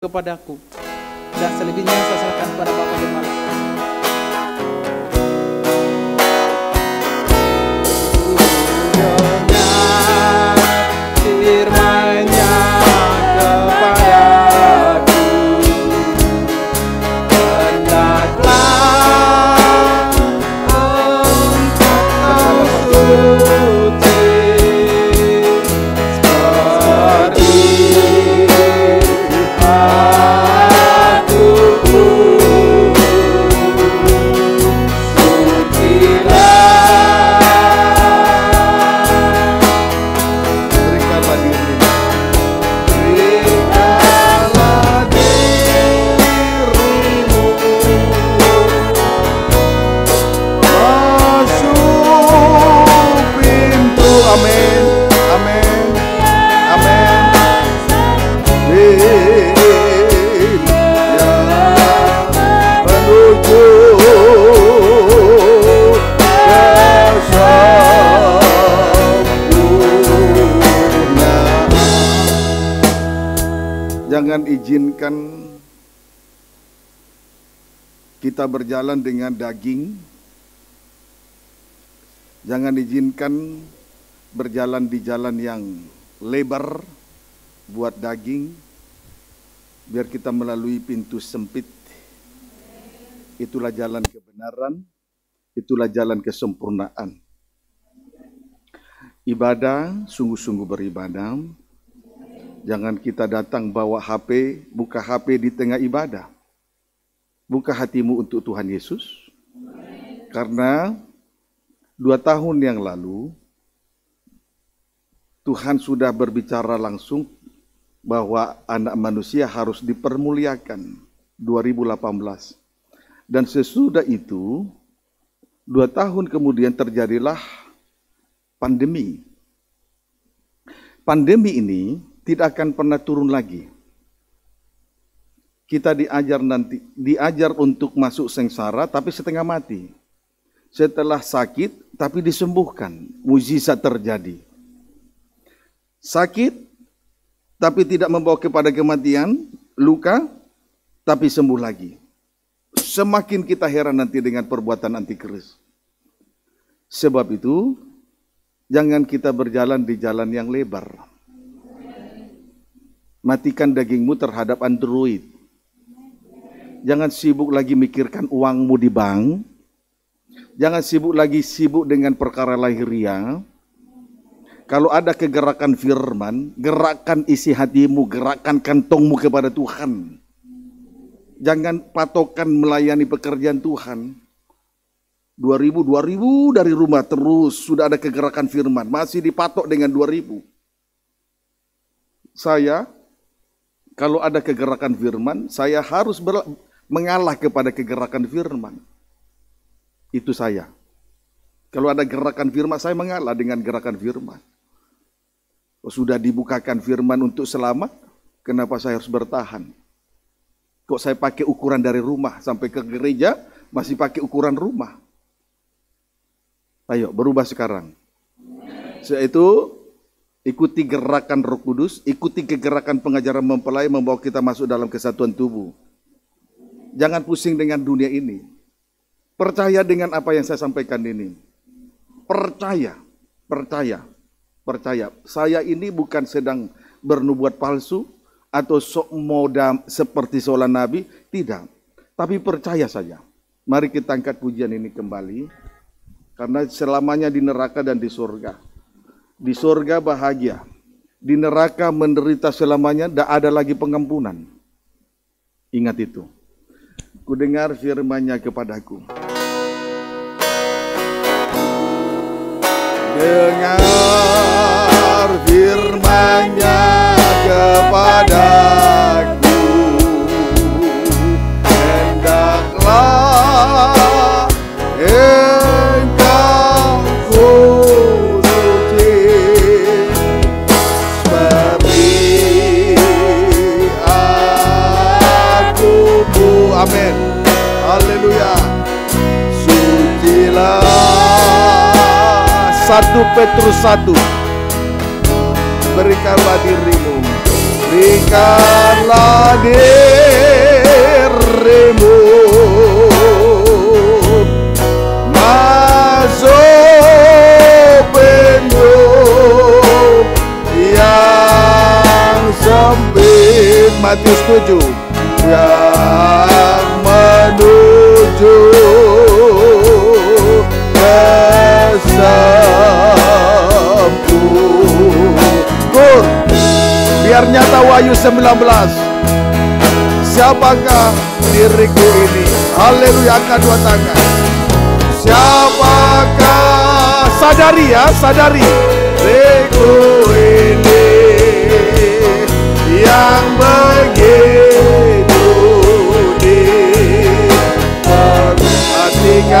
kepadaku. Dan selebihnya saya serahkan kepada Bapak dan Malam. melainkan kita berjalan dengan daging. Jangan izinkan berjalan di jalan yang lebar buat daging, biar kita melalui pintu sempit. Itulah jalan kebenaran, itulah jalan kesempurnaan. Ibadah, sungguh-sungguh beribadah, Jangan kita datang bawa HP, buka HP di tengah ibadah. Buka hatimu untuk Tuhan Yesus. Karena dua tahun yang lalu, Tuhan sudah berbicara langsung bahwa anak manusia harus dipermuliakan 2018. Dan sesudah itu, dua tahun kemudian terjadilah pandemi. Pandemi ini tidak akan pernah turun lagi. Kita diajar nanti diajar untuk masuk sengsara tapi setengah mati. Setelah sakit tapi disembuhkan, mujizat terjadi. Sakit tapi tidak membawa kepada kematian, luka tapi sembuh lagi. Semakin kita heran nanti dengan perbuatan antikris. Sebab itu, jangan kita berjalan di jalan yang lebar matikan dagingmu terhadap android. Jangan sibuk lagi mikirkan uangmu di bank. Jangan sibuk lagi sibuk dengan perkara lahiriah. Kalau ada kegerakan firman, gerakan isi hatimu, gerakan kantongmu kepada Tuhan. Jangan patokan melayani pekerjaan Tuhan. 2000 2000 dari rumah terus sudah ada kegerakan firman masih dipatok dengan 2000 saya kalau ada kegerakan firman, saya harus mengalah kepada kegerakan firman. Itu saya. Kalau ada gerakan firman, saya mengalah dengan gerakan firman. Oh, sudah dibukakan firman untuk selamat, kenapa saya harus bertahan? Kok saya pakai ukuran dari rumah sampai ke gereja, masih pakai ukuran rumah? Ayo, berubah sekarang. Yaitu itu Ikuti gerakan roh kudus, ikuti kegerakan pengajaran mempelai membawa kita masuk dalam kesatuan tubuh. Jangan pusing dengan dunia ini. Percaya dengan apa yang saya sampaikan ini. Percaya, percaya, percaya. Saya ini bukan sedang bernubuat palsu atau sok moda seperti seolah Nabi. Tidak. Tapi percaya saja. Mari kita angkat pujian ini kembali. Karena selamanya di neraka dan di surga. Di surga bahagia. Di neraka menderita selamanya, tidak ada lagi pengampunan. Ingat itu. Kudengar firmanya kepadaku. Dengar firmanya kepadaku. 1 Petrus 1 Berikanlah dirimu Berikanlah dirimu Masuk pintu Yang sempit Matius 7 Yang menuju kuasamu Biar nyata Wahyu 19 Siapakah diriku ini Haleluya angkat dua tangan Siapakah Sadari ya sadari Diriku ini Yang begitu di Hatikan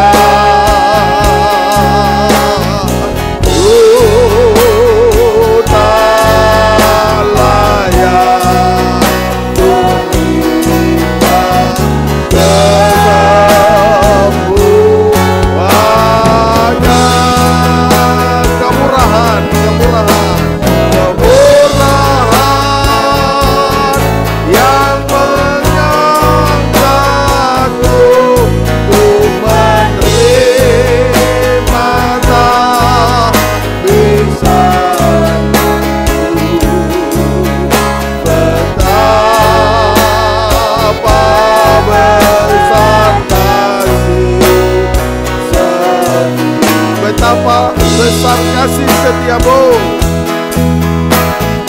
kasih setiamu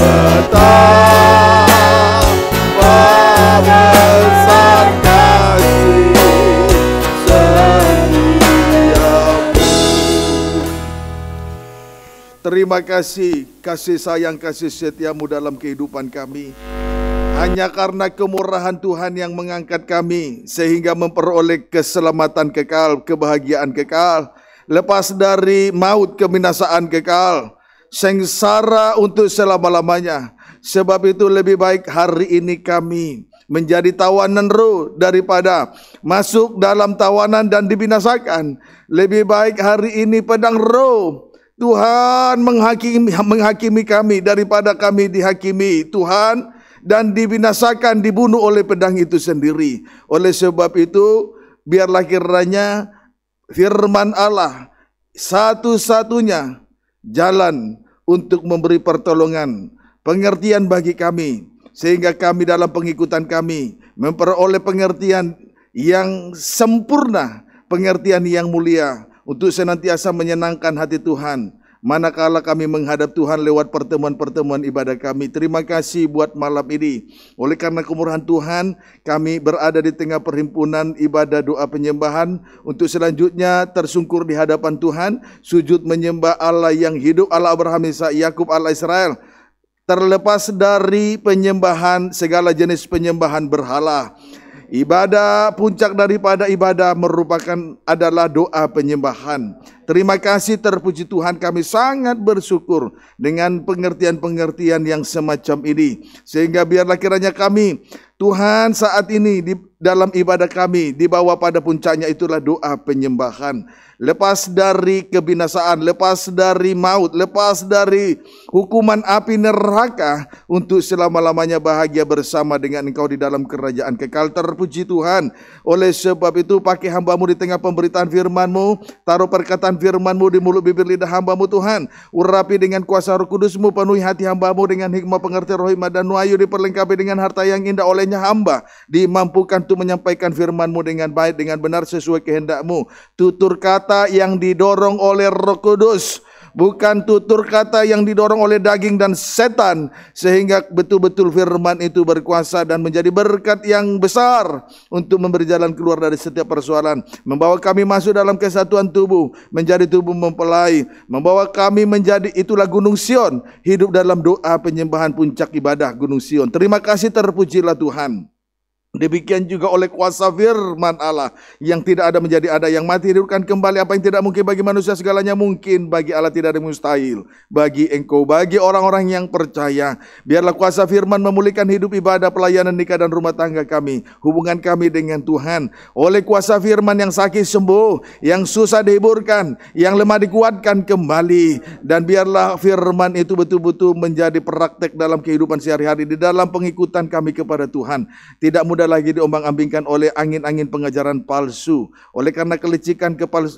Betapa besar kasih setiamu Terima kasih kasih sayang kasih setiamu dalam kehidupan kami hanya karena kemurahan Tuhan yang mengangkat kami sehingga memperoleh keselamatan kekal, kebahagiaan kekal, lepas dari maut kebinasaan kekal, sengsara untuk selama-lamanya. Sebab itu lebih baik hari ini kami menjadi tawanan roh daripada masuk dalam tawanan dan dibinasakan. Lebih baik hari ini pedang roh Tuhan menghakimi, menghakimi kami daripada kami dihakimi Tuhan dan dibinasakan dibunuh oleh pedang itu sendiri. Oleh sebab itu biarlah kiranya firman Allah satu-satunya jalan untuk memberi pertolongan, pengertian bagi kami sehingga kami dalam pengikutan kami memperoleh pengertian yang sempurna, pengertian yang mulia untuk senantiasa menyenangkan hati Tuhan Manakala kami menghadap Tuhan lewat pertemuan-pertemuan ibadah kami, terima kasih buat malam ini. Oleh karena kemurahan Tuhan, kami berada di tengah perhimpunan ibadah doa penyembahan untuk selanjutnya tersungkur di hadapan Tuhan, sujud menyembah Allah yang hidup, Allah Abraham, Ishak, Yakub, Allah Israel. Terlepas dari penyembahan segala jenis penyembahan berhala, Ibadah puncak daripada ibadah merupakan adalah doa penyembahan. Terima kasih terpuji Tuhan kami sangat bersyukur dengan pengertian-pengertian yang semacam ini. Sehingga biarlah kiranya kami Tuhan saat ini di, dalam ibadah kami di bawah pada puncaknya itulah doa penyembahan lepas dari kebinasaan lepas dari maut lepas dari hukuman api neraka untuk selama-lamanya bahagia bersama dengan engkau di dalam kerajaan kekal terpuji Tuhan oleh sebab itu pakai hambamu di tengah pemberitaan firmanmu taruh perkataan firmanmu di mulut bibir lidah hambamu Tuhan urapi dengan kuasa roh kudusmu penuhi hati hambamu dengan hikmah pengertian roh dan wahyu diperlengkapi dengan harta yang indah olehnya hamba dimampukan bantu menyampaikan firman-Mu dengan baik, dengan benar sesuai kehendak-Mu. Tutur kata yang didorong oleh Roh Kudus, bukan tutur kata yang didorong oleh daging dan setan sehingga betul-betul firman itu berkuasa dan menjadi berkat yang besar untuk memberi jalan keluar dari setiap persoalan membawa kami masuk dalam kesatuan tubuh menjadi tubuh mempelai membawa kami menjadi itulah gunung Sion hidup dalam doa penyembahan puncak ibadah gunung Sion terima kasih terpujilah Tuhan Demikian juga oleh kuasa firman Allah yang tidak ada menjadi ada yang mati hidupkan kembali apa yang tidak mungkin bagi manusia segalanya mungkin bagi Allah tidak ada mustahil bagi engkau bagi orang-orang yang percaya biarlah kuasa firman memulihkan hidup ibadah pelayanan nikah dan rumah tangga kami hubungan kami dengan Tuhan oleh kuasa firman yang sakit sembuh yang susah dihiburkan yang lemah dikuatkan kembali dan biarlah firman itu betul-betul menjadi praktek dalam kehidupan sehari-hari di dalam pengikutan kami kepada Tuhan tidak mudah mudah lagi diombang-ambingkan oleh angin-angin pengajaran palsu, oleh karena kelicikan kepal,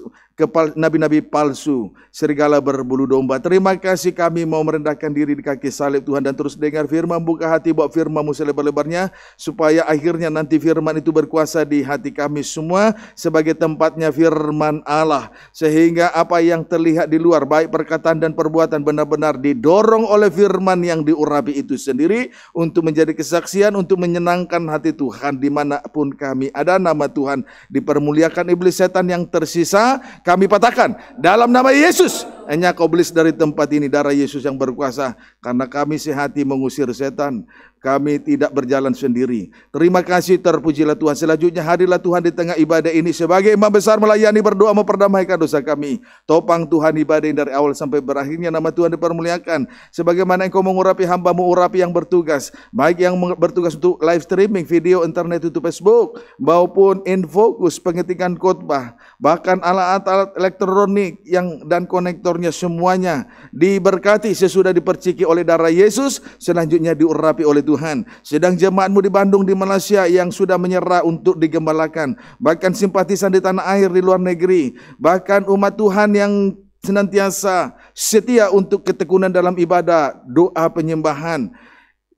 nabi-nabi palsu, serigala berbulu domba. Terima kasih kami mau merendahkan diri di kaki salib Tuhan dan terus dengar firman, buka hati, bawa firmanmu selebar-lebarnya, supaya akhirnya nanti firman itu berkuasa di hati kami semua sebagai tempatnya firman Allah. Sehingga apa yang terlihat di luar, baik perkataan dan perbuatan benar-benar didorong oleh firman yang diurapi itu sendiri untuk menjadi kesaksian, untuk menyenangkan hati Tuhan. Tuhan dimanapun kami ada nama Tuhan dipermuliakan iblis setan yang tersisa kami patahkan dalam nama Yesus hanya kau belis dari tempat ini darah Yesus yang berkuasa. Karena kami sehati mengusir setan. Kami tidak berjalan sendiri. Terima kasih terpujilah Tuhan. Selanjutnya hadirlah Tuhan di tengah ibadah ini. Sebagai imam besar melayani berdoa memperdamaikan dosa kami. Topang Tuhan ibadah ini dari awal sampai berakhirnya. Nama Tuhan dipermuliakan. Sebagaimana engkau mengurapi hambamu urapi yang bertugas. Baik yang bertugas untuk live streaming, video, internet, YouTube, Facebook. Maupun infokus, pengetikan khotbah. Bahkan alat-alat elektronik yang dan konektor semuanya diberkati sesudah diperciki oleh darah Yesus, selanjutnya diurapi oleh Tuhan. Sedang jemaatmu di Bandung di Malaysia yang sudah menyerah untuk digembalakan, bahkan simpatisan di tanah air di luar negeri, bahkan umat Tuhan yang senantiasa setia untuk ketekunan dalam ibadah, doa penyembahan,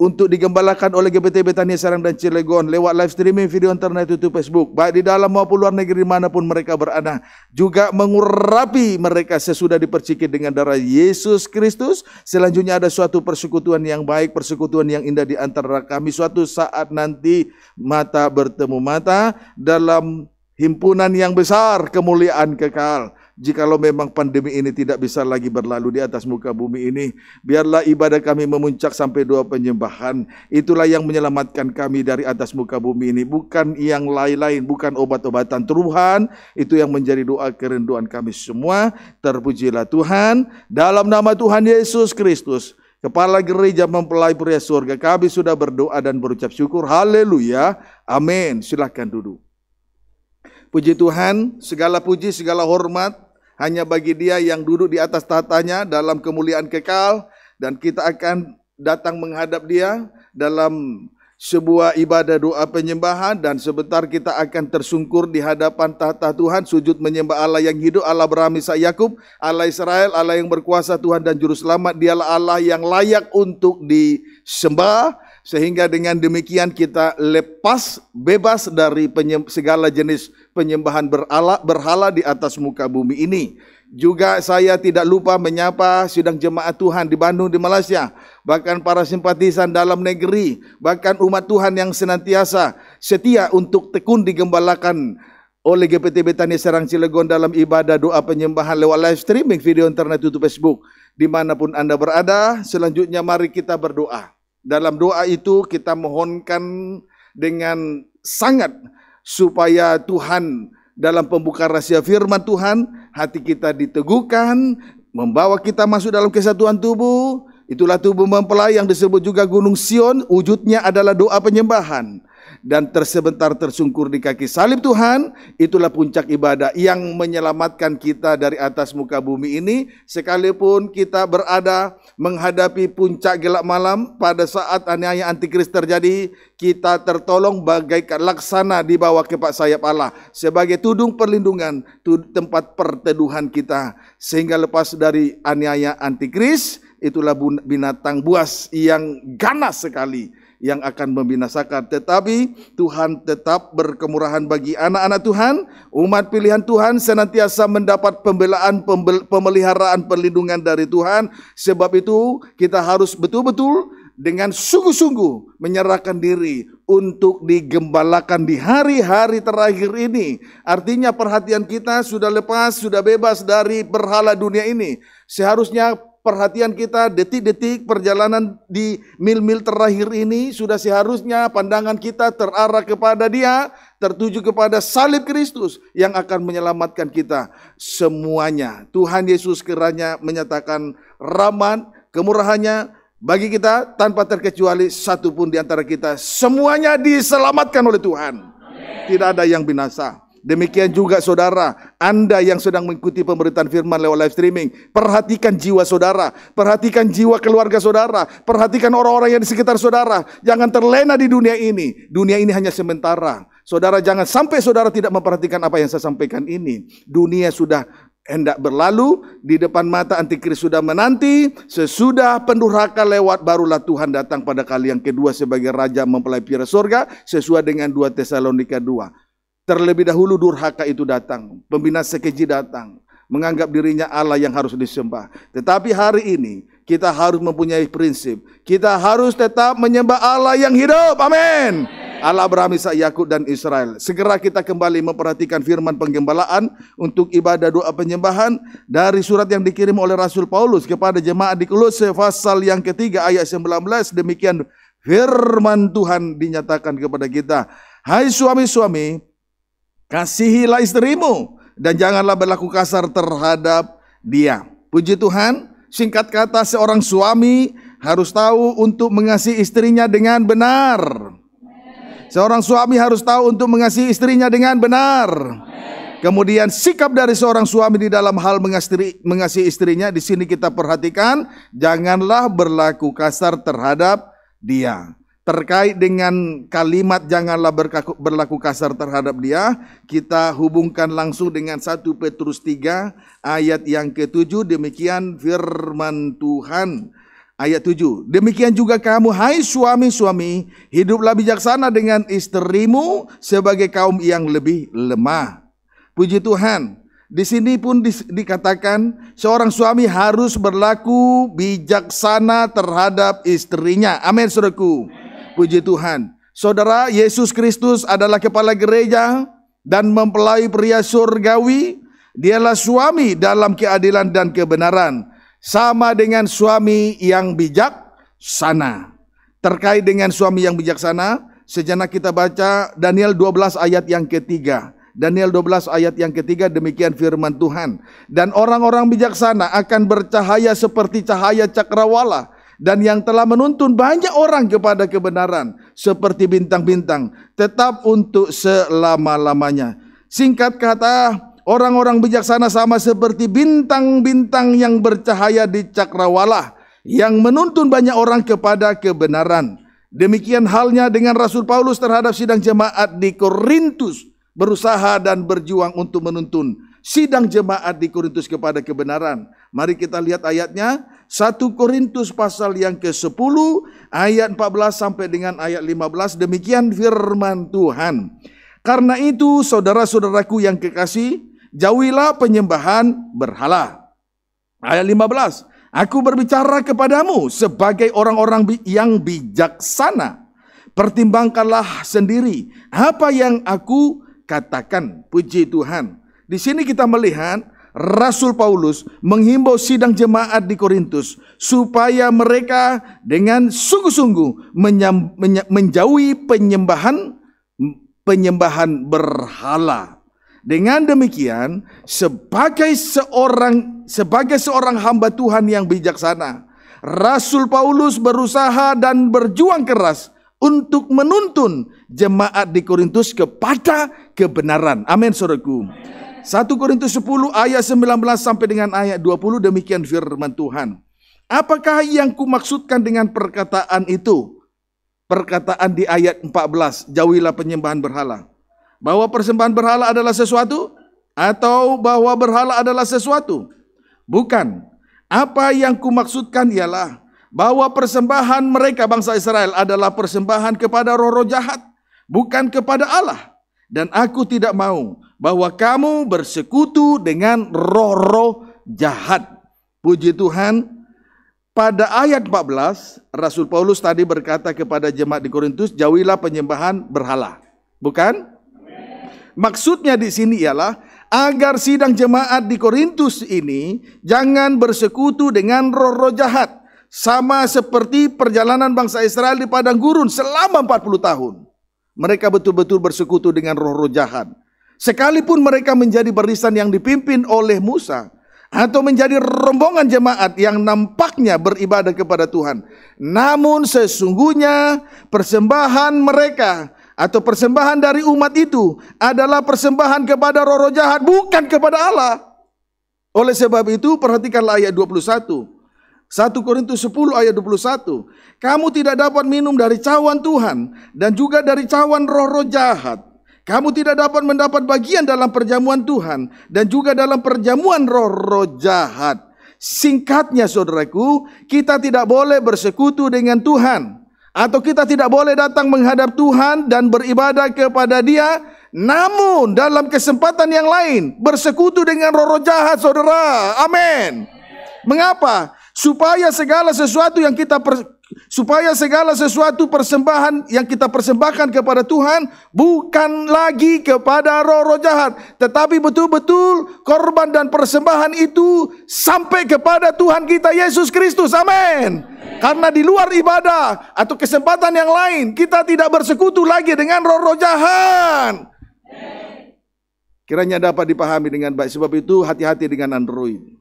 untuk digembalakan oleh GBT Betania Serang dan Cilegon lewat live streaming video internet YouTube Facebook baik di dalam maupun luar negeri manapun mereka berada juga mengurapi mereka sesudah diperciki dengan darah Yesus Kristus selanjutnya ada suatu persekutuan yang baik persekutuan yang indah di antara kami suatu saat nanti mata bertemu mata dalam himpunan yang besar kemuliaan kekal Jikalau memang pandemi ini tidak bisa lagi berlalu di atas muka bumi ini, biarlah ibadah kami memuncak sampai dua penyembahan. Itulah yang menyelamatkan kami dari atas muka bumi ini. Bukan yang lain-lain, bukan obat-obatan Tuhan. Itu yang menjadi doa kerinduan kami semua. Terpujilah Tuhan. Dalam nama Tuhan Yesus Kristus. Kepala gereja mempelai pria surga, kami sudah berdoa dan berucap syukur. Haleluya. Amin. Silahkan duduk. Puji Tuhan, segala puji, segala hormat hanya bagi dia yang duduk di atas tahtanya dalam kemuliaan kekal dan kita akan datang menghadap dia dalam sebuah ibadah doa penyembahan dan sebentar kita akan tersungkur di hadapan tahta Tuhan sujud menyembah Allah yang hidup Allah Isa Yakub Allah Israel Allah yang berkuasa Tuhan dan juru selamat dialah Allah yang layak untuk disembah sehingga dengan demikian kita lepas bebas dari segala jenis penyembahan berala, berhala di atas muka bumi ini. Juga saya tidak lupa menyapa sidang jemaat Tuhan di Bandung, di Malaysia. Bahkan para simpatisan dalam negeri. Bahkan umat Tuhan yang senantiasa setia untuk tekun digembalakan oleh GPT Betani Serang Cilegon dalam ibadah doa penyembahan lewat live streaming video internet YouTube Facebook dimanapun Anda berada selanjutnya mari kita berdoa dalam doa itu kita mohonkan dengan sangat supaya Tuhan dalam pembuka rahasia firman Tuhan, hati kita diteguhkan, membawa kita masuk dalam kesatuan tubuh. Itulah tubuh mempelai yang disebut juga Gunung Sion, wujudnya adalah doa penyembahan dan tersebentar tersungkur di kaki salib Tuhan, itulah puncak ibadah yang menyelamatkan kita dari atas muka bumi ini sekalipun kita berada menghadapi puncak gelap malam pada saat aniaya antikris terjadi, kita tertolong bagaikan laksana di bawah kepak sayap Allah sebagai tudung perlindungan, tempat perteduhan kita sehingga lepas dari aniaya antikris itulah binatang buas yang ganas sekali yang akan membinasakan. Tetapi Tuhan tetap berkemurahan bagi anak-anak Tuhan, umat pilihan Tuhan senantiasa mendapat pembelaan, pembel, pemeliharaan, perlindungan dari Tuhan. Sebab itu kita harus betul-betul dengan sungguh-sungguh menyerahkan diri untuk digembalakan di hari-hari terakhir ini. Artinya perhatian kita sudah lepas, sudah bebas dari berhala dunia ini. Seharusnya perhatian kita detik-detik perjalanan di mil-mil terakhir ini sudah seharusnya pandangan kita terarah kepada dia, tertuju kepada salib Kristus yang akan menyelamatkan kita semuanya. Tuhan Yesus kiranya menyatakan rahmat, kemurahannya bagi kita tanpa terkecuali satu pun di antara kita. Semuanya diselamatkan oleh Tuhan. Tidak ada yang binasa. Demikian juga saudara, Anda yang sedang mengikuti pemberitaan firman lewat live streaming, perhatikan jiwa saudara, perhatikan jiwa keluarga saudara, perhatikan orang-orang yang di sekitar saudara. Jangan terlena di dunia ini. Dunia ini hanya sementara. Saudara jangan sampai saudara tidak memperhatikan apa yang saya sampaikan ini. Dunia sudah hendak berlalu, di depan mata antikris sudah menanti, sesudah pendurhaka lewat barulah Tuhan datang pada kali yang kedua sebagai raja mempelai pira surga sesuai dengan 2 Tesalonika 2. Terlebih dahulu durhaka itu datang, pembina sekeji datang, menganggap dirinya Allah yang harus disembah. Tetapi hari ini kita harus mempunyai prinsip, kita harus tetap menyembah Allah yang hidup. Amin. Allah Abraham, Isa, Yakub dan Israel. Segera kita kembali memperhatikan firman penggembalaan untuk ibadah doa penyembahan dari surat yang dikirim oleh Rasul Paulus kepada jemaat di Kolose pasal yang ketiga ayat 19 demikian firman Tuhan dinyatakan kepada kita. Hai suami-suami, Kasihilah istrimu dan janganlah berlaku kasar terhadap dia. Puji Tuhan, singkat kata seorang suami harus tahu untuk mengasihi istrinya dengan benar. Seorang suami harus tahu untuk mengasihi istrinya dengan benar. Kemudian sikap dari seorang suami di dalam hal mengasihi, istrinya di sini kita perhatikan janganlah berlaku kasar terhadap dia terkait dengan kalimat janganlah berkaku, berlaku kasar terhadap dia, kita hubungkan langsung dengan 1 Petrus 3 ayat yang ketujuh demikian firman Tuhan ayat 7. Demikian juga kamu hai suami-suami, hiduplah bijaksana dengan istrimu sebagai kaum yang lebih lemah. Puji Tuhan. Di sini pun di, dikatakan seorang suami harus berlaku bijaksana terhadap istrinya. Amin, Saudaraku. Amen. Puji Tuhan. Saudara, Yesus Kristus adalah kepala gereja dan mempelai pria surgawi. Dialah suami dalam keadilan dan kebenaran. Sama dengan suami yang bijaksana. Terkait dengan suami yang bijaksana, sejenak kita baca Daniel 12 ayat yang ketiga. Daniel 12 ayat yang ketiga demikian firman Tuhan. Dan orang-orang bijaksana akan bercahaya seperti cahaya cakrawala dan yang telah menuntun banyak orang kepada kebenaran seperti bintang-bintang tetap untuk selama-lamanya. Singkat kata, orang-orang bijaksana sama seperti bintang-bintang yang bercahaya di cakrawala yang menuntun banyak orang kepada kebenaran. Demikian halnya dengan Rasul Paulus terhadap sidang jemaat di Korintus berusaha dan berjuang untuk menuntun sidang jemaat di Korintus kepada kebenaran. Mari kita lihat ayatnya 1 Korintus pasal yang ke-10 ayat 14 sampai dengan ayat 15 demikian firman Tuhan. Karena itu saudara-saudaraku yang kekasih, jauhilah penyembahan berhala. Ayat 15, aku berbicara kepadamu sebagai orang-orang yang bijaksana. Pertimbangkanlah sendiri apa yang aku katakan. Puji Tuhan. Di sini kita melihat Rasul Paulus menghimbau sidang jemaat di Korintus supaya mereka dengan sungguh-sungguh menjauhi penyembahan penyembahan berhala. Dengan demikian, sebagai seorang sebagai seorang hamba Tuhan yang bijaksana, Rasul Paulus berusaha dan berjuang keras untuk menuntun jemaat di Korintus kepada kebenaran. Amin, saudaraku. 1 Korintus 10 ayat 19 sampai dengan ayat 20 demikian firman Tuhan. Apakah yang kumaksudkan dengan perkataan itu? Perkataan di ayat 14, jauhilah penyembahan berhala. Bahwa persembahan berhala adalah sesuatu atau bahwa berhala adalah sesuatu? Bukan. Apa yang kumaksudkan ialah bahwa persembahan mereka bangsa Israel adalah persembahan kepada roh-roh jahat, bukan kepada Allah. Dan aku tidak mau bahwa kamu bersekutu dengan roh-roh jahat. Puji Tuhan, pada ayat 14 Rasul Paulus tadi berkata kepada jemaat di Korintus, "Jauhilah penyembahan berhala." Bukan? Maksudnya di sini ialah agar sidang jemaat di Korintus ini jangan bersekutu dengan roh-roh jahat. Sama seperti perjalanan bangsa Israel di padang gurun selama 40 tahun. Mereka betul-betul bersekutu dengan roh-roh jahat. Sekalipun mereka menjadi barisan yang dipimpin oleh Musa atau menjadi rombongan jemaat yang nampaknya beribadah kepada Tuhan. Namun sesungguhnya persembahan mereka atau persembahan dari umat itu adalah persembahan kepada roh-roh jahat bukan kepada Allah. Oleh sebab itu perhatikanlah ayat 21. 1 Korintus 10 ayat 21. Kamu tidak dapat minum dari cawan Tuhan dan juga dari cawan roh-roh jahat. Kamu tidak dapat mendapat bagian dalam perjamuan Tuhan dan juga dalam perjamuan roh-roh jahat. Singkatnya saudaraku, kita tidak boleh bersekutu dengan Tuhan. Atau kita tidak boleh datang menghadap Tuhan dan beribadah kepada dia. Namun dalam kesempatan yang lain bersekutu dengan roh-roh jahat saudara. Amin. Mengapa? supaya segala sesuatu yang kita per, supaya segala sesuatu persembahan yang kita persembahkan kepada Tuhan bukan lagi kepada roh-roh jahat tetapi betul-betul korban dan persembahan itu sampai kepada Tuhan kita Yesus Kristus amin karena di luar ibadah atau kesempatan yang lain kita tidak bersekutu lagi dengan roh-roh jahat kiranya dapat dipahami dengan baik sebab itu hati-hati dengan android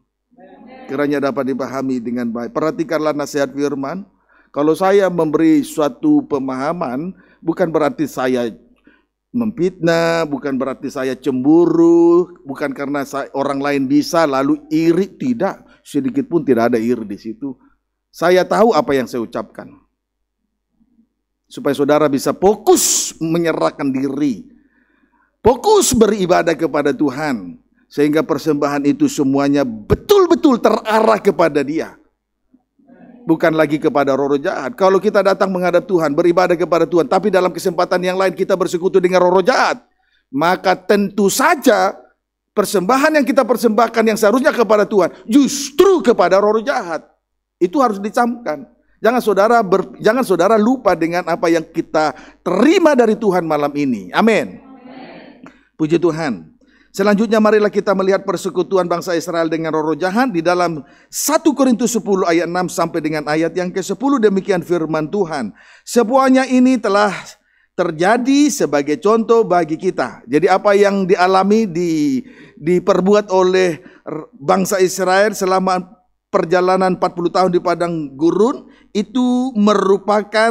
kiranya dapat dipahami dengan baik. Perhatikanlah nasihat firman. Kalau saya memberi suatu pemahaman, bukan berarti saya memfitnah, bukan berarti saya cemburu, bukan karena saya, orang lain bisa lalu iri, tidak. Sedikit pun tidak ada iri di situ. Saya tahu apa yang saya ucapkan. Supaya saudara bisa fokus menyerahkan diri. Fokus beribadah kepada Tuhan sehingga persembahan itu semuanya betul-betul terarah kepada dia. Bukan lagi kepada roh-roh jahat. Kalau kita datang menghadap Tuhan, beribadah kepada Tuhan, tapi dalam kesempatan yang lain kita bersekutu dengan roh-roh jahat, maka tentu saja persembahan yang kita persembahkan yang seharusnya kepada Tuhan justru kepada roh-roh jahat. Itu harus dicamkan. Jangan saudara ber, jangan saudara lupa dengan apa yang kita terima dari Tuhan malam ini. Amin. Puji Tuhan. Selanjutnya marilah kita melihat persekutuan bangsa Israel dengan roh-roh jahat di dalam 1 Korintus 10 ayat 6 sampai dengan ayat yang ke-10 demikian firman Tuhan. Semuanya ini telah terjadi sebagai contoh bagi kita. Jadi apa yang dialami di diperbuat oleh bangsa Israel selama perjalanan 40 tahun di padang gurun itu merupakan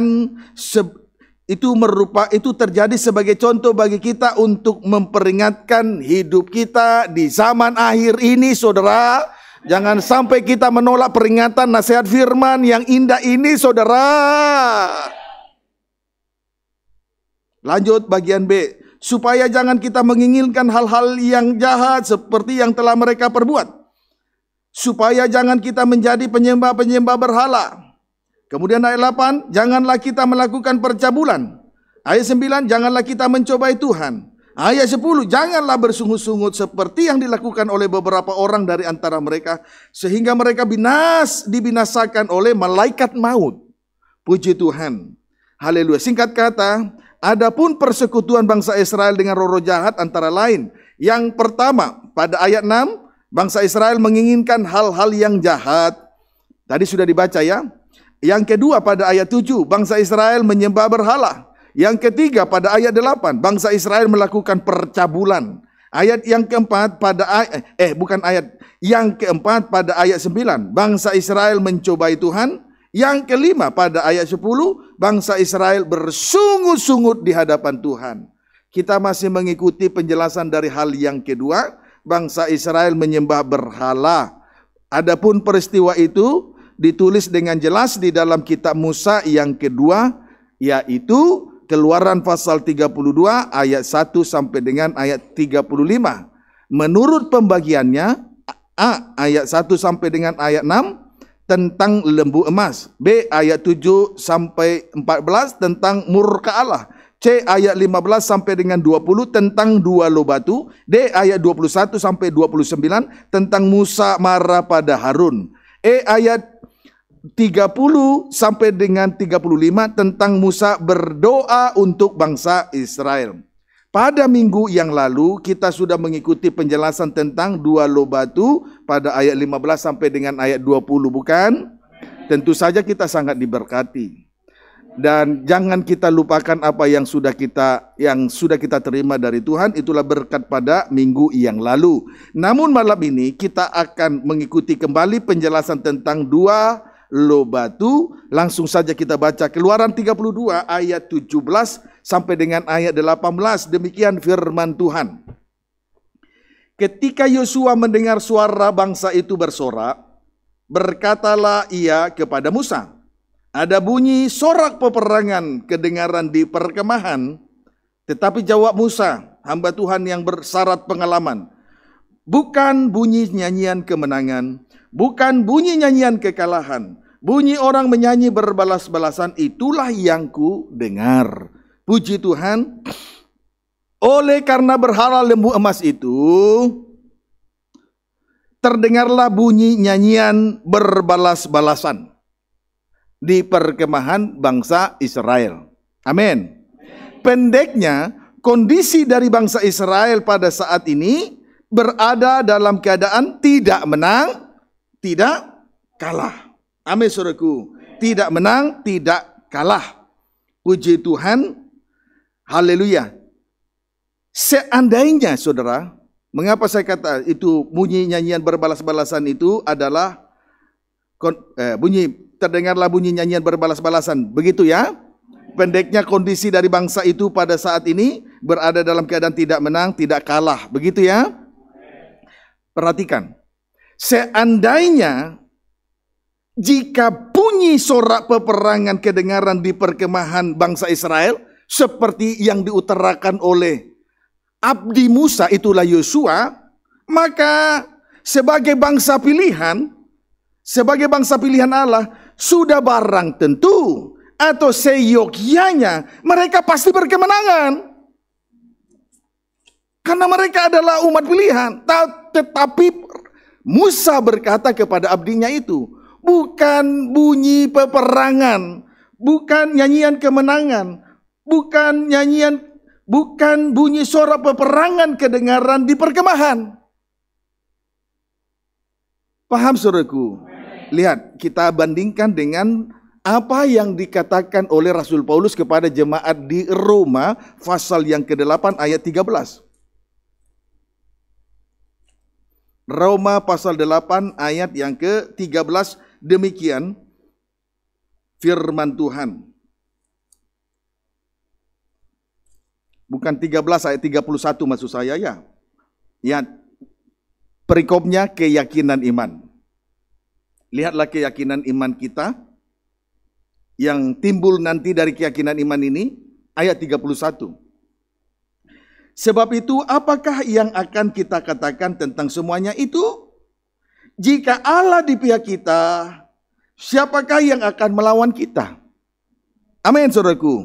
itu merupa itu terjadi sebagai contoh bagi kita untuk memperingatkan hidup kita di zaman akhir ini saudara jangan sampai kita menolak peringatan nasihat firman yang indah ini saudara lanjut bagian B supaya jangan kita menginginkan hal-hal yang jahat seperti yang telah mereka perbuat supaya jangan kita menjadi penyembah-penyembah berhala Kemudian ayat 8, janganlah kita melakukan percabulan. Ayat 9, janganlah kita mencobai Tuhan. Ayat 10, janganlah bersungut-sungut seperti yang dilakukan oleh beberapa orang dari antara mereka sehingga mereka binas dibinasakan oleh malaikat maut. Puji Tuhan. Haleluya. Singkat kata, adapun persekutuan bangsa Israel dengan roro jahat antara lain. Yang pertama, pada ayat 6, bangsa Israel menginginkan hal-hal yang jahat. Tadi sudah dibaca ya, yang kedua pada ayat 7, bangsa Israel menyembah berhala. Yang ketiga pada ayat 8, bangsa Israel melakukan percabulan. Ayat yang keempat pada ayat, eh, eh bukan ayat, yang keempat pada ayat 9, bangsa Israel mencobai Tuhan. Yang kelima pada ayat 10, bangsa Israel bersungut-sungut di hadapan Tuhan. Kita masih mengikuti penjelasan dari hal yang kedua, bangsa Israel menyembah berhala. Adapun peristiwa itu ditulis dengan jelas di dalam kitab Musa yang kedua yaitu Keluaran pasal 32 ayat 1 sampai dengan ayat 35. Menurut pembagiannya A ayat 1 sampai dengan ayat 6 tentang lembu emas, B ayat 7 sampai 14 tentang murka Allah, C ayat 15 sampai dengan 20 tentang dua lo D ayat 21 sampai 29 tentang Musa marah pada Harun, E ayat 30 sampai dengan 35 tentang Musa berdoa untuk bangsa Israel. Pada minggu yang lalu kita sudah mengikuti penjelasan tentang dua lobatu pada ayat 15 sampai dengan ayat 20 bukan? Tentu saja kita sangat diberkati. Dan jangan kita lupakan apa yang sudah kita yang sudah kita terima dari Tuhan itulah berkat pada minggu yang lalu. Namun malam ini kita akan mengikuti kembali penjelasan tentang dua batu. Langsung saja kita baca Keluaran 32 ayat 17 sampai dengan ayat 18. Demikian firman Tuhan. Ketika Yosua mendengar suara bangsa itu bersorak, berkatalah ia kepada Musa, "Ada bunyi sorak peperangan kedengaran di perkemahan." Tetapi jawab Musa, hamba Tuhan yang bersarat pengalaman, "Bukan bunyi nyanyian kemenangan, bukan bunyi nyanyian kekalahan. Bunyi orang menyanyi berbalas-balasan itulah yang ku dengar. Puji Tuhan. Oleh karena berhala lembu emas itu, terdengarlah bunyi nyanyian berbalas-balasan di perkemahan bangsa Israel. Amin. Pendeknya, kondisi dari bangsa Israel pada saat ini berada dalam keadaan tidak menang tidak kalah. Amin saudaraku. Tidak menang, tidak kalah. Puji Tuhan. Haleluya. Seandainya saudara, mengapa saya kata itu bunyi nyanyian berbalas-balasan itu adalah eh, bunyi terdengarlah bunyi nyanyian berbalas-balasan. Begitu ya? Pendeknya kondisi dari bangsa itu pada saat ini berada dalam keadaan tidak menang, tidak kalah. Begitu ya? Perhatikan. Seandainya jika bunyi sorak peperangan kedengaran di perkemahan bangsa Israel seperti yang diutarakan oleh Abdi Musa itulah Yosua, maka sebagai bangsa pilihan, sebagai bangsa pilihan Allah sudah barang tentu atau seyogyanya mereka pasti berkemenangan. Karena mereka adalah umat pilihan, tetapi Musa berkata kepada abdinya itu, bukan bunyi peperangan, bukan nyanyian kemenangan, bukan nyanyian bukan bunyi suara peperangan kedengaran di perkemahan. Paham suruhku? Lihat, kita bandingkan dengan apa yang dikatakan oleh Rasul Paulus kepada jemaat di Roma pasal yang ke-8 ayat 13. Roma pasal 8 ayat yang ke-13 demikian firman Tuhan. Bukan 13 ayat 31 maksud saya ya. Ya perikopnya keyakinan iman. Lihatlah keyakinan iman kita yang timbul nanti dari keyakinan iman ini ayat 31. Sebab itu, apakah yang akan kita katakan tentang semuanya itu? Jika Allah di pihak kita, siapakah yang akan melawan kita? Amin, saudaraku.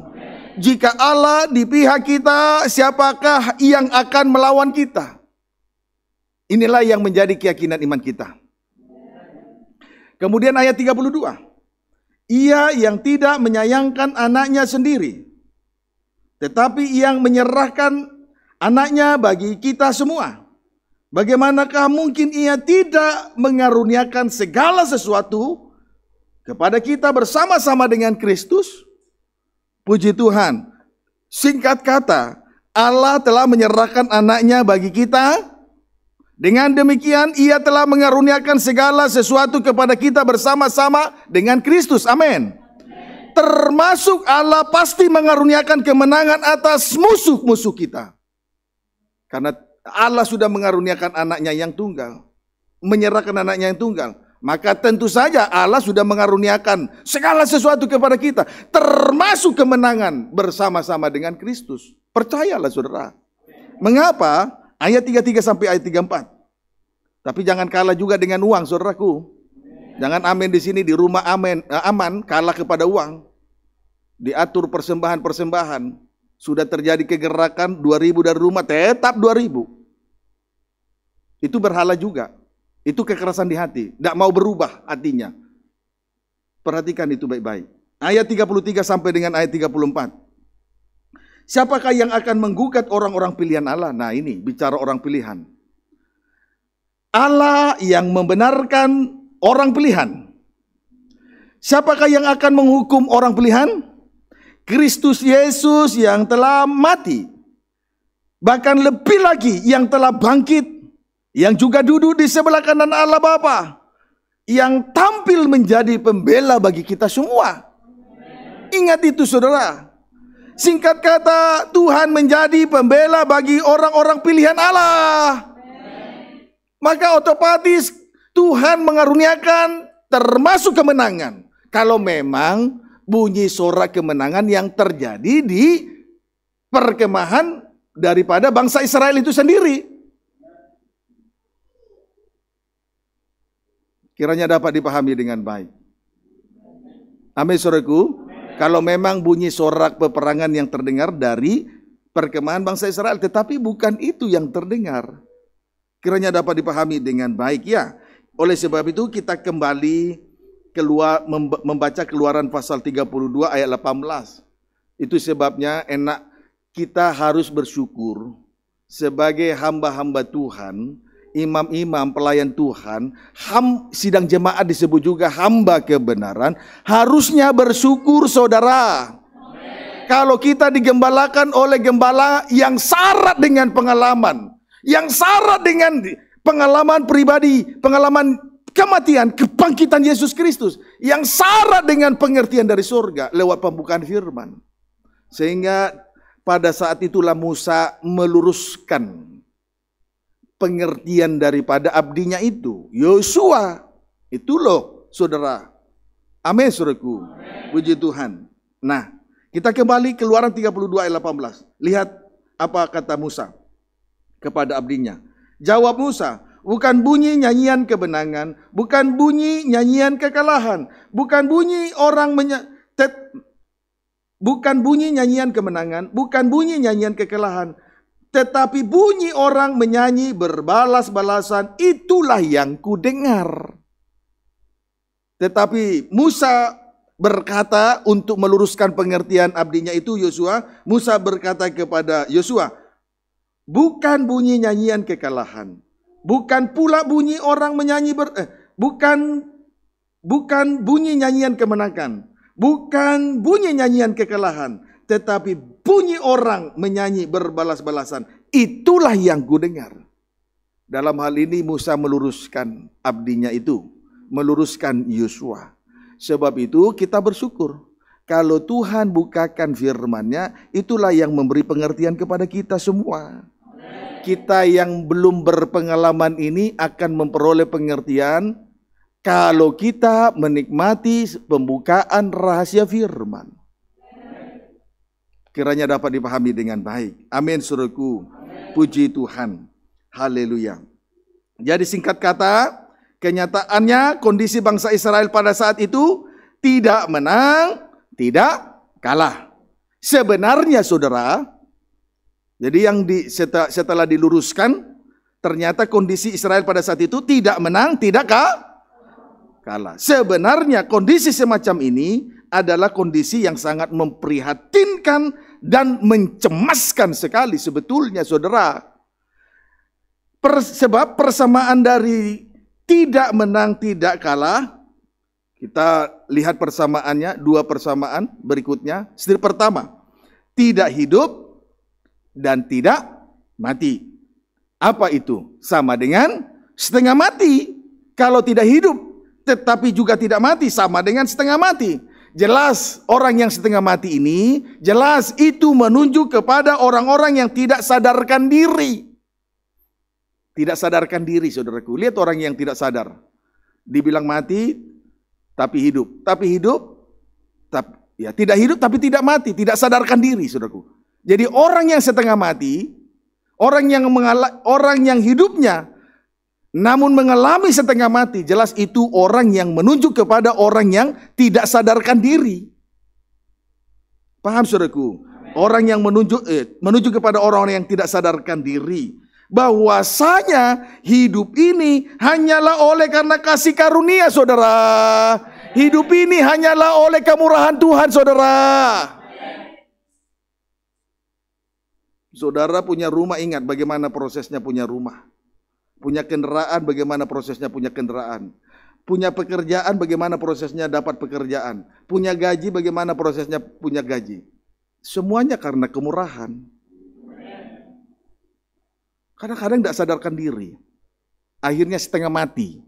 Jika Allah di pihak kita, siapakah yang akan melawan kita? Inilah yang menjadi keyakinan iman kita. Kemudian ayat 32. Ia yang tidak menyayangkan anaknya sendiri, tetapi yang menyerahkan anaknya bagi kita semua. Bagaimanakah mungkin ia tidak mengaruniakan segala sesuatu kepada kita bersama-sama dengan Kristus? Puji Tuhan. Singkat kata, Allah telah menyerahkan anaknya bagi kita. Dengan demikian, ia telah mengaruniakan segala sesuatu kepada kita bersama-sama dengan Kristus. Amin termasuk Allah pasti mengaruniakan kemenangan atas musuh-musuh kita. Karena Allah sudah mengaruniakan anaknya yang tunggal. Menyerahkan anaknya yang tunggal. Maka tentu saja Allah sudah mengaruniakan segala sesuatu kepada kita. Termasuk kemenangan bersama-sama dengan Kristus. Percayalah saudara. Mengapa? Ayat 33 sampai ayat 34. Tapi jangan kalah juga dengan uang saudaraku. Jangan amin di sini di rumah amin, eh, aman kalah kepada uang. Diatur persembahan-persembahan. Sudah terjadi kegerakan 2000 dari rumah, tetap 2000. Itu berhala juga. Itu kekerasan di hati. Tidak mau berubah hatinya. Perhatikan itu baik-baik. Ayat 33 sampai dengan ayat 34. Siapakah yang akan menggugat orang-orang pilihan Allah? Nah ini, bicara orang pilihan. Allah yang membenarkan orang pilihan. Siapakah yang akan menghukum orang pilihan? Kristus Yesus yang telah mati. Bahkan lebih lagi yang telah bangkit. Yang juga duduk di sebelah kanan Allah Bapa, Yang tampil menjadi pembela bagi kita semua. Ingat itu saudara. Singkat kata Tuhan menjadi pembela bagi orang-orang pilihan Allah. Maka otomatis Tuhan mengaruniakan termasuk kemenangan. Kalau memang bunyi suara kemenangan yang terjadi di perkemahan daripada bangsa Israel itu sendiri. Kiranya dapat dipahami dengan baik. Amin suraku. Kalau memang bunyi sorak peperangan yang terdengar dari perkemahan bangsa Israel. Tetapi bukan itu yang terdengar. Kiranya dapat dipahami dengan baik ya. Oleh sebab itu kita kembali keluar membaca keluaran pasal 32 ayat 18. Itu sebabnya enak kita harus bersyukur sebagai hamba-hamba Tuhan, imam-imam pelayan Tuhan, ham, sidang jemaat disebut juga hamba kebenaran, harusnya bersyukur saudara. Kalau kita digembalakan oleh gembala yang syarat dengan pengalaman, yang syarat dengan pengalaman pribadi, pengalaman kematian, kebangkitan Yesus Kristus yang syarat dengan pengertian dari surga lewat pembukaan firman. Sehingga pada saat itulah Musa meluruskan pengertian daripada abdinya itu. Yosua, itu loh saudara. Amin saudaraku. Puji Tuhan. Nah, kita kembali keluaran 32 ayat 18. Lihat apa kata Musa kepada abdinya. Jawab Musa, bukan bunyi nyanyian kebenangan, bukan bunyi nyanyian kekalahan, bukan bunyi orang menya bukan bunyi nyanyian kemenangan, bukan bunyi nyanyian kekalahan, tetapi bunyi orang menyanyi berbalas-balasan itulah yang kudengar. Tetapi Musa berkata untuk meluruskan pengertian abdinya itu Yosua, Musa berkata kepada Yosua, bukan bunyi nyanyian kekalahan, bukan pula bunyi orang menyanyi ber, eh, bukan bukan bunyi nyanyian kemenangan, bukan bunyi nyanyian kekalahan, tetapi bunyi orang menyanyi berbalas-balasan. Itulah yang ku dengar. Dalam hal ini Musa meluruskan abdinya itu, meluruskan Yosua. Sebab itu kita bersyukur kalau Tuhan bukakan firman-Nya, itulah yang memberi pengertian kepada kita semua. Kita yang belum berpengalaman ini akan memperoleh pengertian kalau kita menikmati pembukaan rahasia firman. Kiranya dapat dipahami dengan baik. Amin suruhku. Puji Tuhan. Haleluya. Jadi singkat kata, kenyataannya kondisi bangsa Israel pada saat itu tidak menang, tidak kalah. Sebenarnya saudara, jadi yang di, setelah diluruskan, ternyata kondisi Israel pada saat itu tidak menang, tidak kalah. Sebenarnya kondisi semacam ini adalah kondisi yang sangat memprihatinkan dan mencemaskan sekali sebetulnya saudara. sebab persamaan dari tidak menang, tidak kalah, kita lihat persamaannya, dua persamaan berikutnya. Setiap pertama, tidak hidup, dan tidak mati. Apa itu? Sama dengan setengah mati. Kalau tidak hidup tetapi juga tidak mati sama dengan setengah mati. Jelas orang yang setengah mati ini jelas itu menunjuk kepada orang-orang yang tidak sadarkan diri. Tidak sadarkan diri saudaraku. Lihat orang yang tidak sadar. Dibilang mati tapi hidup. Tapi hidup tapi ya tidak hidup tapi tidak mati, tidak sadarkan diri saudaraku. Jadi orang yang setengah mati, orang yang mengala, orang yang hidupnya namun mengalami setengah mati, jelas itu orang yang menunjuk kepada orang yang tidak sadarkan diri. Paham saudaraku? Orang yang menunjuk eh, menunjuk kepada orang-orang yang tidak sadarkan diri bahwasanya hidup ini hanyalah oleh karena kasih karunia saudara. Hidup ini hanyalah oleh kemurahan Tuhan saudara. Saudara punya rumah, ingat bagaimana prosesnya punya rumah. Punya kendaraan, bagaimana prosesnya punya kendaraan. Punya pekerjaan, bagaimana prosesnya dapat pekerjaan. Punya gaji, bagaimana prosesnya punya gaji. Semuanya karena kemurahan. Kadang-kadang tidak sadarkan diri. Akhirnya setengah mati.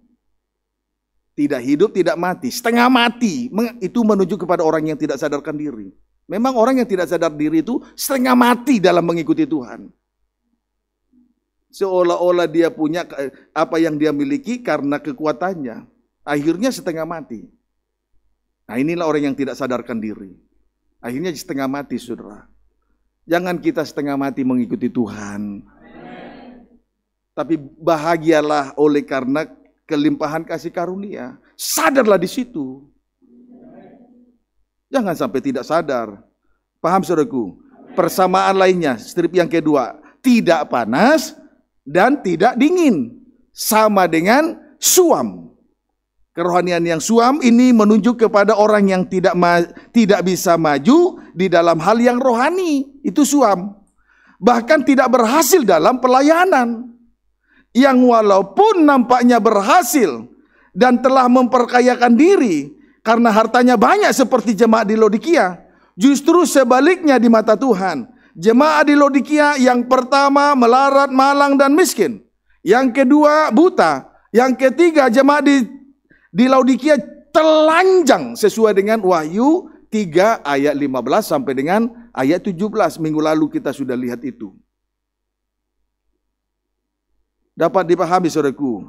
Tidak hidup, tidak mati. Setengah mati. Itu menuju kepada orang yang tidak sadarkan diri. Memang orang yang tidak sadar diri itu setengah mati dalam mengikuti Tuhan. Seolah-olah dia punya eh, apa yang dia miliki karena kekuatannya. Akhirnya setengah mati. Nah inilah orang yang tidak sadarkan diri. Akhirnya setengah mati saudara. Jangan kita setengah mati mengikuti Tuhan. Amen. Tapi bahagialah oleh karena kelimpahan kasih karunia. Sadarlah di situ. Jangan sampai tidak sadar. Paham saudaraku? Persamaan lainnya, strip yang kedua. Tidak panas dan tidak dingin. Sama dengan suam. Kerohanian yang suam ini menunjuk kepada orang yang tidak tidak bisa maju di dalam hal yang rohani. Itu suam. Bahkan tidak berhasil dalam pelayanan. Yang walaupun nampaknya berhasil dan telah memperkayakan diri, karena hartanya banyak seperti jemaat di Lodikia. Justru sebaliknya di mata Tuhan. Jemaat di Lodikia yang pertama melarat, malang, dan miskin. Yang kedua buta. Yang ketiga jemaat di, di Laodikia telanjang sesuai dengan Wahyu 3 ayat 15 sampai dengan ayat 17. Minggu lalu kita sudah lihat itu. Dapat dipahami saudaraku?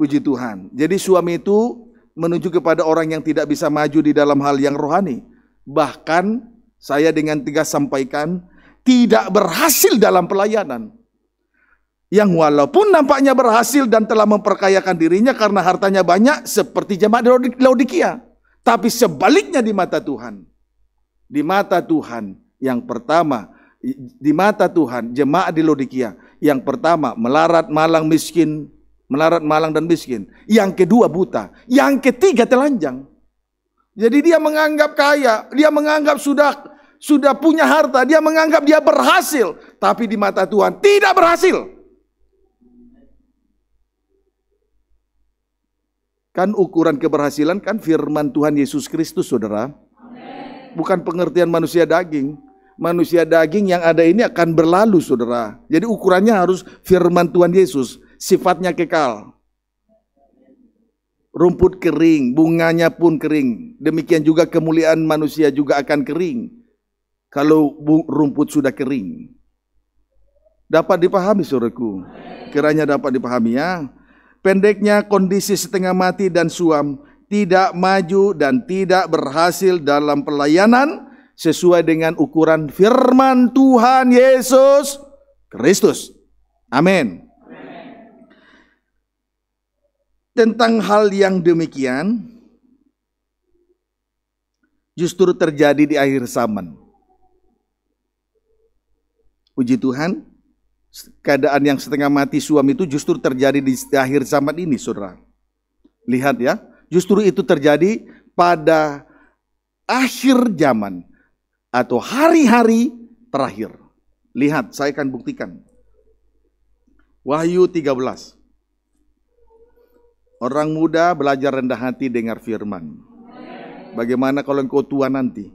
Puji Tuhan. Jadi suami itu menuju kepada orang yang tidak bisa maju di dalam hal yang rohani. Bahkan saya dengan tegas sampaikan tidak berhasil dalam pelayanan. Yang walaupun nampaknya berhasil dan telah memperkayakan dirinya karena hartanya banyak seperti jemaat Laodikia. Tapi sebaliknya di mata Tuhan. Di mata Tuhan yang pertama, di mata Tuhan jemaat di Laodikia yang pertama melarat malang miskin melarat, malang, dan miskin. Yang kedua buta. Yang ketiga telanjang. Jadi dia menganggap kaya, dia menganggap sudah sudah punya harta, dia menganggap dia berhasil. Tapi di mata Tuhan tidak berhasil. Kan ukuran keberhasilan kan firman Tuhan Yesus Kristus saudara. Bukan pengertian manusia daging. Manusia daging yang ada ini akan berlalu saudara. Jadi ukurannya harus firman Tuhan Yesus sifatnya kekal. Rumput kering, bunganya pun kering. Demikian juga kemuliaan manusia juga akan kering. Kalau rumput sudah kering. Dapat dipahami suruhku. Kiranya dapat dipahami ya. Pendeknya kondisi setengah mati dan suam tidak maju dan tidak berhasil dalam pelayanan sesuai dengan ukuran firman Tuhan Yesus Kristus. Amin. Tentang hal yang demikian justru terjadi di akhir zaman. Puji Tuhan, keadaan yang setengah mati suami itu justru terjadi di akhir zaman ini, saudara. Lihat ya, justru itu terjadi pada akhir zaman atau hari-hari terakhir. Lihat, saya akan buktikan. Wahyu 13. Orang muda belajar rendah hati dengar firman. Bagaimana kalau engkau tua nanti?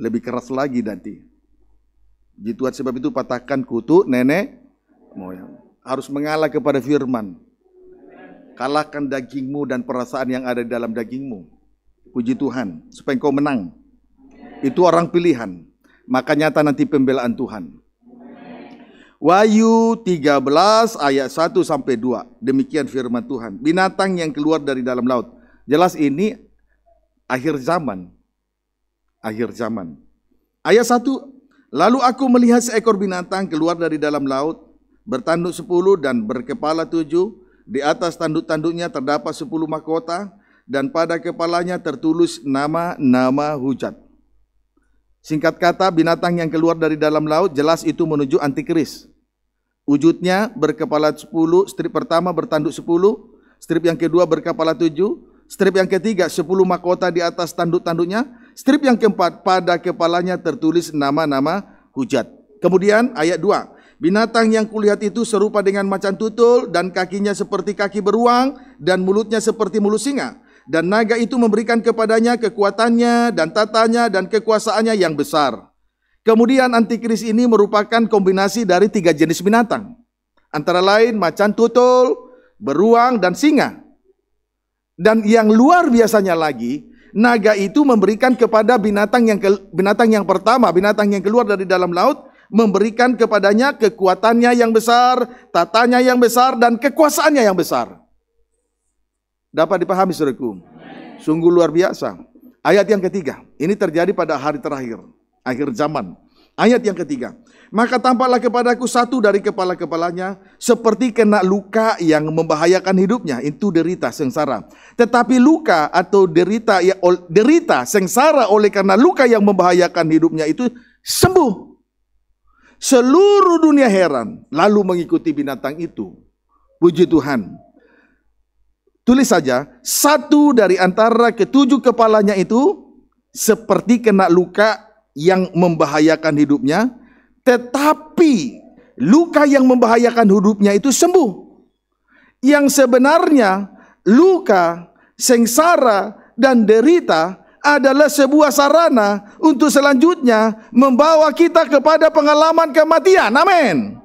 Lebih keras lagi nanti. Jituat sebab itu patahkan kutu nenek moyang. Harus mengalah kepada firman. Kalahkan dagingmu dan perasaan yang ada di dalam dagingmu. Puji Tuhan, supaya engkau menang. Itu orang pilihan. Maka nyata nanti pembelaan Tuhan. Wahyu 13 ayat 1 sampai 2. Demikian firman Tuhan. Binatang yang keluar dari dalam laut. Jelas ini akhir zaman. Akhir zaman. Ayat 1. Lalu aku melihat seekor binatang keluar dari dalam laut, bertanduk sepuluh dan berkepala tujuh. Di atas tanduk-tanduknya terdapat sepuluh mahkota, dan pada kepalanya tertulis nama-nama hujat. Singkat kata, binatang yang keluar dari dalam laut jelas itu menuju antikris. Wujudnya berkepala 10, strip pertama bertanduk 10, strip yang kedua berkepala 7, strip yang ketiga 10 mahkota di atas tanduk-tanduknya, strip yang keempat pada kepalanya tertulis nama-nama hujat. Kemudian ayat 2, Binatang yang kulihat itu serupa dengan macan tutul dan kakinya seperti kaki beruang dan mulutnya seperti mulut singa dan naga itu memberikan kepadanya kekuatannya dan tatanya dan kekuasaannya yang besar. Kemudian antikris ini merupakan kombinasi dari tiga jenis binatang. Antara lain macan tutul, beruang, dan singa. Dan yang luar biasanya lagi, naga itu memberikan kepada binatang yang ke, binatang yang pertama, binatang yang keluar dari dalam laut, memberikan kepadanya kekuatannya yang besar, tatanya yang besar, dan kekuasaannya yang besar. Dapat dipahami saudaraku? Sungguh luar biasa. Ayat yang ketiga, ini terjadi pada hari terakhir, akhir zaman. Ayat yang ketiga, maka tampaklah kepadaku satu dari kepala-kepalanya seperti kena luka yang membahayakan hidupnya, itu derita sengsara. Tetapi luka atau derita ya derita sengsara oleh karena luka yang membahayakan hidupnya itu sembuh. Seluruh dunia heran lalu mengikuti binatang itu. Puji Tuhan. Tulis saja, satu dari antara ketujuh kepalanya itu seperti kena luka yang membahayakan hidupnya, tetapi luka yang membahayakan hidupnya itu sembuh. Yang sebenarnya luka, sengsara, dan derita adalah sebuah sarana untuk selanjutnya membawa kita kepada pengalaman kematian. Amin.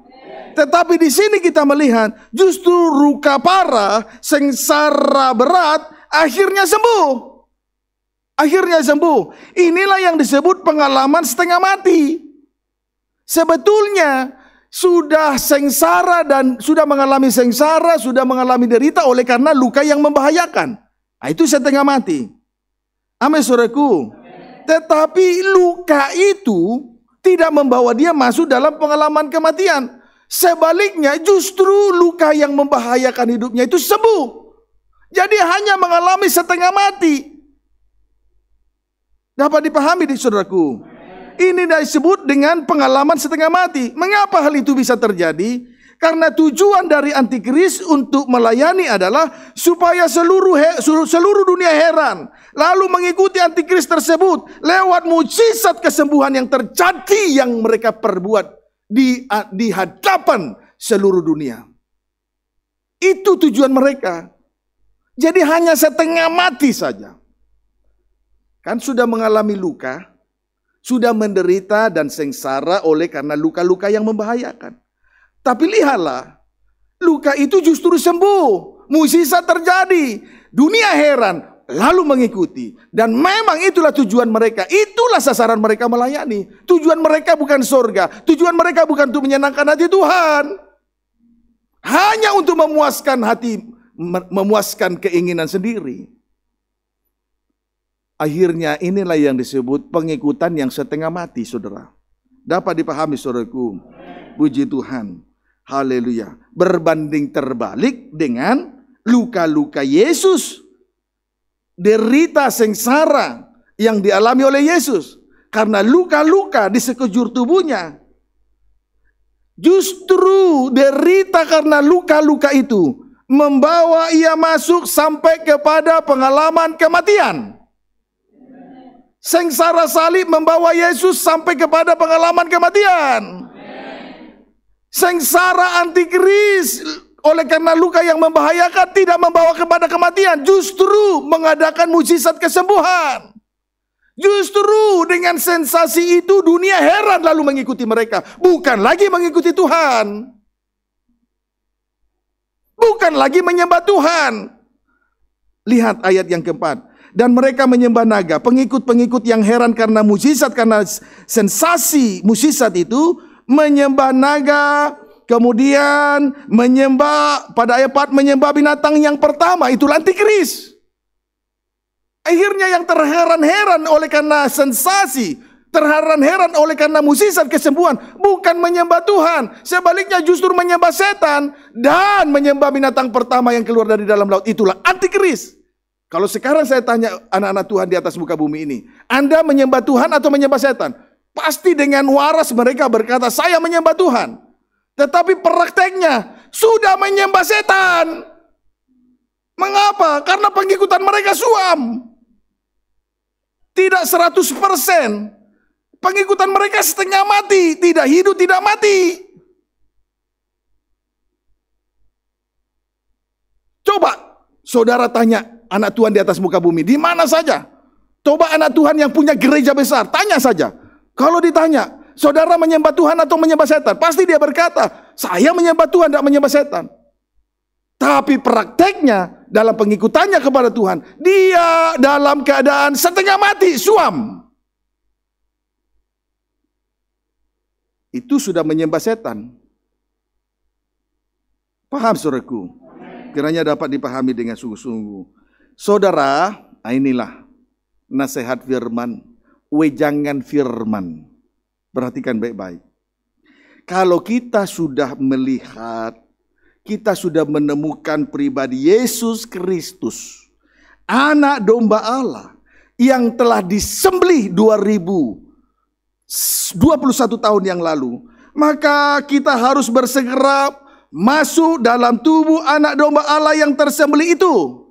Tetapi di sini kita melihat justru ruka parah, sengsara berat, akhirnya sembuh. Akhirnya sembuh. Inilah yang disebut pengalaman setengah mati. Sebetulnya sudah sengsara dan sudah mengalami sengsara, sudah mengalami derita oleh karena luka yang membahayakan. Nah, itu setengah mati. Amin suraku. Tetapi luka itu tidak membawa dia masuk dalam pengalaman kematian. Sebaliknya justru luka yang membahayakan hidupnya itu sembuh. Jadi hanya mengalami setengah mati. Dapat dipahami di saudaraku. Ini disebut dengan pengalaman setengah mati. Mengapa hal itu bisa terjadi? Karena tujuan dari antikris untuk melayani adalah supaya seluruh he, seluruh dunia heran, lalu mengikuti antikris tersebut lewat mujizat kesembuhan yang terjadi yang mereka perbuat di, ah, di hadapan seluruh dunia. Itu tujuan mereka. Jadi hanya setengah mati saja. Kan sudah mengalami luka, sudah menderita dan sengsara oleh karena luka-luka yang membahayakan. Tapi lihatlah, luka itu justru sembuh. Musisa terjadi. Dunia heran, lalu mengikuti. Dan memang itulah tujuan mereka. Itulah sasaran mereka melayani. Tujuan mereka bukan surga. Tujuan mereka bukan untuk menyenangkan hati Tuhan. Hanya untuk memuaskan hati, memuaskan keinginan sendiri. Akhirnya inilah yang disebut pengikutan yang setengah mati, saudara. Dapat dipahami, saudaraku. Puji Tuhan. Haleluya. Berbanding terbalik dengan luka-luka Yesus derita sengsara yang dialami oleh Yesus karena luka-luka di sekujur tubuhnya. Justru derita karena luka-luka itu membawa ia masuk sampai kepada pengalaman kematian. Sengsara salib membawa Yesus sampai kepada pengalaman kematian. Sengsara antikris oleh karena luka yang membahayakan tidak membawa kepada kematian, justru mengadakan mujizat kesembuhan. Justru dengan sensasi itu dunia heran lalu mengikuti mereka, bukan lagi mengikuti Tuhan. Bukan lagi menyembah Tuhan. Lihat ayat yang keempat. Dan mereka menyembah naga, pengikut-pengikut yang heran karena mujizat, karena sensasi mujizat itu menyembah naga, kemudian menyembah pada ayat 4 menyembah binatang yang pertama itu antikris. Akhirnya yang terheran-heran oleh karena sensasi, terheran-heran oleh karena musisat kesembuhan, bukan menyembah Tuhan, sebaliknya justru menyembah setan dan menyembah binatang pertama yang keluar dari dalam laut itulah antikris. Kalau sekarang saya tanya anak-anak Tuhan di atas muka bumi ini, Anda menyembah Tuhan atau menyembah setan? Pasti dengan waras mereka berkata, saya menyembah Tuhan. Tetapi prakteknya sudah menyembah setan. Mengapa? Karena pengikutan mereka suam. Tidak 100%. Pengikutan mereka setengah mati. Tidak hidup, tidak mati. Coba saudara tanya anak Tuhan di atas muka bumi. Di mana saja? Coba anak Tuhan yang punya gereja besar. Tanya saja. Kalau ditanya, saudara menyembah Tuhan atau menyembah setan? Pasti dia berkata, saya menyembah Tuhan, tidak menyembah setan. Tapi prakteknya dalam pengikutannya kepada Tuhan, dia dalam keadaan setengah mati, suam. Itu sudah menyembah setan. Paham saudaraku? Kiranya dapat dipahami dengan sungguh-sungguh. Saudara, ah, inilah nasihat firman, wejangan firman. Perhatikan baik-baik. Kalau kita sudah melihat, kita sudah menemukan pribadi Yesus Kristus, anak domba Allah yang telah disembelih 2021 tahun yang lalu, maka kita harus bersegera masuk dalam tubuh anak domba Allah yang tersembelih itu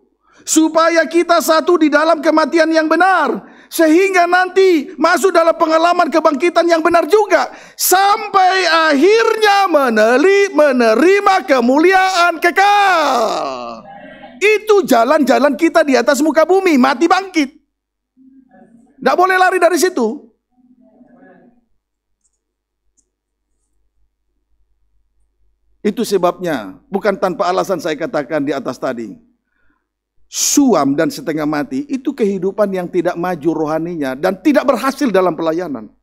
supaya kita satu di dalam kematian yang benar sehingga nanti masuk dalam pengalaman kebangkitan yang benar juga sampai akhirnya meneli, menerima kemuliaan kekal. Itu jalan-jalan kita di atas muka bumi, mati bangkit. Tidak boleh lari dari situ. Itu sebabnya, bukan tanpa alasan saya katakan di atas tadi suam dan setengah mati itu kehidupan yang tidak maju rohaninya dan tidak berhasil dalam pelayanan.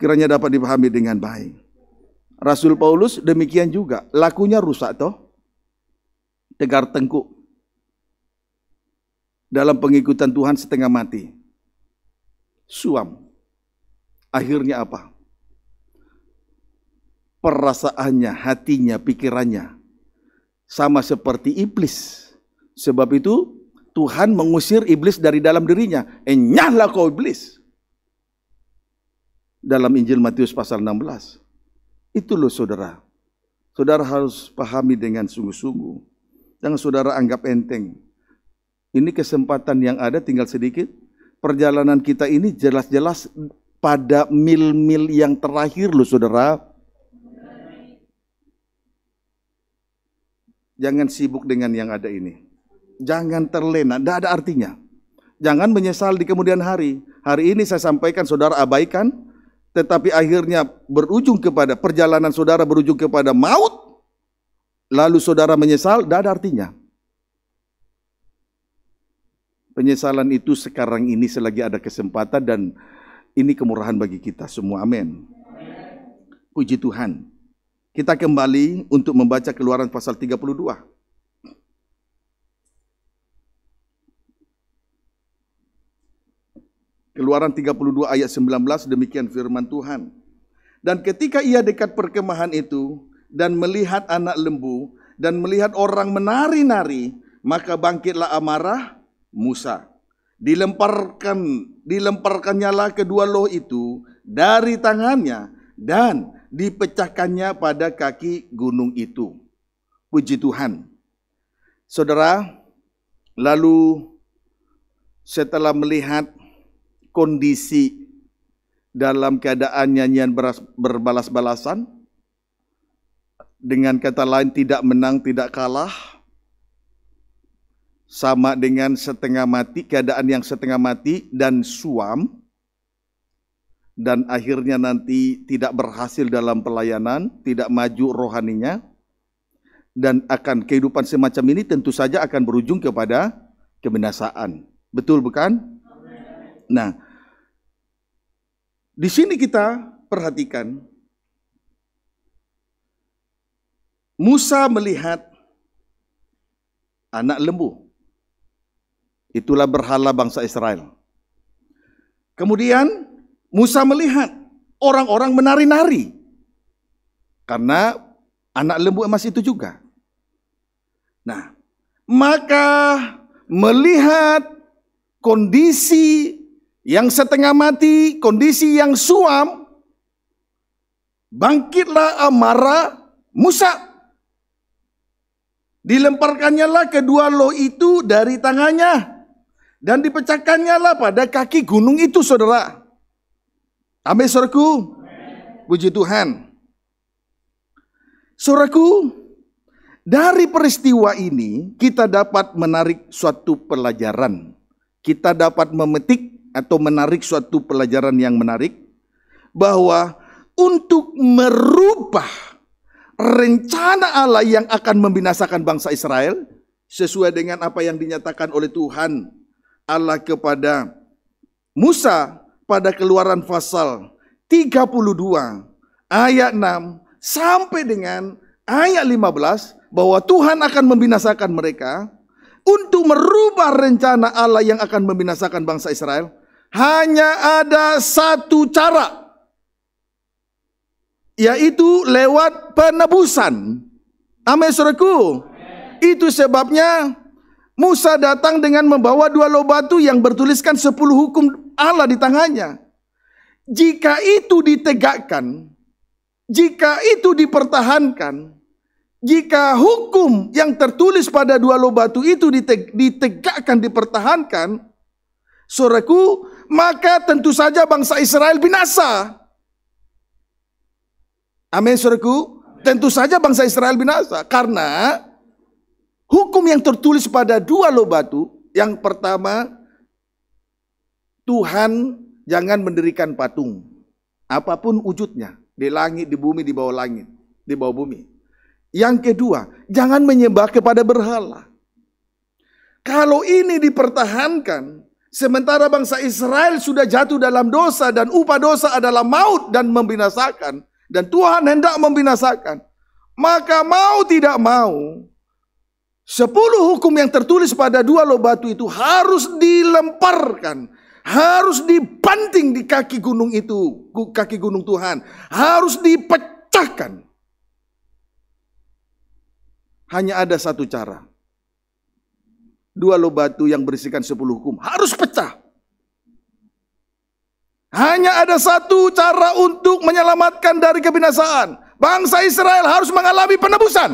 Kiranya dapat dipahami dengan baik. Rasul Paulus demikian juga, lakunya rusak toh. Tegar tengkuk. Dalam pengikutan Tuhan setengah mati. Suam. Akhirnya apa? perasaannya, hatinya, pikirannya. Sama seperti iblis. Sebab itu Tuhan mengusir iblis dari dalam dirinya. Enyahlah kau iblis. Dalam Injil Matius pasal 16. Itu loh saudara. Saudara harus pahami dengan sungguh-sungguh. Jangan saudara anggap enteng. Ini kesempatan yang ada tinggal sedikit. Perjalanan kita ini jelas-jelas pada mil-mil yang terakhir loh saudara Jangan sibuk dengan yang ada ini. Jangan terlena, tidak ada artinya. Jangan menyesal di kemudian hari. Hari ini saya sampaikan saudara abaikan, tetapi akhirnya berujung kepada perjalanan saudara berujung kepada maut. Lalu saudara menyesal, tidak ada artinya. Penyesalan itu sekarang ini selagi ada kesempatan dan ini kemurahan bagi kita semua. Amin. Puji Tuhan. Kita kembali untuk membaca keluaran pasal 32. Keluaran 32 ayat 19 demikian firman Tuhan. Dan ketika ia dekat perkemahan itu dan melihat anak lembu dan melihat orang menari-nari, maka bangkitlah amarah Musa. Dilemparkan dilemparkannya lah kedua loh itu dari tangannya dan dipecahkannya pada kaki gunung itu. Puji Tuhan. Saudara, lalu setelah melihat kondisi dalam keadaan nyanyian berbalas-balasan, dengan kata lain tidak menang, tidak kalah, sama dengan setengah mati, keadaan yang setengah mati dan suam, dan akhirnya nanti tidak berhasil dalam pelayanan, tidak maju rohaninya, dan akan kehidupan semacam ini tentu saja akan berujung kepada kebinasaan. Betul bukan? Nah, di sini kita perhatikan Musa melihat anak lembu. Itulah berhala bangsa Israel. Kemudian Musa melihat orang-orang menari-nari. Karena anak lembu emas itu juga. Nah, maka melihat kondisi yang setengah mati, kondisi yang suam, bangkitlah amarah Musa. Dilemparkannya lah kedua lo itu dari tangannya dan dipecahkannya lah pada kaki gunung itu saudara. Amin saudaraku. Puji Tuhan. Saudaraku, dari peristiwa ini kita dapat menarik suatu pelajaran. Kita dapat memetik atau menarik suatu pelajaran yang menarik bahwa untuk merubah rencana Allah yang akan membinasakan bangsa Israel sesuai dengan apa yang dinyatakan oleh Tuhan Allah kepada Musa pada keluaran pasal 32 ayat 6 sampai dengan ayat 15 bahwa Tuhan akan membinasakan mereka untuk merubah rencana Allah yang akan membinasakan bangsa Israel hanya ada satu cara yaitu lewat penebusan. Amin saudaraku. Itu sebabnya Musa datang dengan membawa dua lobatu yang bertuliskan sepuluh hukum Allah di tangannya. Jika itu ditegakkan, jika itu dipertahankan, jika hukum yang tertulis pada dua lo batu itu ditegakkan, dipertahankan, suraku, maka tentu saja bangsa Israel binasa. Amin, suraku. Tentu saja bangsa Israel binasa. Karena hukum yang tertulis pada dua lo batu, yang pertama Tuhan jangan mendirikan patung. Apapun wujudnya. Di langit, di bumi, di bawah langit. Di bawah bumi. Yang kedua, jangan menyembah kepada berhala. Kalau ini dipertahankan, sementara bangsa Israel sudah jatuh dalam dosa dan upah dosa adalah maut dan membinasakan. Dan Tuhan hendak membinasakan. Maka mau tidak mau, Sepuluh hukum yang tertulis pada dua lo batu itu harus dilemparkan harus dibanting di kaki gunung itu, kaki gunung Tuhan, harus dipecahkan. Hanya ada satu cara. Dua lo batu yang berisikan sepuluh hukum harus pecah. Hanya ada satu cara untuk menyelamatkan dari kebinasaan. Bangsa Israel harus mengalami penebusan.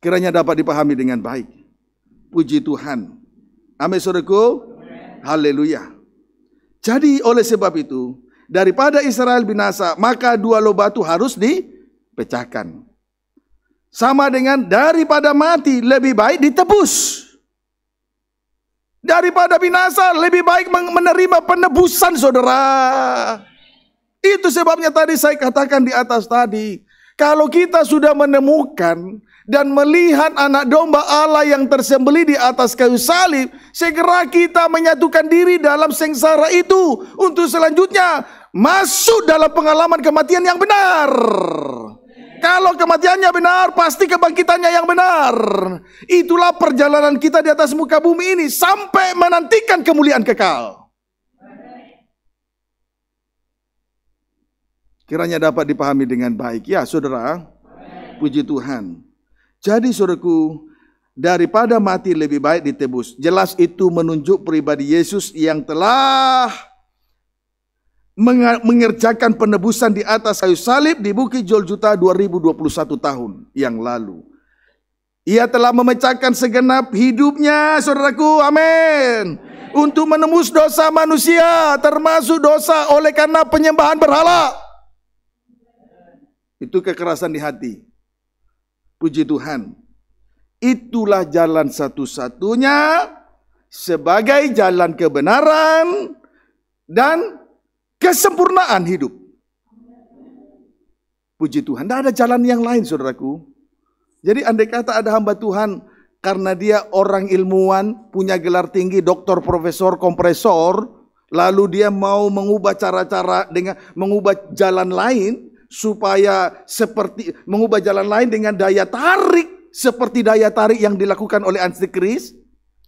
Kiranya dapat dipahami dengan baik. Puji Tuhan, Amin suruhku. Haleluya. Jadi oleh sebab itu, daripada Israel binasa, maka dua lo batu harus dipecahkan. Sama dengan daripada mati lebih baik ditebus. Daripada binasa lebih baik menerima penebusan saudara. Itu sebabnya tadi saya katakan di atas tadi. Kalau kita sudah menemukan dan melihat anak domba Allah yang tersembelih di atas kayu salib, segera kita menyatukan diri dalam sengsara itu untuk selanjutnya masuk dalam pengalaman kematian yang benar. Kalau kematiannya benar, pasti kebangkitannya yang benar. Itulah perjalanan kita di atas muka bumi ini sampai menantikan kemuliaan kekal. Kiranya dapat dipahami dengan baik. Ya, saudara, puji Tuhan. Jadi suruhku, daripada mati lebih baik ditebus. Jelas itu menunjuk pribadi Yesus yang telah mengerjakan penebusan di atas kayu salib di Bukit Joljuta 2021 tahun yang lalu. Ia telah memecahkan segenap hidupnya, saudaraku, amin. Untuk menembus dosa manusia, termasuk dosa oleh karena penyembahan berhala. Itu kekerasan di hati. Puji Tuhan. Itulah jalan satu-satunya sebagai jalan kebenaran dan kesempurnaan hidup. Puji Tuhan, tidak ada jalan yang lain saudaraku. Jadi andai kata ada hamba Tuhan karena dia orang ilmuwan, punya gelar tinggi, doktor, profesor, kompresor, lalu dia mau mengubah cara-cara dengan mengubah jalan lain, supaya seperti mengubah jalan lain dengan daya tarik seperti daya tarik yang dilakukan oleh antikris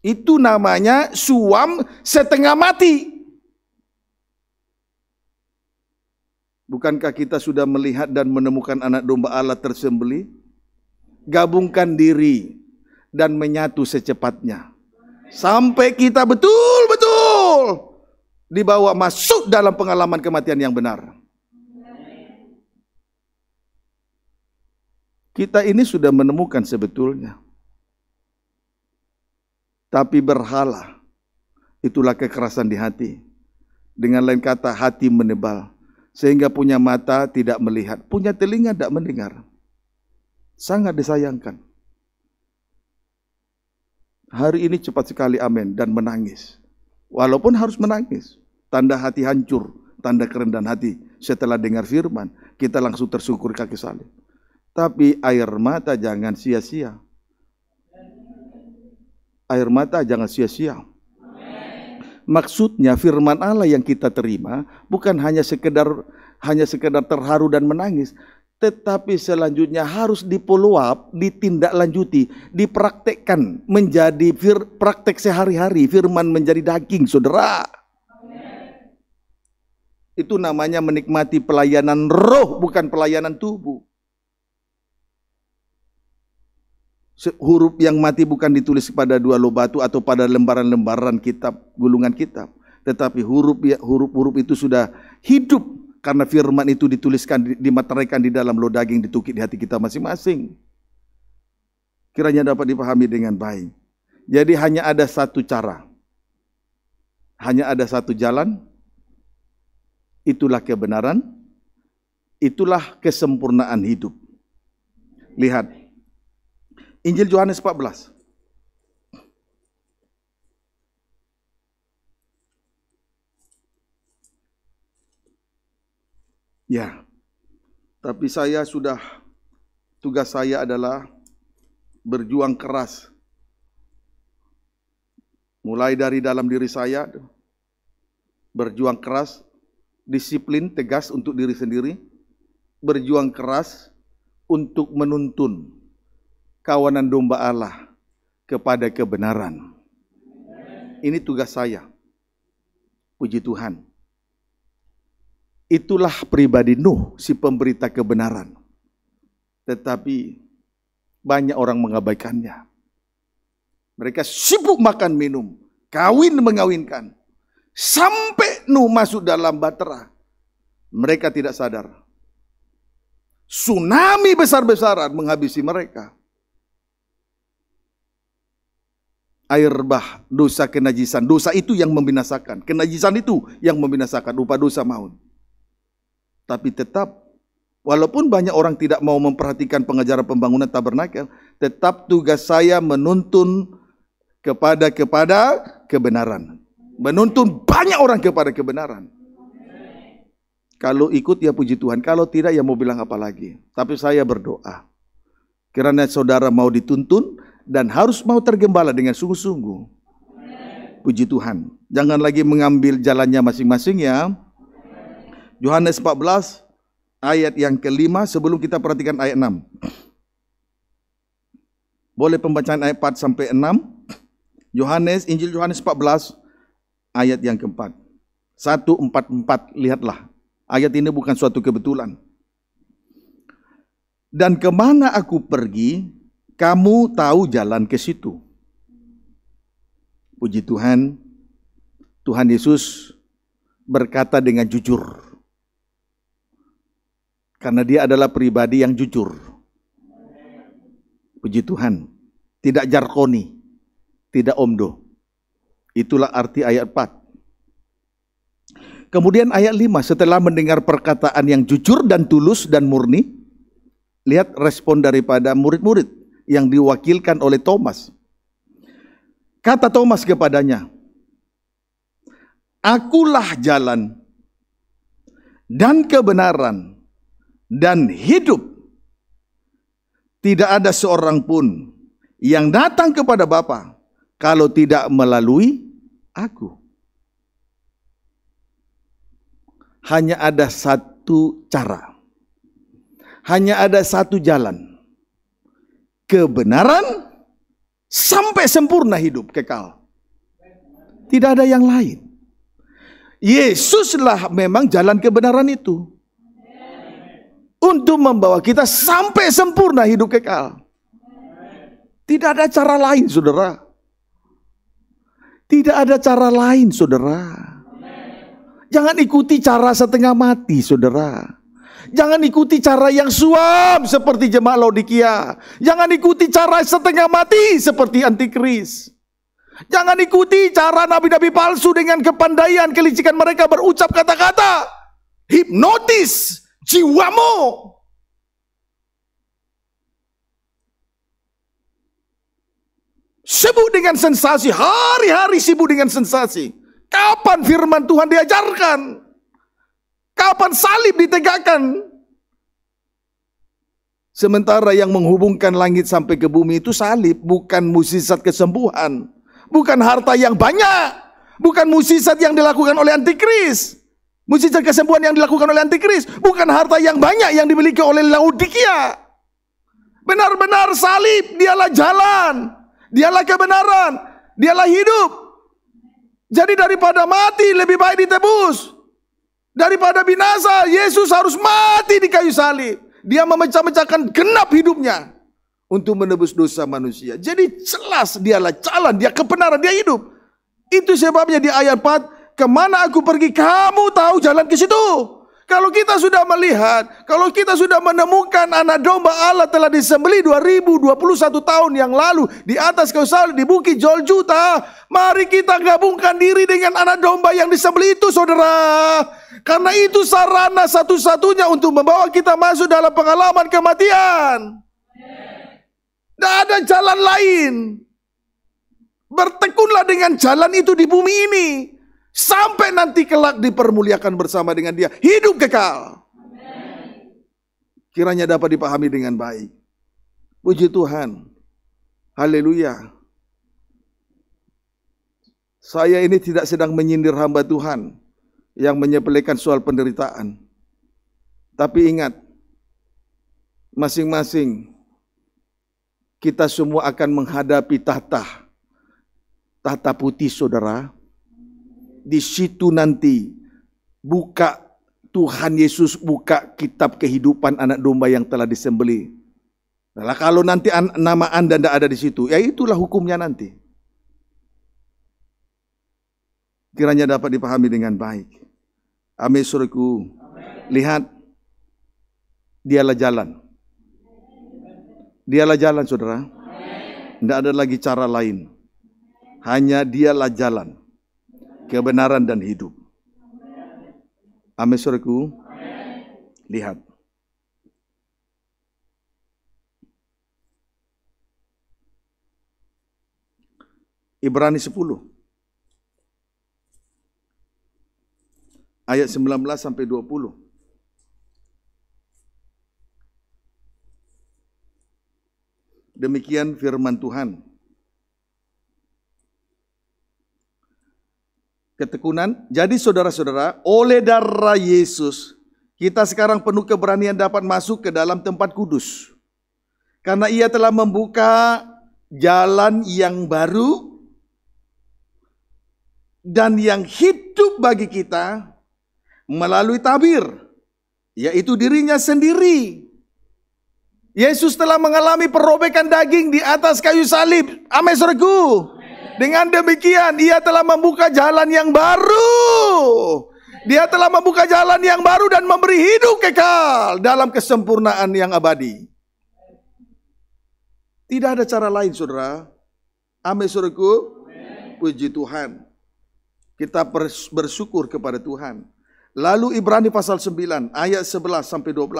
itu namanya suam setengah mati. Bukankah kita sudah melihat dan menemukan anak domba Allah tersembelih? Gabungkan diri dan menyatu secepatnya. Sampai kita betul-betul dibawa masuk dalam pengalaman kematian yang benar. Kita ini sudah menemukan sebetulnya. Tapi berhala, itulah kekerasan di hati. Dengan lain kata hati menebal. Sehingga punya mata tidak melihat, punya telinga tidak mendengar. Sangat disayangkan. Hari ini cepat sekali amin dan menangis. Walaupun harus menangis. Tanda hati hancur, tanda kerendahan hati. Setelah dengar firman, kita langsung tersyukur kaki salib. Tapi air mata jangan sia-sia. Air mata jangan sia-sia. Maksudnya firman Allah yang kita terima bukan hanya sekedar hanya sekedar terharu dan menangis, tetapi selanjutnya harus di up, ditindaklanjuti, dipraktekkan menjadi fir, praktek sehari-hari, firman menjadi daging, Saudara. Itu namanya menikmati pelayanan roh bukan pelayanan tubuh. huruf yang mati bukan ditulis pada dua lobatu atau pada lembaran-lembaran kitab, gulungan kitab, tetapi huruf ya, huruf-huruf itu sudah hidup karena firman itu dituliskan dimateraikan di dalam lo daging ditukik di hati kita masing-masing. Kiranya dapat dipahami dengan baik. Jadi hanya ada satu cara. Hanya ada satu jalan. Itulah kebenaran. Itulah kesempurnaan hidup. Lihat, Injil Yohanes 14. Ya. Tapi saya sudah tugas saya adalah berjuang keras. Mulai dari dalam diri saya berjuang keras, disiplin tegas untuk diri sendiri, berjuang keras untuk menuntun kawanan domba Allah kepada kebenaran. Ini tugas saya. Puji Tuhan. Itulah pribadi Nuh, si pemberita kebenaran. Tetapi banyak orang mengabaikannya. Mereka sibuk makan minum, kawin mengawinkan. Sampai Nuh masuk dalam batera. Mereka tidak sadar. Tsunami besar-besaran menghabisi mereka. air bah, dosa kenajisan. Dosa itu yang membinasakan. Kenajisan itu yang membinasakan. Rupa dosa maut. Tapi tetap, walaupun banyak orang tidak mau memperhatikan pengajaran pembangunan tabernakel, tetap tugas saya menuntun kepada kepada kebenaran. Menuntun banyak orang kepada kebenaran. Kalau ikut ya puji Tuhan, kalau tidak ya mau bilang apa lagi. Tapi saya berdoa. Kiranya saudara mau dituntun, dan harus mau tergembala dengan sungguh-sungguh. Puji Tuhan. Jangan lagi mengambil jalannya masing-masing ya. Yohanes 14 ayat yang kelima sebelum kita perhatikan ayat 6. Boleh pembacaan ayat 4 sampai 6. Yohanes Injil Yohanes 14 ayat yang keempat. 144 lihatlah. Ayat ini bukan suatu kebetulan. Dan kemana aku pergi, kamu tahu jalan ke situ. Puji Tuhan, Tuhan Yesus berkata dengan jujur. Karena dia adalah pribadi yang jujur. Puji Tuhan, tidak jarkoni, tidak omdo. Itulah arti ayat 4. Kemudian ayat 5, setelah mendengar perkataan yang jujur dan tulus dan murni, lihat respon daripada murid-murid yang diwakilkan oleh Thomas. Kata Thomas kepadanya, "Akulah jalan dan kebenaran dan hidup. Tidak ada seorang pun yang datang kepada Bapa kalau tidak melalui aku." Hanya ada satu cara. Hanya ada satu jalan kebenaran sampai sempurna hidup kekal. Tidak ada yang lain. Yesuslah memang jalan kebenaran itu. Untuk membawa kita sampai sempurna hidup kekal. Tidak ada cara lain, saudara. Tidak ada cara lain, saudara. Jangan ikuti cara setengah mati, saudara. Jangan ikuti cara yang suam seperti jemaat Laodikia. Jangan ikuti cara setengah mati seperti antikris. Jangan ikuti cara nabi-nabi palsu dengan kepandaian, kelicikan mereka berucap kata-kata. Hipnotis jiwamu. Sibuk dengan sensasi, hari-hari sibuk dengan sensasi. Kapan firman Tuhan diajarkan? Kapan salib ditegakkan? Sementara yang menghubungkan langit sampai ke bumi itu salib, bukan musisat kesembuhan, bukan harta yang banyak, bukan musisat yang dilakukan oleh antikris. Musisat kesembuhan yang dilakukan oleh antikris, bukan harta yang banyak yang dimiliki oleh Laodikia. Benar-benar salib, dialah jalan, dialah kebenaran, dialah hidup. Jadi daripada mati lebih baik ditebus daripada binasa. Yesus harus mati di kayu salib. Dia memecah-mecahkan genap hidupnya untuk menebus dosa manusia. Jadi jelas dialah jalan, dia kebenaran, dia hidup. Itu sebabnya di ayat 4, kemana aku pergi kamu tahu jalan ke situ. Kalau kita sudah melihat, kalau kita sudah menemukan anak domba Allah telah puluh 2021 tahun yang lalu di atas kayu salib di Bukit Joljuta, mari kita gabungkan diri dengan anak domba yang disembeli itu saudara. Karena itu sarana satu-satunya untuk membawa kita masuk dalam pengalaman kematian. Tidak ada jalan lain. Bertekunlah dengan jalan itu di bumi ini. Sampai nanti kelak dipermuliakan bersama dengan dia. Hidup kekal. Kiranya dapat dipahami dengan baik. Puji Tuhan. Haleluya. Saya ini tidak sedang menyindir hamba Tuhan yang menyepelekan soal penderitaan. Tapi ingat, masing-masing kita semua akan menghadapi tahta. Tahta putih saudara. Di situ nanti buka Tuhan Yesus buka kitab kehidupan anak domba yang telah disembeli. Nah, kalau nanti an nama Anda tidak ada di situ, ya itulah hukumnya nanti. Kiranya dapat dipahami dengan baik. Amin suruhku. Lihat, dialah jalan. Dialah jalan, saudara. Tidak ada lagi cara lain. Hanya dialah jalan. Kebenaran dan hidup. Amin suruhku. Lihat. Ibrani 10 ayat 19 sampai 20. Demikian firman Tuhan. Ketekunan. Jadi saudara-saudara, oleh darah Yesus, kita sekarang penuh keberanian dapat masuk ke dalam tempat kudus. Karena ia telah membuka jalan yang baru dan yang hidup bagi kita melalui tabir, yaitu dirinya sendiri. Yesus telah mengalami perobekan daging di atas kayu salib. Amin surku. Dengan demikian ia telah membuka jalan yang baru. Dia telah membuka jalan yang baru dan memberi hidup kekal dalam kesempurnaan yang abadi. Tidak ada cara lain saudara. Amin surku. Puji Tuhan. Kita bersyukur kepada Tuhan Lalu Ibrani pasal 9 ayat 11 sampai 12.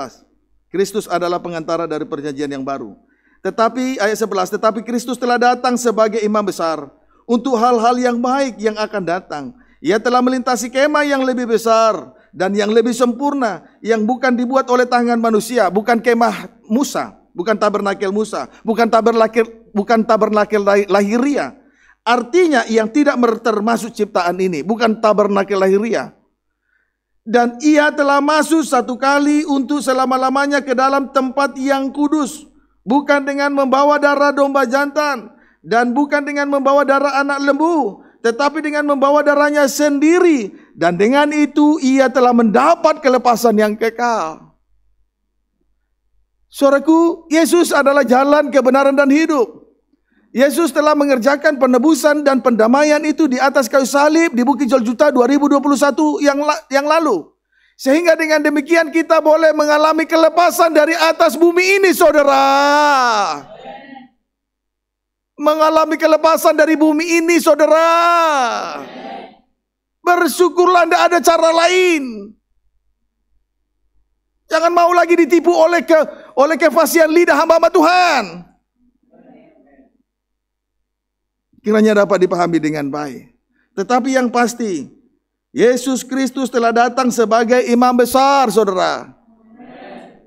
Kristus adalah pengantara dari perjanjian yang baru. Tetapi ayat 11, tetapi Kristus telah datang sebagai imam besar untuk hal-hal yang baik yang akan datang. Ia telah melintasi kemah yang lebih besar dan yang lebih sempurna yang bukan dibuat oleh tangan manusia, bukan kemah Musa, bukan tabernakel Musa, bukan tabernakel bukan tabernakel lahiria. Artinya yang tidak termasuk ciptaan ini, bukan tabernakel lahiria dan ia telah masuk satu kali untuk selama-lamanya ke dalam tempat yang kudus, bukan dengan membawa darah domba jantan dan bukan dengan membawa darah anak lembu, tetapi dengan membawa darahnya sendiri dan dengan itu ia telah mendapat kelepasan yang kekal. Suaraku, Yesus adalah jalan kebenaran dan hidup. Yesus telah mengerjakan penebusan dan pendamaian itu di atas kayu salib di Bukit Joljuta 2021 yang yang lalu. Sehingga dengan demikian kita boleh mengalami kelepasan dari atas bumi ini, Saudara. Mengalami kelepasan dari bumi ini, Saudara. Bersyukurlah tidak ada cara lain. Jangan mau lagi ditipu oleh ke oleh kefasihan lidah hamba-hamba Tuhan. kiranya dapat dipahami dengan baik. Tetapi yang pasti, Yesus Kristus telah datang sebagai imam besar, saudara.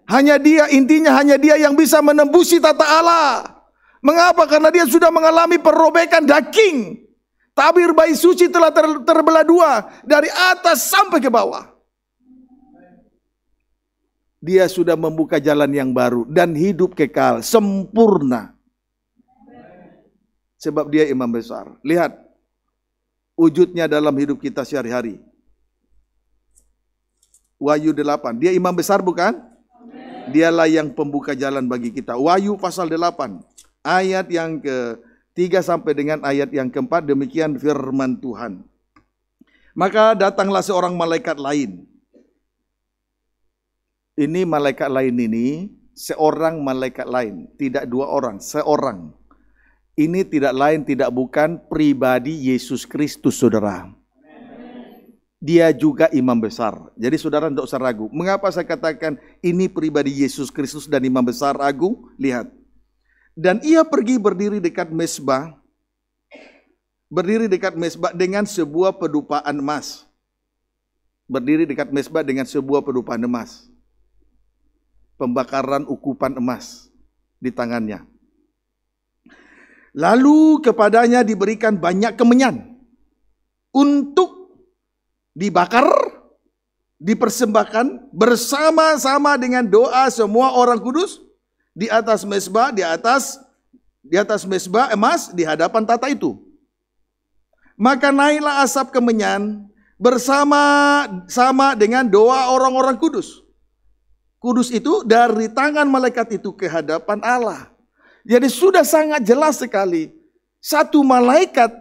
Hanya dia, intinya hanya dia yang bisa menembusi tata Allah. Mengapa? Karena dia sudah mengalami perobekan daging. Tabir bayi suci telah ter, terbelah dua dari atas sampai ke bawah. Dia sudah membuka jalan yang baru dan hidup kekal, sempurna. Sebab dia imam besar. Lihat wujudnya dalam hidup kita sehari-hari. Wahyu 8. Dia imam besar bukan? Dialah yang pembuka jalan bagi kita. Wahyu pasal 8 ayat yang ke 3 sampai dengan ayat yang keempat demikian firman Tuhan. Maka datanglah seorang malaikat lain. Ini malaikat lain ini seorang malaikat lain, tidak dua orang, seorang. Ini tidak lain tidak bukan pribadi Yesus Kristus saudara. Dia juga imam besar. Jadi saudara tidak usah ragu. Mengapa saya katakan ini pribadi Yesus Kristus dan imam besar agung? Lihat. Dan ia pergi berdiri dekat mesbah. Berdiri dekat mesbah dengan sebuah pedupaan emas. Berdiri dekat mesbah dengan sebuah pedupaan emas. Pembakaran ukupan emas di tangannya. Lalu kepadanya diberikan banyak kemenyan untuk dibakar, dipersembahkan bersama-sama dengan doa semua orang kudus di atas mesbah, di atas di atas mesbah emas di hadapan tata itu. Maka naiklah asap kemenyan bersama sama dengan doa orang-orang kudus. Kudus itu dari tangan malaikat itu ke hadapan Allah. Jadi sudah sangat jelas sekali. Satu malaikat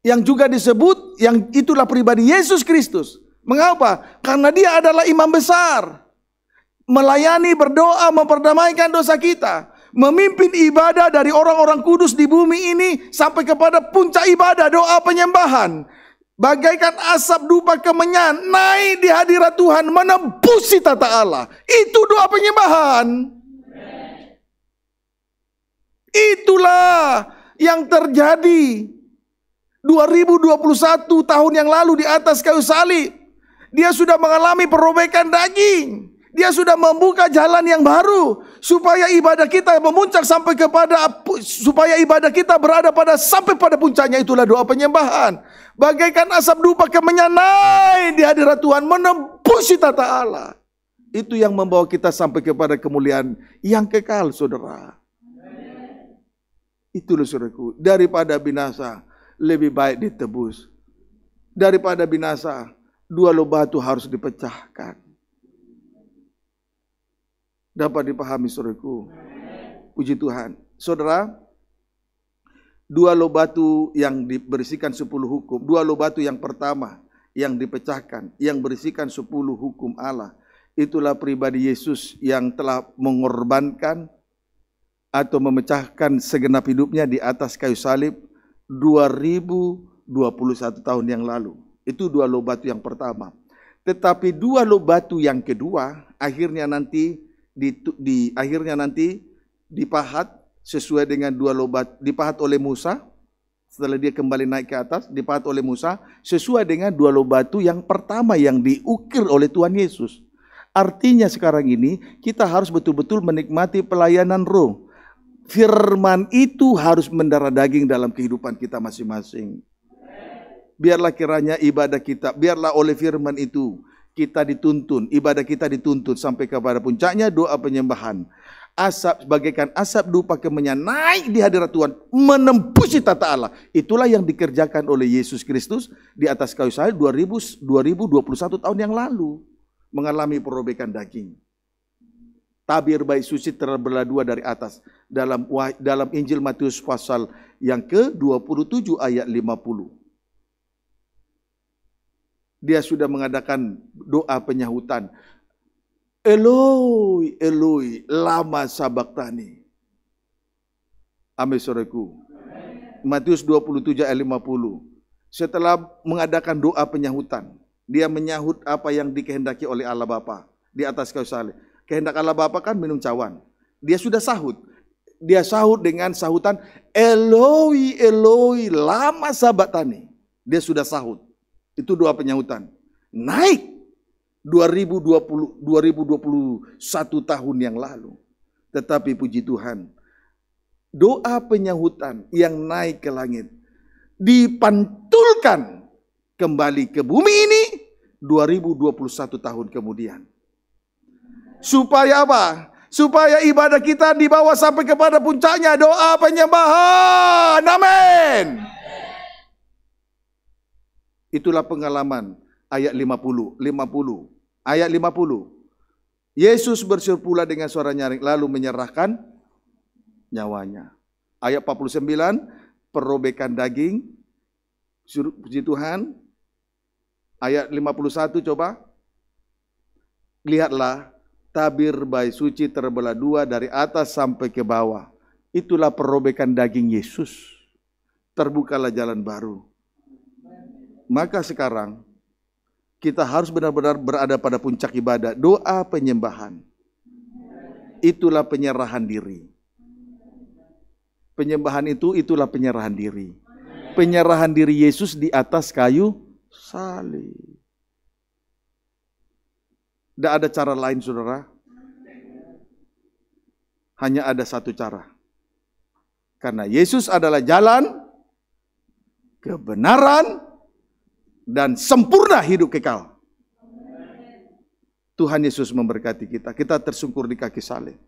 yang juga disebut, yang itulah pribadi Yesus Kristus. Mengapa? Karena dia adalah imam besar. Melayani, berdoa, memperdamaikan dosa kita. Memimpin ibadah dari orang-orang kudus di bumi ini sampai kepada puncak ibadah, doa penyembahan. Bagaikan asap dupa kemenyan, naik di hadirat Tuhan, menembusi tata Allah. Itu doa penyembahan. Itulah yang terjadi 2021 tahun yang lalu di atas kayu salib. Dia sudah mengalami perobekan daging. Dia sudah membuka jalan yang baru supaya ibadah kita memuncak sampai kepada supaya ibadah kita berada pada sampai pada puncaknya itulah doa penyembahan. Bagaikan asap dupa kemenyanai di hadirat Tuhan menembus tata Allah. Itu yang membawa kita sampai kepada kemuliaan yang kekal, saudara. Itulah, loh daripada binasa lebih baik ditebus. Daripada binasa, dua lo batu harus dipecahkan. Dapat dipahami suruhku. Puji Tuhan. Saudara, dua lobatu batu yang diberisikan sepuluh hukum. Dua lobatu batu yang pertama yang dipecahkan, yang berisikan sepuluh hukum Allah. Itulah pribadi Yesus yang telah mengorbankan atau memecahkan segenap hidupnya di atas kayu salib 2021 tahun yang lalu. Itu dua lo batu yang pertama. Tetapi dua lo batu yang kedua akhirnya nanti di, di akhirnya nanti dipahat sesuai dengan dua lo batu dipahat oleh Musa setelah dia kembali naik ke atas dipahat oleh Musa sesuai dengan dua lo batu yang pertama yang diukir oleh Tuhan Yesus. Artinya sekarang ini kita harus betul-betul menikmati pelayanan roh firman itu harus mendarah daging dalam kehidupan kita masing-masing. Biarlah kiranya ibadah kita, biarlah oleh firman itu kita dituntun, ibadah kita dituntun sampai kepada puncaknya doa penyembahan. Asap bagaikan asap dupa kemenyan naik di hadirat Tuhan menembusi tata Allah. Itulah yang dikerjakan oleh Yesus Kristus di atas kayu salib 2000, 2021 tahun yang lalu mengalami perobekan daging. Tabir baik suci terbelah dua dari atas dalam dalam Injil Matius pasal yang ke-27 ayat 50. Dia sudah mengadakan doa penyahutan. Eloi, Eloi, lama sabaktani. Amin suraku. Matius 27 ayat 50. Setelah mengadakan doa penyahutan, dia menyahut apa yang dikehendaki oleh Allah Bapa di atas kayu salib kehendak Allah Bapa kan minum cawan. Dia sudah sahut. Dia sahut dengan sahutan Eloi, Eloi, lama sabatani. Dia sudah sahut. Itu dua penyahutan. Naik 2020, 2021 tahun yang lalu. Tetapi puji Tuhan, doa penyahutan yang naik ke langit dipantulkan kembali ke bumi ini 2021 tahun kemudian. Supaya apa? Supaya ibadah kita dibawa sampai kepada puncaknya doa penyembahan. Amin. Itulah pengalaman ayat 50, 50. Ayat 50. Yesus berseru pula dengan suara nyaring lalu menyerahkan nyawanya. Ayat 49, perobekan daging suruh puji Tuhan. Ayat 51 coba. Lihatlah tabir bayi suci terbelah dua dari atas sampai ke bawah. Itulah perobekan daging Yesus. Terbukalah jalan baru. Maka sekarang kita harus benar-benar berada pada puncak ibadah, doa penyembahan. Itulah penyerahan diri. Penyembahan itu itulah penyerahan diri. Penyerahan diri Yesus di atas kayu salib. Tidak ada cara lain, saudara. Hanya ada satu cara. Karena Yesus adalah jalan, kebenaran, dan sempurna hidup kekal. Tuhan Yesus memberkati kita. Kita tersungkur di kaki salib.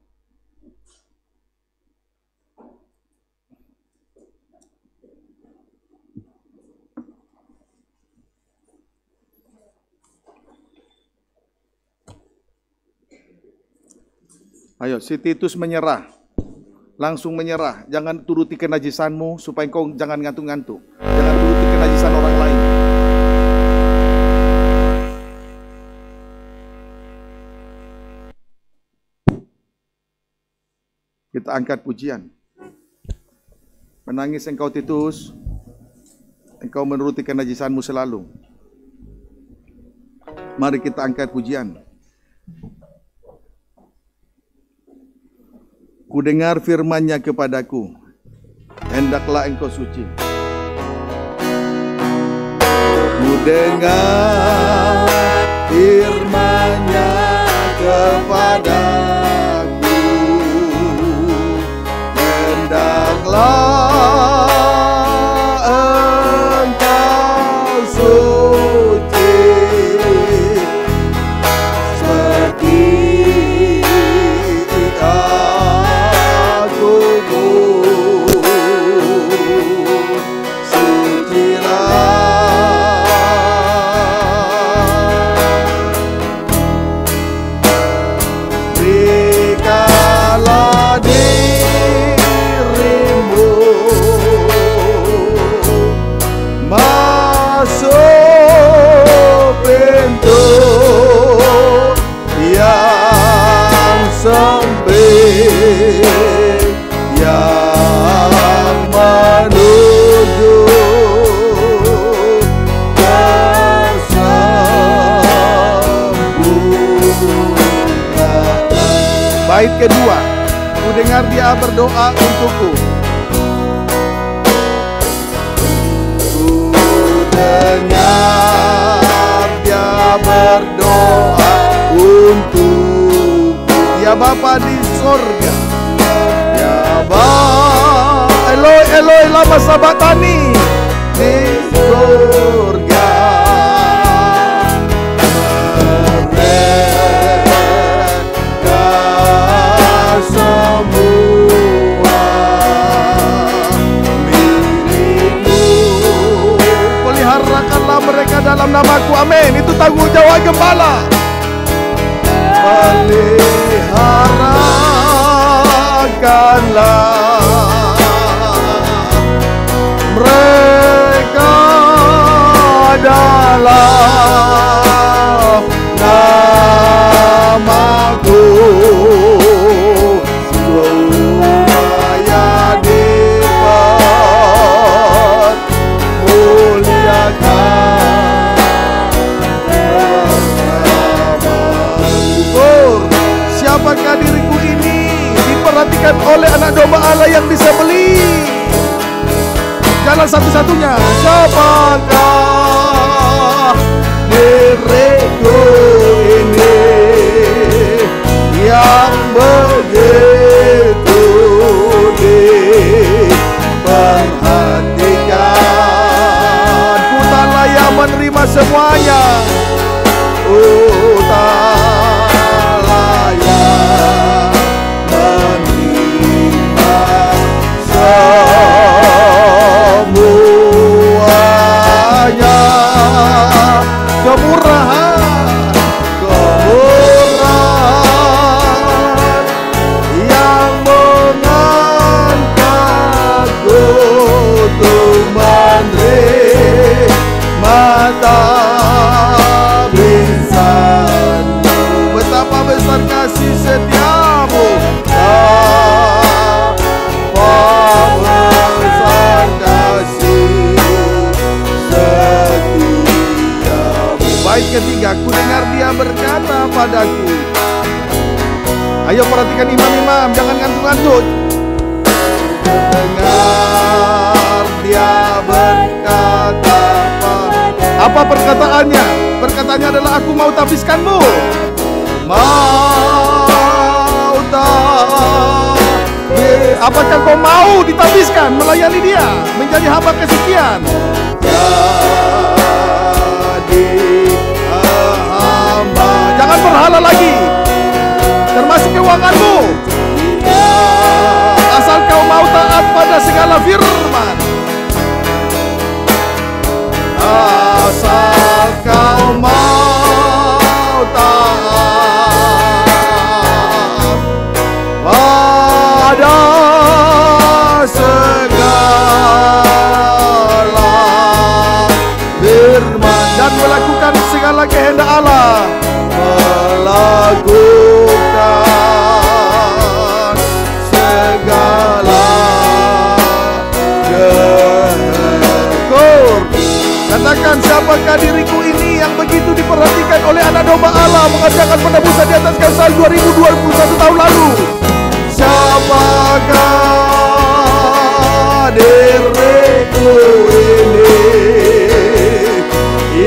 Ayo, si Titus menyerah. Langsung menyerah. Jangan turuti kenajisanmu supaya kau jangan ngantuk-ngantuk. Jangan turuti kenajisan orang lain. Kita angkat pujian. Menangis engkau Titus, engkau menuruti kenajisanmu selalu. Mari kita angkat pujian. Kudengar firman-Nya kepadaku. Hendaklah engkau suci. Kudengar firman-Nya kepadaku. Hendaklah bait kedua. Ku dengar dia berdoa untukku. Ku dengar dia berdoa untukku. Ya Bapa di sorga. Ya Bapa. Eloi, Eloi, lama sabatani. Di sorga. dalam namaku. Amin. Itu tanggung jawab gembala. Peliharakanlah mereka dalam namaku. oleh anak domba Allah yang bisa beli. Jalan satu-satunya, siapakah diriku ini yang begitu diperhatikan? Ku yang layak menerima semuanya. Oh. kemurahan kemurahan yang mengangkatku untuk mata. ketiga ku dengar dia berkata padaku Ayo perhatikan imam-imam jangan ngantuk-ngantuk Dengar dia berkata padaku Apa perkataannya? Perkataannya adalah aku mau tabiskanmu Mau tapis Apakah kau mau ditabiskan melayani dia menjadi hamba kesekian? Ya berhala lagi termasuk keuanganmu asal kau mau taat pada segala firman asal kau mau taat pada segala firman dan melakukan segala kehendak Allah segala katakan siapakah diriku ini yang begitu diperhatikan oleh anak domba Allah mengerjakan musa di atas kayu 2021 tahun lalu? Siapakah diriku ini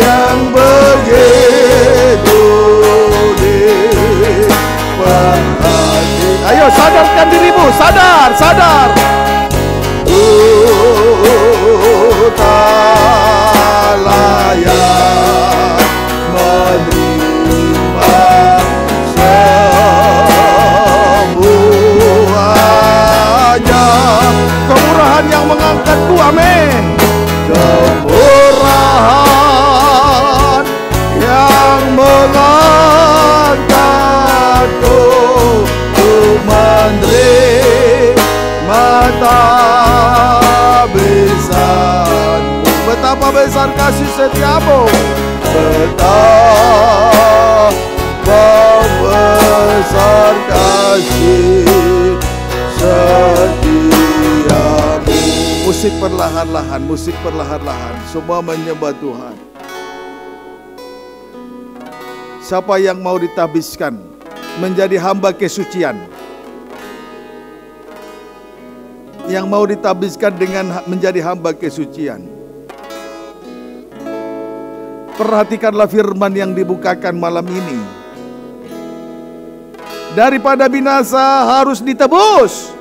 yang begitu Ayo sadarkan dirimu, sadar, sadar. Ku tak layak menerima semuanya. Kemurahan yang mengangkatku, amin. Betapa besar kasih setiamu Betapa besar kasih setiamu Musik perlahan-lahan, musik perlahan-lahan Semua menyembah Tuhan Siapa yang mau ditabiskan? menjadi hamba kesucian yang mau ditabiskan dengan menjadi hamba kesucian. Perhatikanlah firman yang dibukakan malam ini. Daripada binasa harus ditebus.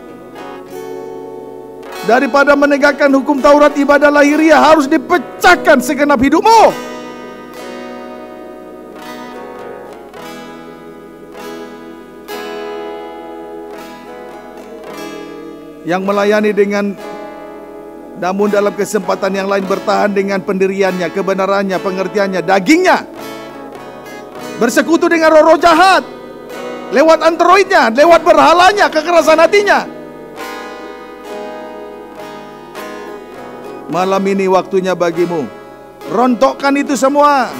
Daripada menegakkan hukum Taurat ibadah lahiriah harus dipecahkan segenap hidupmu. yang melayani dengan namun dalam kesempatan yang lain bertahan dengan pendiriannya, kebenarannya, pengertiannya, dagingnya. Bersekutu dengan roh-roh jahat. Lewat androidnya, lewat berhalanya, kekerasan hatinya. Malam ini waktunya bagimu. Rontokkan itu semua.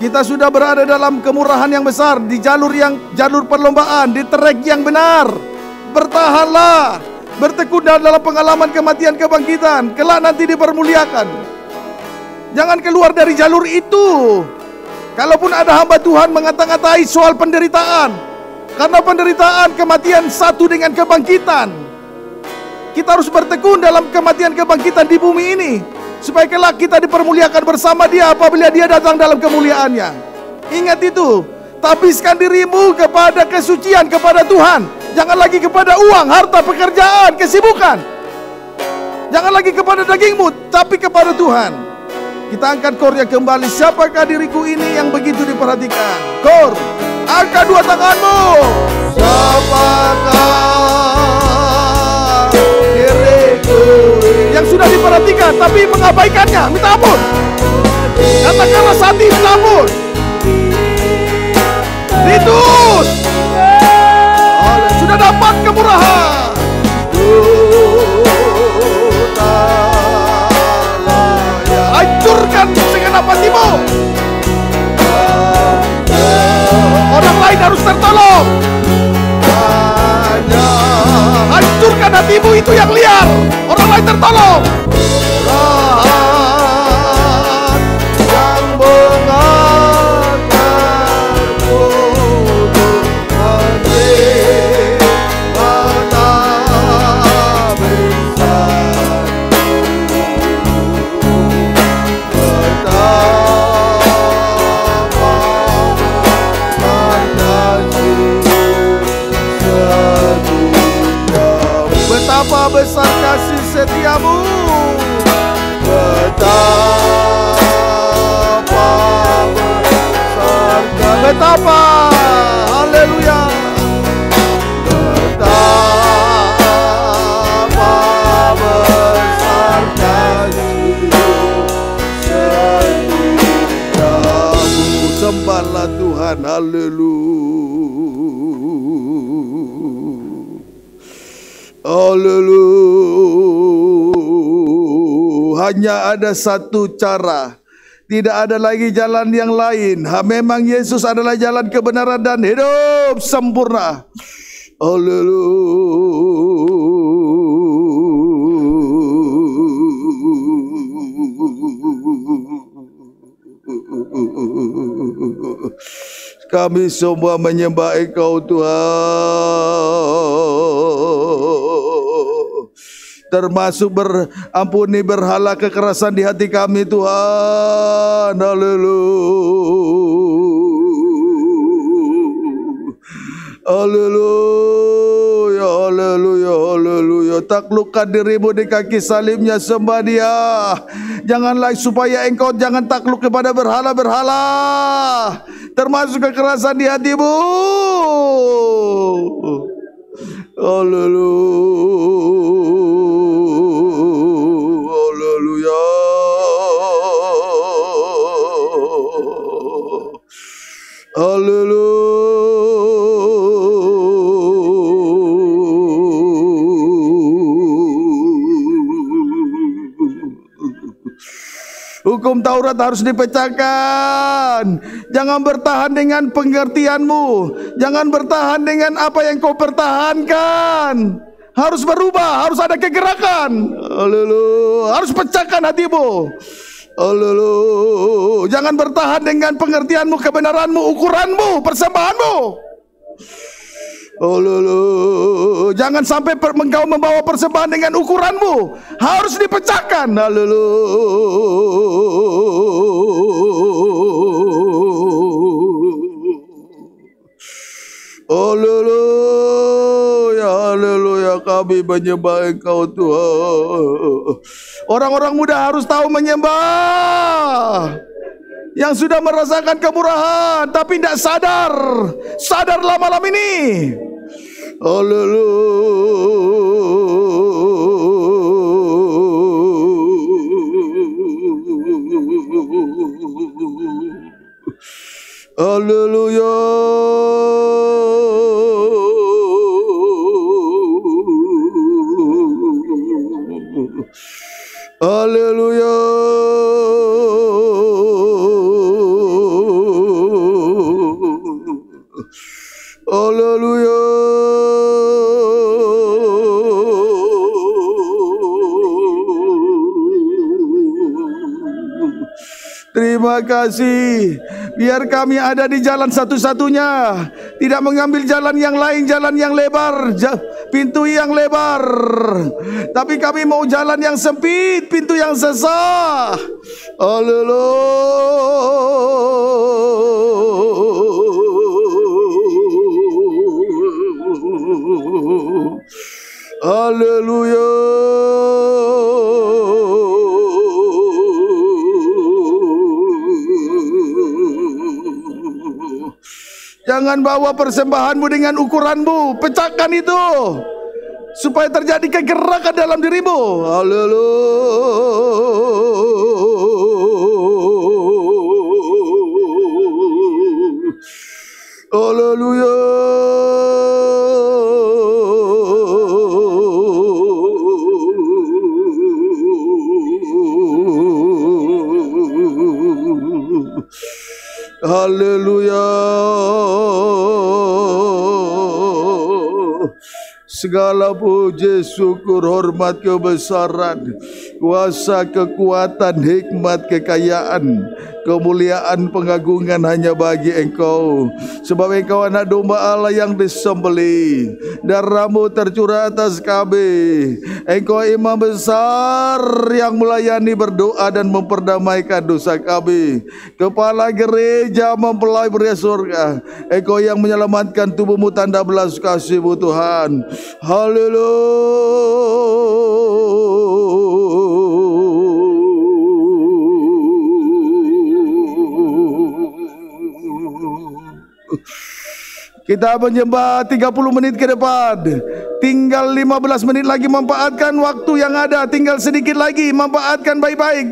Kita sudah berada dalam kemurahan yang besar di jalur yang jalur perlombaan, di trek yang benar. Bertahanlah, bertekun dalam pengalaman kematian kebangkitan, kelak nanti dipermuliakan. Jangan keluar dari jalur itu. Kalaupun ada hamba Tuhan mengata-ngatai soal penderitaan, karena penderitaan kematian satu dengan kebangkitan. Kita harus bertekun dalam kematian kebangkitan di bumi ini Supaya kelak kita dipermuliakan bersama dia apabila dia datang dalam kemuliaannya. Ingat itu, tapiskan dirimu kepada kesucian, kepada Tuhan. Jangan lagi kepada uang, harta, pekerjaan, kesibukan. Jangan lagi kepada dagingmu, tapi kepada Tuhan. Kita angkat kornya kembali. Siapakah diriku ini yang begitu diperhatikan? Kor, angkat dua tanganmu. Siapakah sudah diperhatikan tapi mengabaikannya. Minta ampun. Katakanlah saat ini minta ampun. Titus. Oh, sudah dapat kemurahan. Hancurkan apa patimu. Orang lain harus tertolong. Hanya hancurkan hatimu itu yang liar. Orang lain tertolong. setiamu Betapa Sangka Betapa Haleluya Tuhan Haleluya Hallelujah hanya ada satu cara. Tidak ada lagi jalan yang lain. Ha, memang Yesus adalah jalan kebenaran dan hidup sempurna. Haleluya. Kami semua menyembah Engkau Tuhan termasuk berampuni berhala kekerasan di hati kami Tuhan haleluya haleluya haleluya haleluya taklukkan dirimu di kaki salibnya sembah dia janganlah supaya engkau jangan takluk kepada berhala-berhala termasuk kekerasan di hatimu haleluya hukum Taurat harus dipecahkan. Jangan bertahan dengan pengertianmu. Jangan bertahan dengan apa yang kau pertahankan. Harus berubah, harus ada kegerakan. Lulu, harus pecahkan hatimu. Lulu, jangan bertahan dengan pengertianmu, kebenaranmu, ukuranmu, persembahanmu. Ululu. Jangan sampai per, membawa persembahan dengan ukuranmu. Harus dipecahkan. Ululu. Ululu. Ya ya kami menyembah engkau Tuhan. Orang-orang muda harus tahu menyembah yang sudah merasakan kemurahan tapi tidak sadar. Sadarlah malam ini. Haleluya. Haleluya. Haleluya. Terima kasih. Biar kami ada di jalan satu-satunya, tidak mengambil jalan yang lain, jalan yang lebar, pintu yang lebar. Tapi kami mau jalan yang sempit, pintu yang sesah. Haleluya. Haleluya. Jangan bawa persembahanmu dengan ukuranmu. Pecahkan itu. Supaya terjadi kegerakan dalam dirimu. Haleluya. Haleluya. Hallelujah. Segala puji, syukur, hormat, kebesaran, kuasa, kekuatan, hikmat, kekayaan, kemuliaan, pengagungan hanya bagi engkau. Sebab engkau anak domba Allah yang disembeli, darahmu tercurah atas kami. Engkau imam besar yang melayani berdoa dan memperdamaikan dosa kami. Kepala gereja mempelai surga. Engkau yang menyelamatkan tubuhmu tanda belas kasihmu Tuhan. Haleluya. Kita menyembah 30 menit ke depan. Tinggal 15 menit lagi memanfaatkan waktu yang ada. Tinggal sedikit lagi memanfaatkan baik-baik.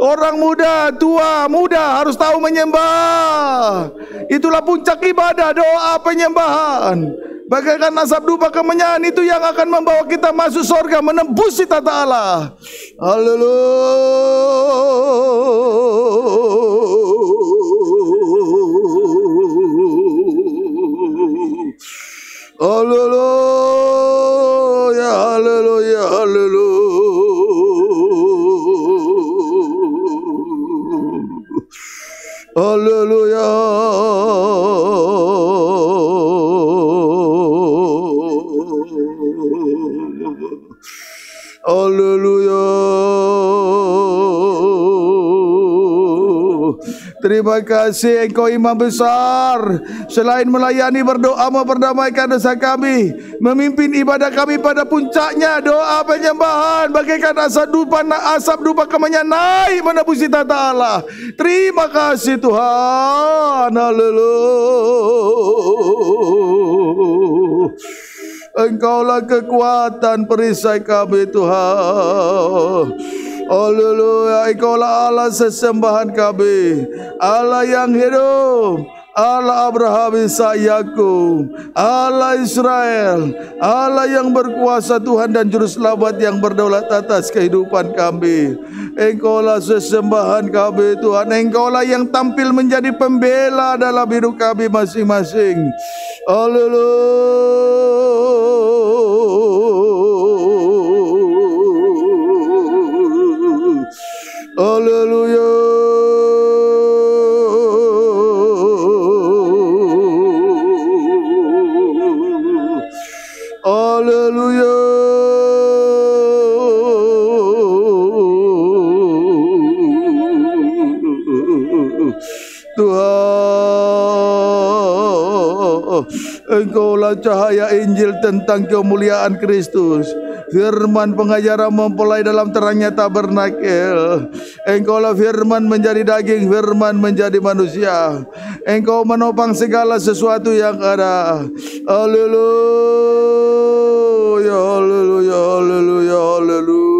Orang muda, tua, muda harus tahu menyembah. Itulah puncak ibadah, doa penyembahan. Bagaikan nasab dupa kemenyan itu yang akan membawa kita masuk surga menembus tata Allah. Haleluya. Haleluya. Hallelujah. Terima kasih engkau imam besar Selain melayani berdoa memperdamaikan dosa kami Memimpin ibadah kami pada puncaknya Doa penyembahan Bagaikan asap dupa asap dupa kemanya naik menebus tata Allah Terima kasih Tuhan Haleluya Engkaulah kekuatan perisai kami Tuhan Haleluya. Engkaulah Allah sesembahan kami. Allah yang hidup. Allah Abraham, Ishak, Yakub, Allah Israel, Allah yang berkuasa Tuhan dan juru selamat yang berdaulat atas kehidupan kami. Engkaulah sesembahan kami Tuhan, Engkaulah yang tampil menjadi pembela dalam hidup kami masing-masing. Haleluya. Haleluya. Haleluya. Tuhan, Engkaulah cahaya Injil tentang kemuliaan Kristus. Firman pengajaran mempelai dalam terangnya tabernakel. Engkaulah firman menjadi daging, firman menjadi manusia. Engkau menopang segala sesuatu yang ada. Haleluya, haleluya, haleluya, haleluya.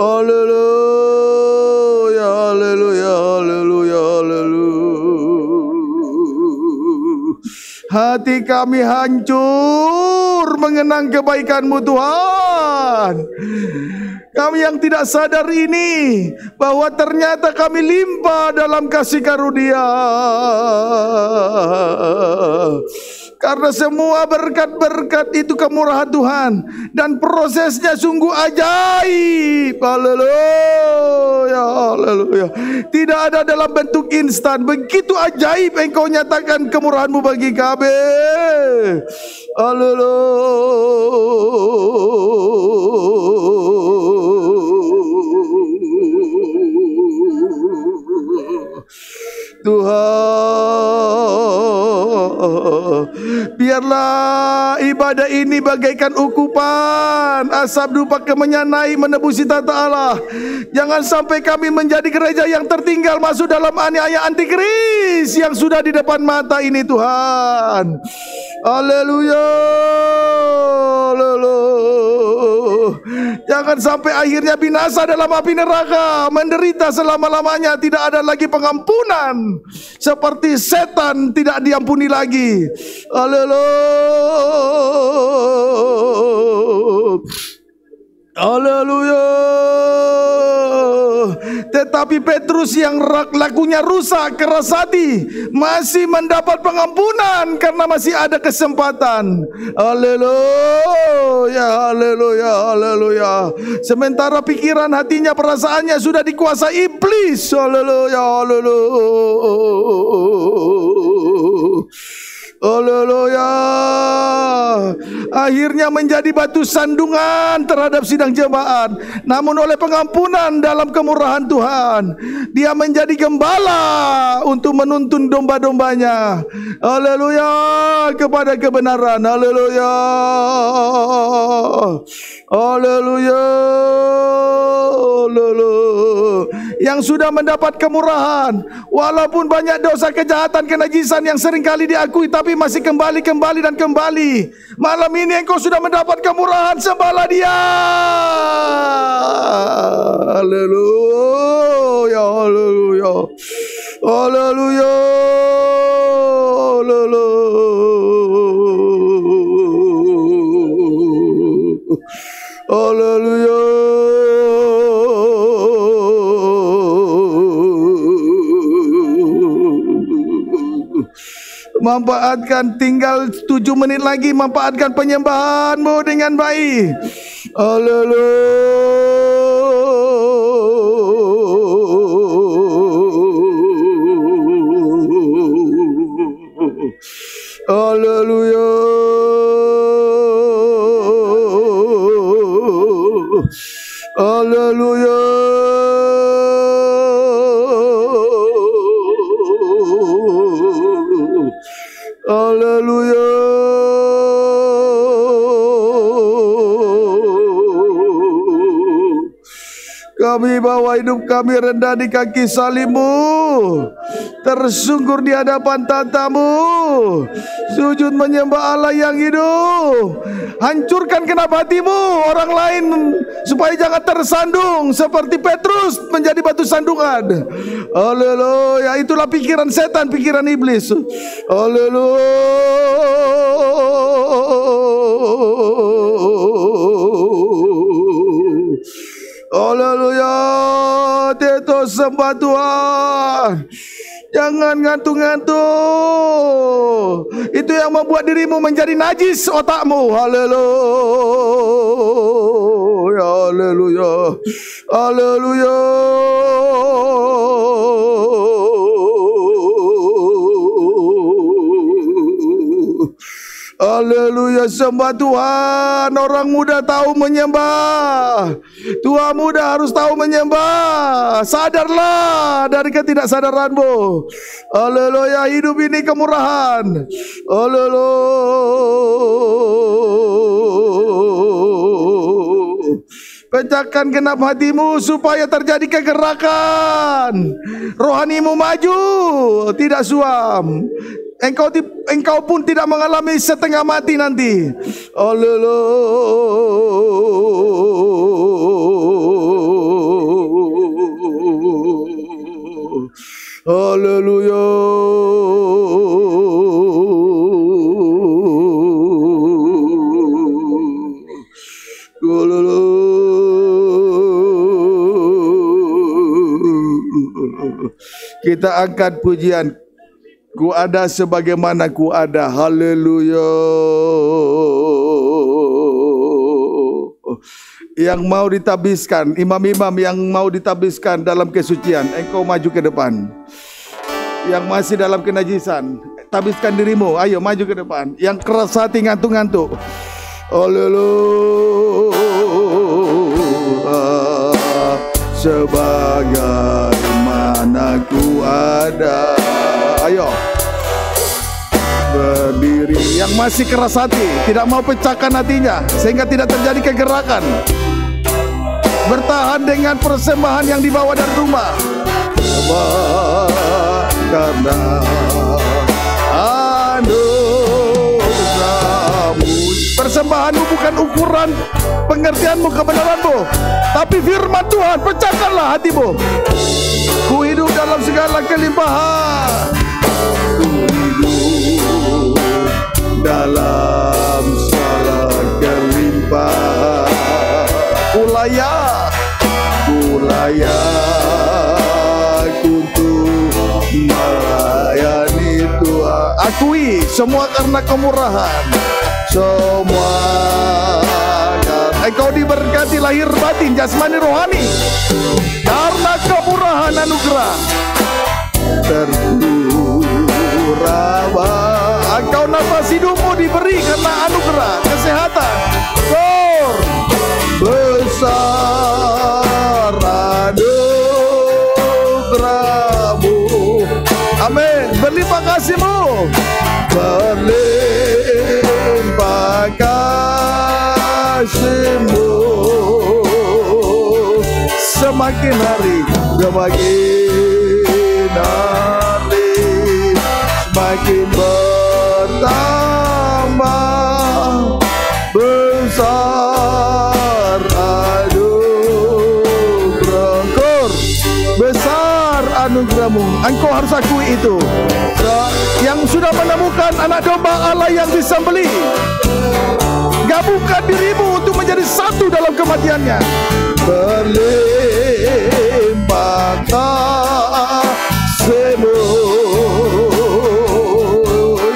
Haleluya, haleluya, haleluya. Hati kami hancur mengenang kebaikanmu Tuhan. Kami yang tidak sadar ini bahwa ternyata kami limpah dalam kasih karunia. Karena semua berkat-berkat itu kemurahan Tuhan. Dan prosesnya sungguh ajaib. Haleluya, haleluya. Tidak ada dalam bentuk instan. Begitu ajaib engkau nyatakan kemurahanmu bagi kami. Haleluya. Tuhan. Biarlah ibadah ini bagaikan ukupan Asap dupa kemenyanai menebusi tata Allah Jangan sampai kami menjadi gereja yang tertinggal Masuk dalam aniaya antikris Yang sudah di depan mata ini Tuhan Haleluya Jangan sampai akhirnya binasa dalam api neraka Menderita selama-lamanya Tidak ada lagi pengampunan Seperti setan tidak diampuni lagi lagi. Haleluya. Haleluya. Tetapi Petrus yang lakunya rusak keras hati masih mendapat pengampunan karena masih ada kesempatan. Haleluya, haleluya, haleluya. Sementara pikiran hatinya perasaannya sudah dikuasai iblis. Haleluya, haleluya. Uhul! Tipo, Haleluya. Akhirnya menjadi batu sandungan terhadap sidang jemaat. Namun oleh pengampunan dalam kemurahan Tuhan, dia menjadi gembala untuk menuntun domba-dombanya. Haleluya kepada kebenaran. Haleluya. Haleluya. Yang sudah mendapat kemurahan walaupun banyak dosa kejahatan kenajisan yang seringkali diakui tapi tapi masih kembali, kembali dan kembali. Malam ini engkau sudah mendapat kemurahan, sembahlah dia. haleluya. Haleluya. Haleluya. Haleluya. Manfaatkan tinggal tujuh menit lagi Manfaatkan penyembahanmu dengan baik Haleluya Haleluya hidup kami rendah di kaki salimu Tersungkur di hadapan tatamu Sujud menyembah Allah yang hidup Hancurkan kenapa hatimu Orang lain supaya jangan tersandung Seperti Petrus menjadi batu sandungan Haleluya Itulah pikiran setan, pikiran iblis Haleluya Hallelujah sembah Tuhan. Jangan ngantung-ngantung. Itu yang membuat dirimu menjadi najis otakmu. Haleluya. Haleluya. Haleluya. Haleluya sembah Tuhan Orang muda tahu menyembah Tua muda harus tahu menyembah Sadarlah dari ketidaksadaranmu Haleluya hidup ini kemurahan Haleluya Pecahkan genap hatimu supaya terjadi kegerakan. Rohanimu maju, tidak suam. Engkau, di, engkau pun tidak mengalami setengah mati nanti. Oh, lulu. Haleluya. Haleluya. Kita angkat pujian Ku ada sebagaimana ku ada. Haleluya. Yang mau ditabiskan, imam-imam yang mau ditabiskan dalam kesucian, engkau maju ke depan. Yang masih dalam kenajisan, tabiskan dirimu. Ayo maju ke depan. Yang keras hati ngantuk-ngantuk. Haleluya. Sebagaimana ku ada. Ayo sendiri yang masih keras hati, tidak mau pecahkan hatinya sehingga tidak terjadi kegerakan. Bertahan dengan persembahan yang dibawa dari rumah. Karena Persembahanmu bukan ukuran pengertianmu kebenaranmu Tapi firman Tuhan pecahkanlah hatimu Ku hidup dalam segala kelimpahan dalam segala kelimpahan ku layak ku layak untuk melayani Tuhan akui semua karena kemurahan semua Engkau eh, diberkati lahir batin jasmani rohani karena kemurahan anugerah tercurah Engkau nafas hidupmu diberi karena anugerah kesehatan. Kor besar anugerahmu. Amin. Berlimpah kasihmu. Berlimpah kasihmu. Semakin hari, semakin hari, semakin Engkau harus akui itu. Yang sudah menemukan anak domba Allah yang disembeli. Gabungkan dirimu untuk menjadi satu dalam kematiannya.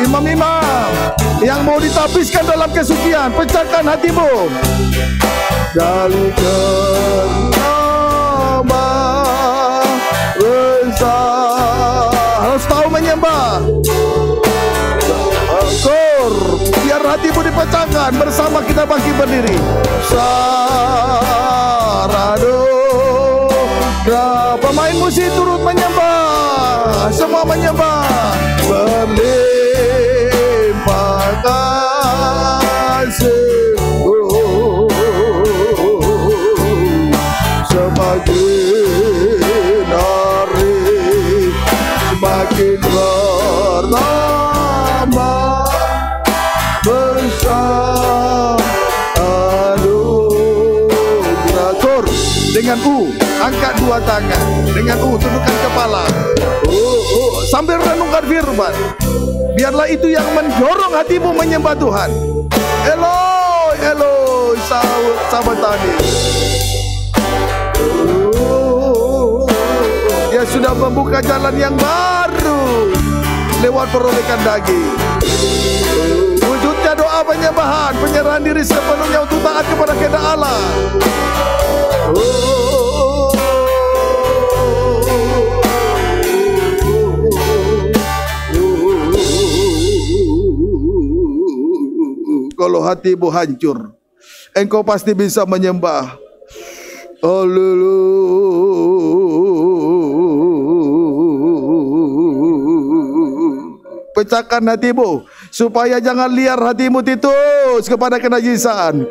Imam-imam yang mau ditapiskan dalam kesucian, pecahkan hatimu. Dari kerama menyembah Kor Biar hatimu dipecahkan Bersama kita bagi berdiri Sarado Pemain musik turut menyembah Semua menyembah Berlimpah kasih makin bertambah dengan U angkat dua tangan dengan U tundukkan kepala uh, uh, sambil renungkan firman biarlah itu yang mendorong hatimu menyembah Tuhan Hello Hello sahabat sabatani uh, dia sudah membuka jalan yang baik lewat perolehan daging. Wujudnya doa penyembahan, penyerahan diri sepenuhnya untuk taat kepada kehendak Allah. kalau hatimu hancur, engkau pasti bisa menyembah. Haleluya. Pecahkan hatimu supaya jangan liar hatimu titus kepada kenajisan.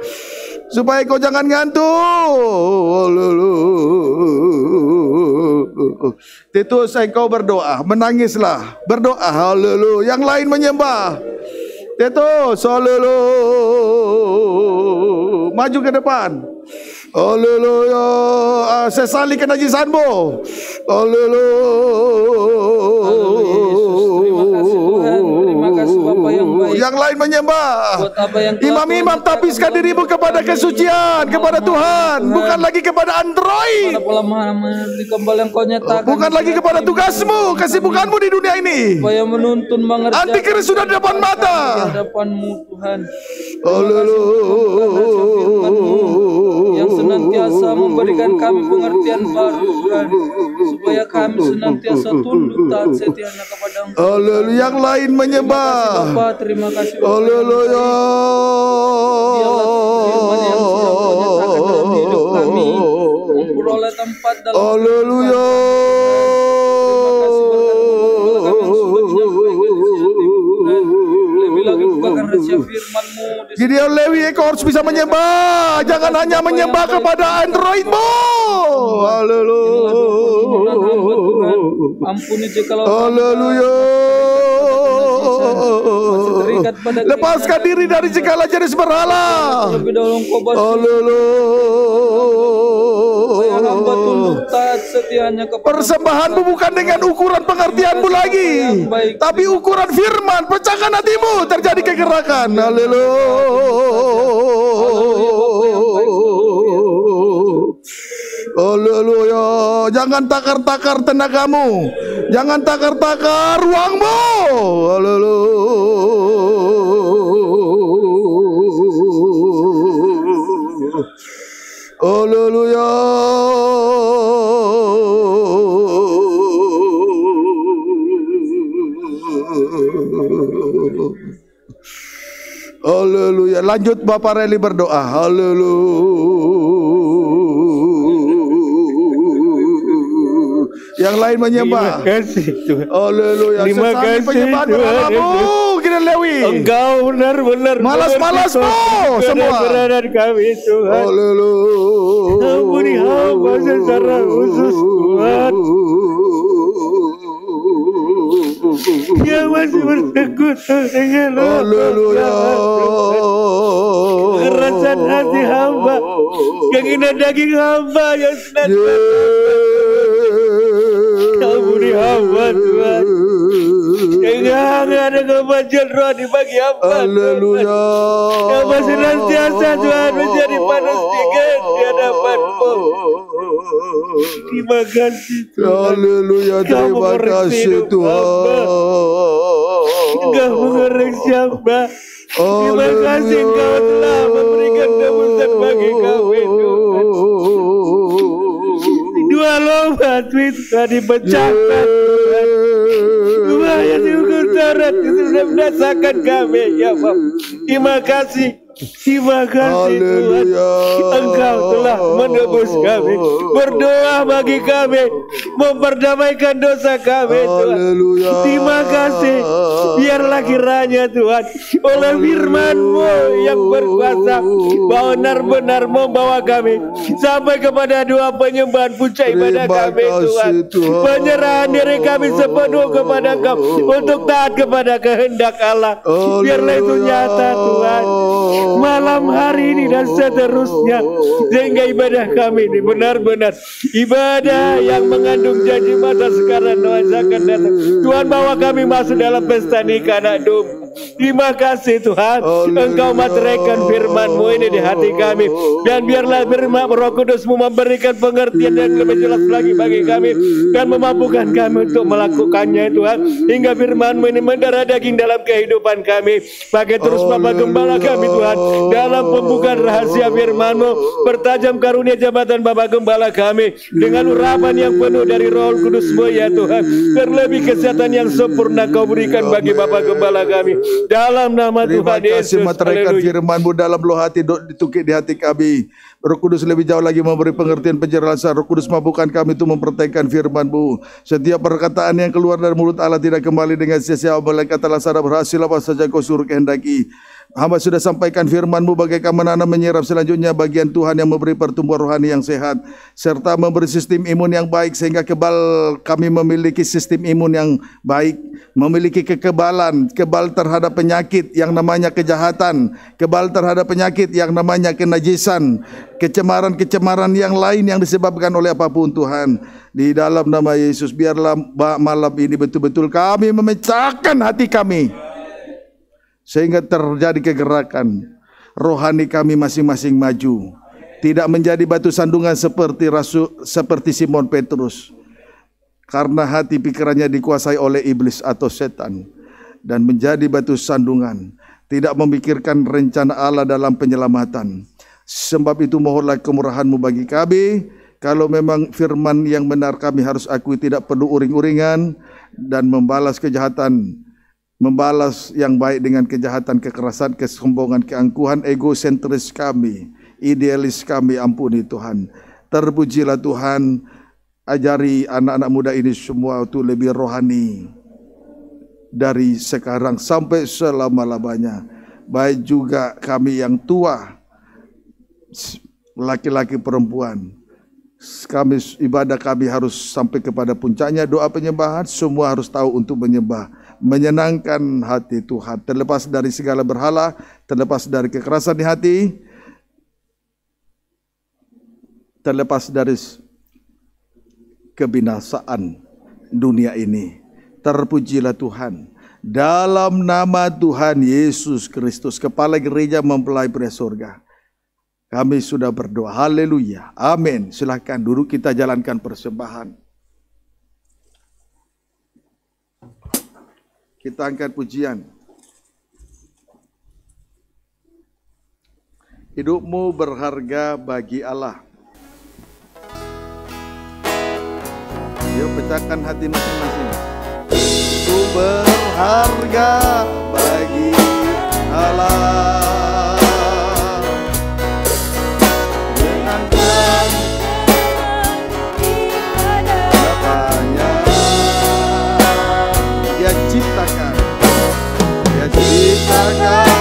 Supaya kau jangan ngantuk. Titus engkau berdoa, menangislah, berdoa haleluya. Yang lain menyembah. Titus haleluya. Maju ke depan. Haleluya. Ah, sesali kenajisanmu. Haleluya. Terima apa yang baik. Yang lain menyembah. Imam-imam tapiskan dirimu kepada kesucian, kepada Tuhan, bukan lagi kepada android. Bukan lagi kepada tugasmu, kesibukanmu di dunia ini. Supaya menuntun mengerjakan. Anti sudah di depan mata. Di depanmu Tuhan. Yang senantiasa memberikan kami pengertian baru Tuhan. Supaya kami senantiasa tunduk taat setia kepada Yang lain menyembah kasih Bapak, terima kasih Bapak. Haleluya. Haleluya. Haleluya. Kan Gideon Lewi Eko harus bisa menyembah. Jangan hanya menyembah kepada androidmu. Haleluya. Ampuni Haleluya. Lepaskan diri dari segala jenis berhala. Haleluya. Persembahanmu bukan dengan ukuran pengertianmu lagi, tapi ukuran firman. Pecahkan hatimu, terjadi kegerakan. Haleluya. Haleluya. Jangan takar-takar tenagamu. Jangan takar-takar ruangmu. Haleluya. lanjut Bapak Reli berdoa. Haleluya. Yang lain menyembah. Terima kasih Tuhan. Haleluya. Terima kasih Tuhan. Kita Lewi. Engkau benar-benar malas malas benar, semua. Kebenaran kami Tuhan. Haleluya. Ampuni hamba secara khusus Tuhan. Dia masih bersekut dengan Haleluya. Kerasan hati hamba, keinginan daging hamba yang senantiasa. Kaburi hamba Tuhan. Jangan ada kebajikan roh di bagi hamba. Haleluya. Yang masih senantiasa Tuhan menjadi panas dingin di hadapanmu. Terima kasih Tuhan. Haleluya, terima kasih Tuhan. Enggak mengoreksi siapa. Terima kasih Engkau telah memberikan tebusan bagi kami Tuhan. Dua lomba tweet telah dipecahkan Tuhan. Dua yang diukur darat itu sudah merasakan kami ya Bapak. Terima kasih. Terima kasih Haleluya. Tuhan Engkau telah menebus kami Berdoa bagi kami Memperdamaikan dosa kami Tuhan Terima kasih Biarlah kiranya Tuhan Oleh firmanmu yang berkuasa Benar-benar membawa kami Sampai kepada dua penyembahan puncak ibadah kami Tuhan. Tuhan Penyerahan diri kami sepenuh kepada Kamu Untuk taat kepada kehendak Allah Biarlah itu nyata Tuhan malam hari ini dan seterusnya sehingga ibadah kami ini benar-benar ibadah yang mengandung janji mata sekarang Tuhan akan datang Tuhan bawa kami masuk dalam pesta nikah anak domba Terima kasih Tuhan. Engkau materaikan FirmanMu ini di hati kami. Dan biarlah firman roh KudusMu memberikan pengertian dan lebih jelas lagi bagi kami. Dan memampukan kami untuk melakukannya ya Tuhan. Hingga FirmanMu ini mendarah daging dalam kehidupan kami. Pakai terus Bapak Gembala kami Tuhan. Dalam pembukaan rahasia FirmanMu, Pertajam Bertajam karunia jabatan Bapak Gembala kami. Dengan urapan yang penuh dari roh KudusMu ya Tuhan. Terlebih kesehatan yang sempurna kau berikan bagi Bapak Gembala kami. Dalam nama Tuhan Yesus. Terima kasih materaikan firman-Mu dalam lo hati, ditukik di hati kami. Roh Kudus lebih jauh lagi memberi pengertian penjelasan. Roh Kudus mampukan kami untuk mempertahankan firman-Mu. Setiap perkataan yang keluar dari mulut Allah tidak kembali dengan sia-sia. Malaikat telah sana berhasil apa saja kau suruh kehendaki. Hamba sudah sampaikan firman-Mu bagaikan menanam menyerap selanjutnya bagian Tuhan yang memberi pertumbuhan rohani yang sehat serta memberi sistem imun yang baik sehingga kebal kami memiliki sistem imun yang baik, memiliki kekebalan, kebal terhadap penyakit yang namanya kejahatan, kebal terhadap penyakit yang namanya kenajisan, kecemaran-kecemaran yang lain yang disebabkan oleh apapun Tuhan. Di dalam nama Yesus biarlah malam ini betul-betul kami memecahkan hati kami sehingga terjadi kegerakan rohani kami masing-masing maju tidak menjadi batu sandungan seperti rasul seperti Simon Petrus karena hati pikirannya dikuasai oleh iblis atau setan dan menjadi batu sandungan tidak memikirkan rencana Allah dalam penyelamatan sebab itu mohonlah kemurahanmu bagi kami kalau memang firman yang benar kami harus akui tidak perlu uring-uringan dan membalas kejahatan membalas yang baik dengan kejahatan, kekerasan, kesombongan, keangkuhan, egosentris kami, idealis kami, ampuni Tuhan. Terpujilah Tuhan, ajari anak-anak muda ini semua itu lebih rohani dari sekarang sampai selama-lamanya. Baik juga kami yang tua, laki-laki perempuan, kami ibadah kami harus sampai kepada puncaknya doa penyembahan semua harus tahu untuk menyembah menyenangkan hati Tuhan. Terlepas dari segala berhala, terlepas dari kekerasan di hati, terlepas dari kebinasaan dunia ini. Terpujilah Tuhan. Dalam nama Tuhan Yesus Kristus, Kepala Gereja mempelai pria surga. Kami sudah berdoa. Haleluya. Amin. Silahkan duduk kita jalankan persembahan. Kita angkat pujian. Hidupmu berharga bagi Allah. Yuk pecahkan hati masing-masing. Ku berharga bagi Allah. Oh, no.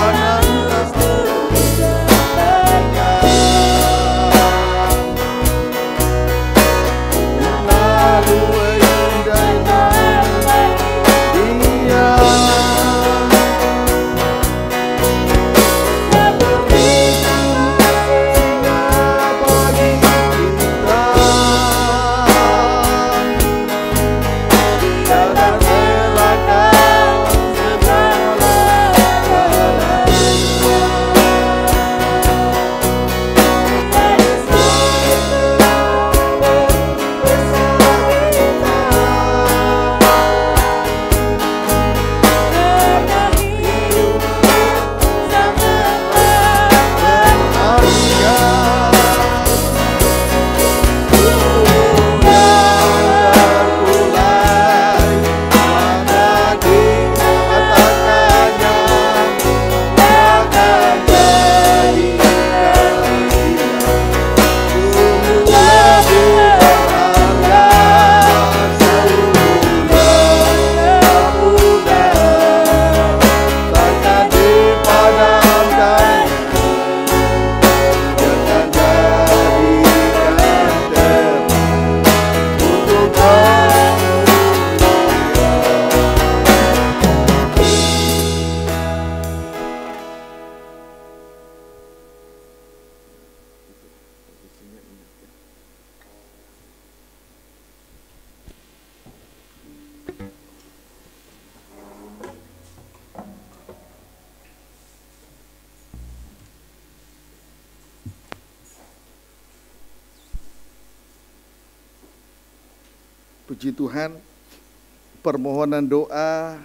permohonan doa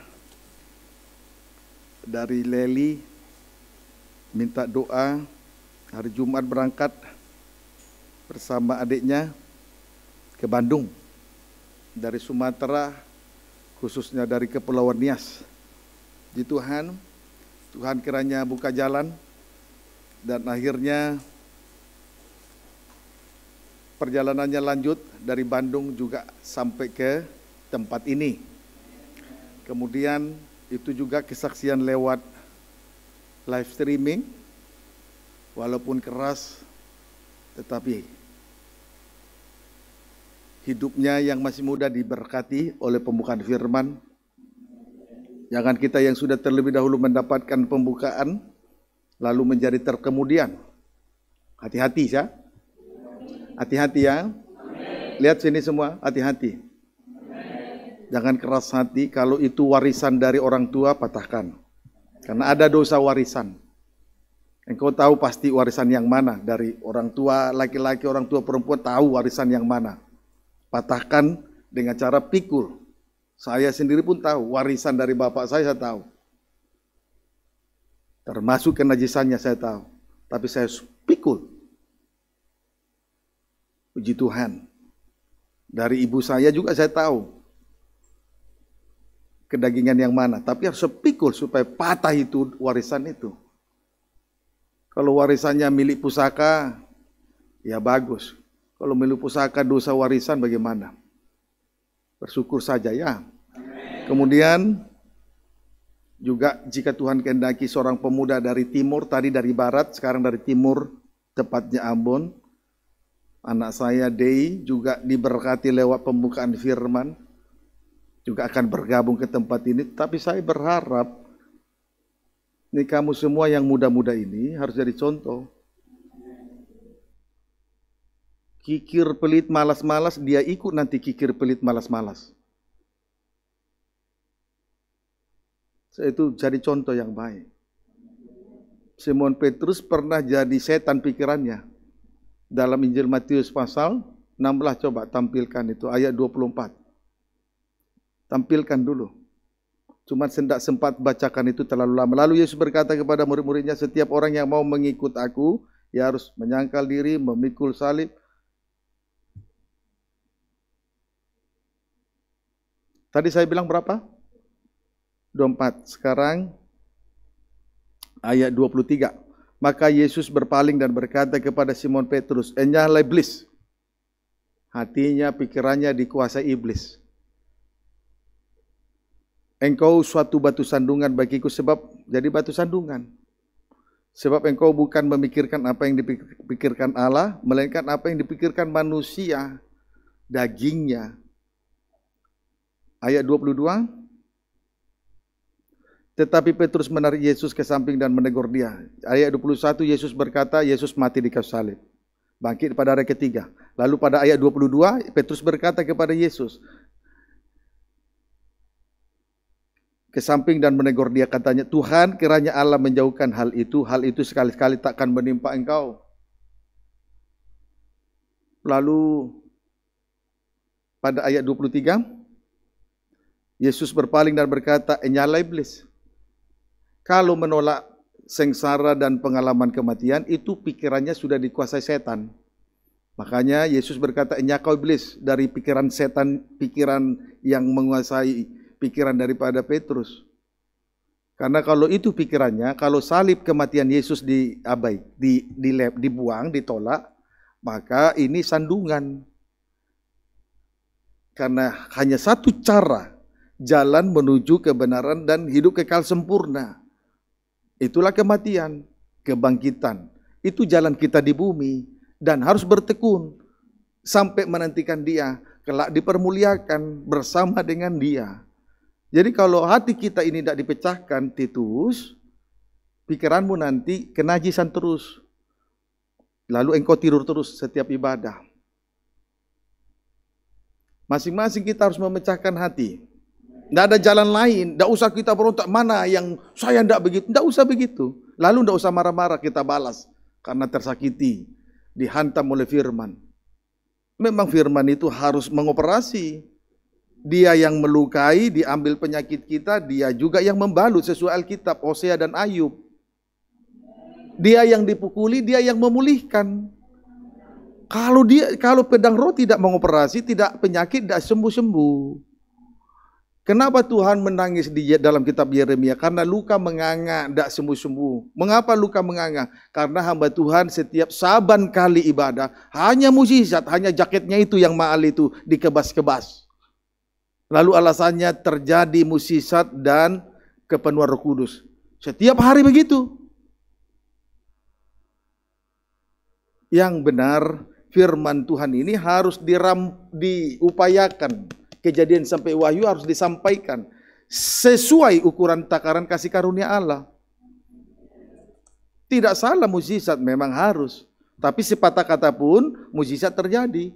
dari Leli minta doa hari Jumat berangkat bersama adiknya ke Bandung dari Sumatera khususnya dari Kepulauan Nias. Di Tuhan, Tuhan kiranya buka jalan dan akhirnya perjalanannya lanjut dari Bandung juga sampai ke tempat ini. Kemudian itu juga kesaksian lewat live streaming, walaupun keras, tetapi hidupnya yang masih muda diberkati oleh pembukaan firman. Jangan kita yang sudah terlebih dahulu mendapatkan pembukaan, lalu menjadi terkemudian. Hati-hati ya. Hati-hati ya. Lihat sini semua, hati-hati jangan keras hati. Kalau itu warisan dari orang tua, patahkan. Karena ada dosa warisan. Engkau tahu pasti warisan yang mana dari orang tua laki-laki, orang tua perempuan tahu warisan yang mana. Patahkan dengan cara pikul. Saya sendiri pun tahu warisan dari bapak saya saya tahu. Termasuk kenajisannya saya tahu. Tapi saya pikul. Puji Tuhan. Dari ibu saya juga saya tahu kedagingan yang mana. Tapi harus sepikul supaya patah itu warisan itu. Kalau warisannya milik pusaka, ya bagus. Kalau milik pusaka dosa warisan bagaimana? Bersyukur saja ya. Kemudian juga jika Tuhan kehendaki seorang pemuda dari timur, tadi dari barat, sekarang dari timur, tepatnya Ambon. Anak saya Dei juga diberkati lewat pembukaan firman juga akan bergabung ke tempat ini. Tapi saya berharap ini kamu semua yang muda-muda ini harus jadi contoh. Kikir pelit malas-malas, dia ikut nanti kikir pelit malas-malas. Itu jadi contoh yang baik. Simon Petrus pernah jadi setan pikirannya. Dalam Injil Matius pasal 16 coba tampilkan itu ayat 24 tampilkan dulu. Cuma sendak sempat bacakan itu terlalu lama. Lalu Yesus berkata kepada murid-muridnya, setiap orang yang mau mengikut aku, ia harus menyangkal diri, memikul salib, Tadi saya bilang berapa? 24. Sekarang ayat 23. Maka Yesus berpaling dan berkata kepada Simon Petrus, Enyahlah iblis. Hatinya, pikirannya dikuasai iblis engkau suatu batu sandungan bagiku sebab jadi batu sandungan. Sebab engkau bukan memikirkan apa yang dipikirkan Allah, melainkan apa yang dipikirkan manusia, dagingnya. Ayat 22. Tetapi Petrus menarik Yesus ke samping dan menegur dia. Ayat 21 Yesus berkata, Yesus mati di kayu salib. Bangkit pada hari ketiga. Lalu pada ayat 22 Petrus berkata kepada Yesus, ke samping dan menegur dia katanya, Tuhan kiranya Allah menjauhkan hal itu, hal itu sekali-kali takkan menimpa engkau. Lalu pada ayat 23, Yesus berpaling dan berkata, Enyala iblis, kalau menolak sengsara dan pengalaman kematian, itu pikirannya sudah dikuasai setan. Makanya Yesus berkata, Enyakau iblis, dari pikiran setan, pikiran yang menguasai pikiran daripada Petrus. Karena kalau itu pikirannya, kalau salib kematian Yesus diabai, di, di, dibuang, ditolak, maka ini sandungan. Karena hanya satu cara jalan menuju kebenaran dan hidup kekal sempurna. Itulah kematian, kebangkitan. Itu jalan kita di bumi dan harus bertekun sampai menantikan dia kelak dipermuliakan bersama dengan dia. Jadi kalau hati kita ini tidak dipecahkan, Titus, pikiranmu nanti kenajisan terus. Lalu engkau tidur terus setiap ibadah. Masing-masing kita harus memecahkan hati. Tidak ada jalan lain. Tidak usah kita berontak mana yang saya tidak begitu. Tidak usah begitu. Lalu tidak usah marah-marah kita balas. Karena tersakiti. Dihantam oleh firman. Memang firman itu harus mengoperasi dia yang melukai, diambil penyakit kita, dia juga yang membalut sesuai Alkitab, Hosea dan Ayub. Dia yang dipukuli, dia yang memulihkan. Kalau dia kalau pedang roh tidak mengoperasi, tidak penyakit tidak sembuh-sembuh. Kenapa Tuhan menangis di dalam kitab Yeremia? Karena luka menganga, tidak sembuh-sembuh. Mengapa luka menganga? Karena hamba Tuhan setiap saban kali ibadah, hanya mujizat, hanya jaketnya itu yang maal itu dikebas-kebas. Lalu alasannya terjadi musisat dan kepenuhan roh kudus. Setiap hari begitu. Yang benar firman Tuhan ini harus diram, diupayakan. Kejadian sampai wahyu harus disampaikan. Sesuai ukuran takaran kasih karunia Allah. Tidak salah musisat memang harus. Tapi sepatah kata pun musisat terjadi.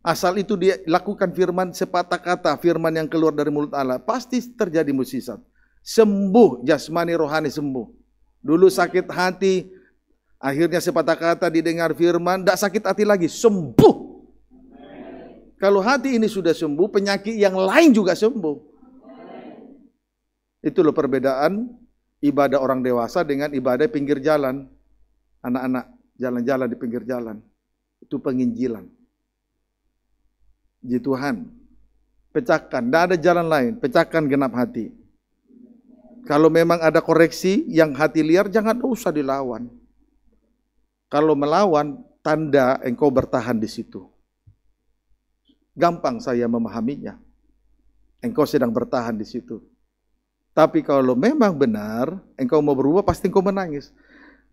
Asal itu dia lakukan firman sepatah kata, firman yang keluar dari mulut Allah, pasti terjadi musisat. Sembuh jasmani rohani sembuh. Dulu sakit hati, akhirnya sepatah kata didengar firman, tidak sakit hati lagi, sembuh. Kalau hati ini sudah sembuh, penyakit yang lain juga sembuh. Itu loh perbedaan ibadah orang dewasa dengan ibadah pinggir jalan. Anak-anak jalan-jalan di pinggir jalan. Itu penginjilan. Ji Tuhan, pecahkan, tidak ada jalan lain, pecahkan genap hati. Kalau memang ada koreksi yang hati liar, jangan usah dilawan. Kalau melawan, tanda engkau bertahan di situ. Gampang saya memahaminya. Engkau sedang bertahan di situ. Tapi kalau memang benar, engkau mau berubah, pasti engkau menangis.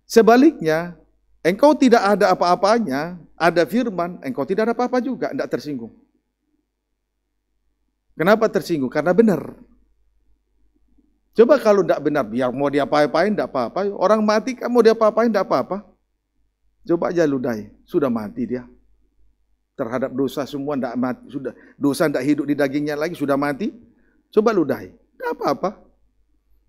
Sebaliknya, engkau tidak ada apa-apanya, ada firman, engkau tidak ada apa-apa juga, tidak tersinggung. Kenapa tersinggung? Karena benar. Coba kalau tidak benar, biar ya mau dia apa-apain, tidak apa-apa. Orang mati kan mau dia apa-apain, tidak apa-apa. Coba aja ludai, sudah mati dia. Terhadap dosa semua, tidak mati, sudah dosa tidak hidup di dagingnya lagi, sudah mati. Coba ludai, tidak apa-apa.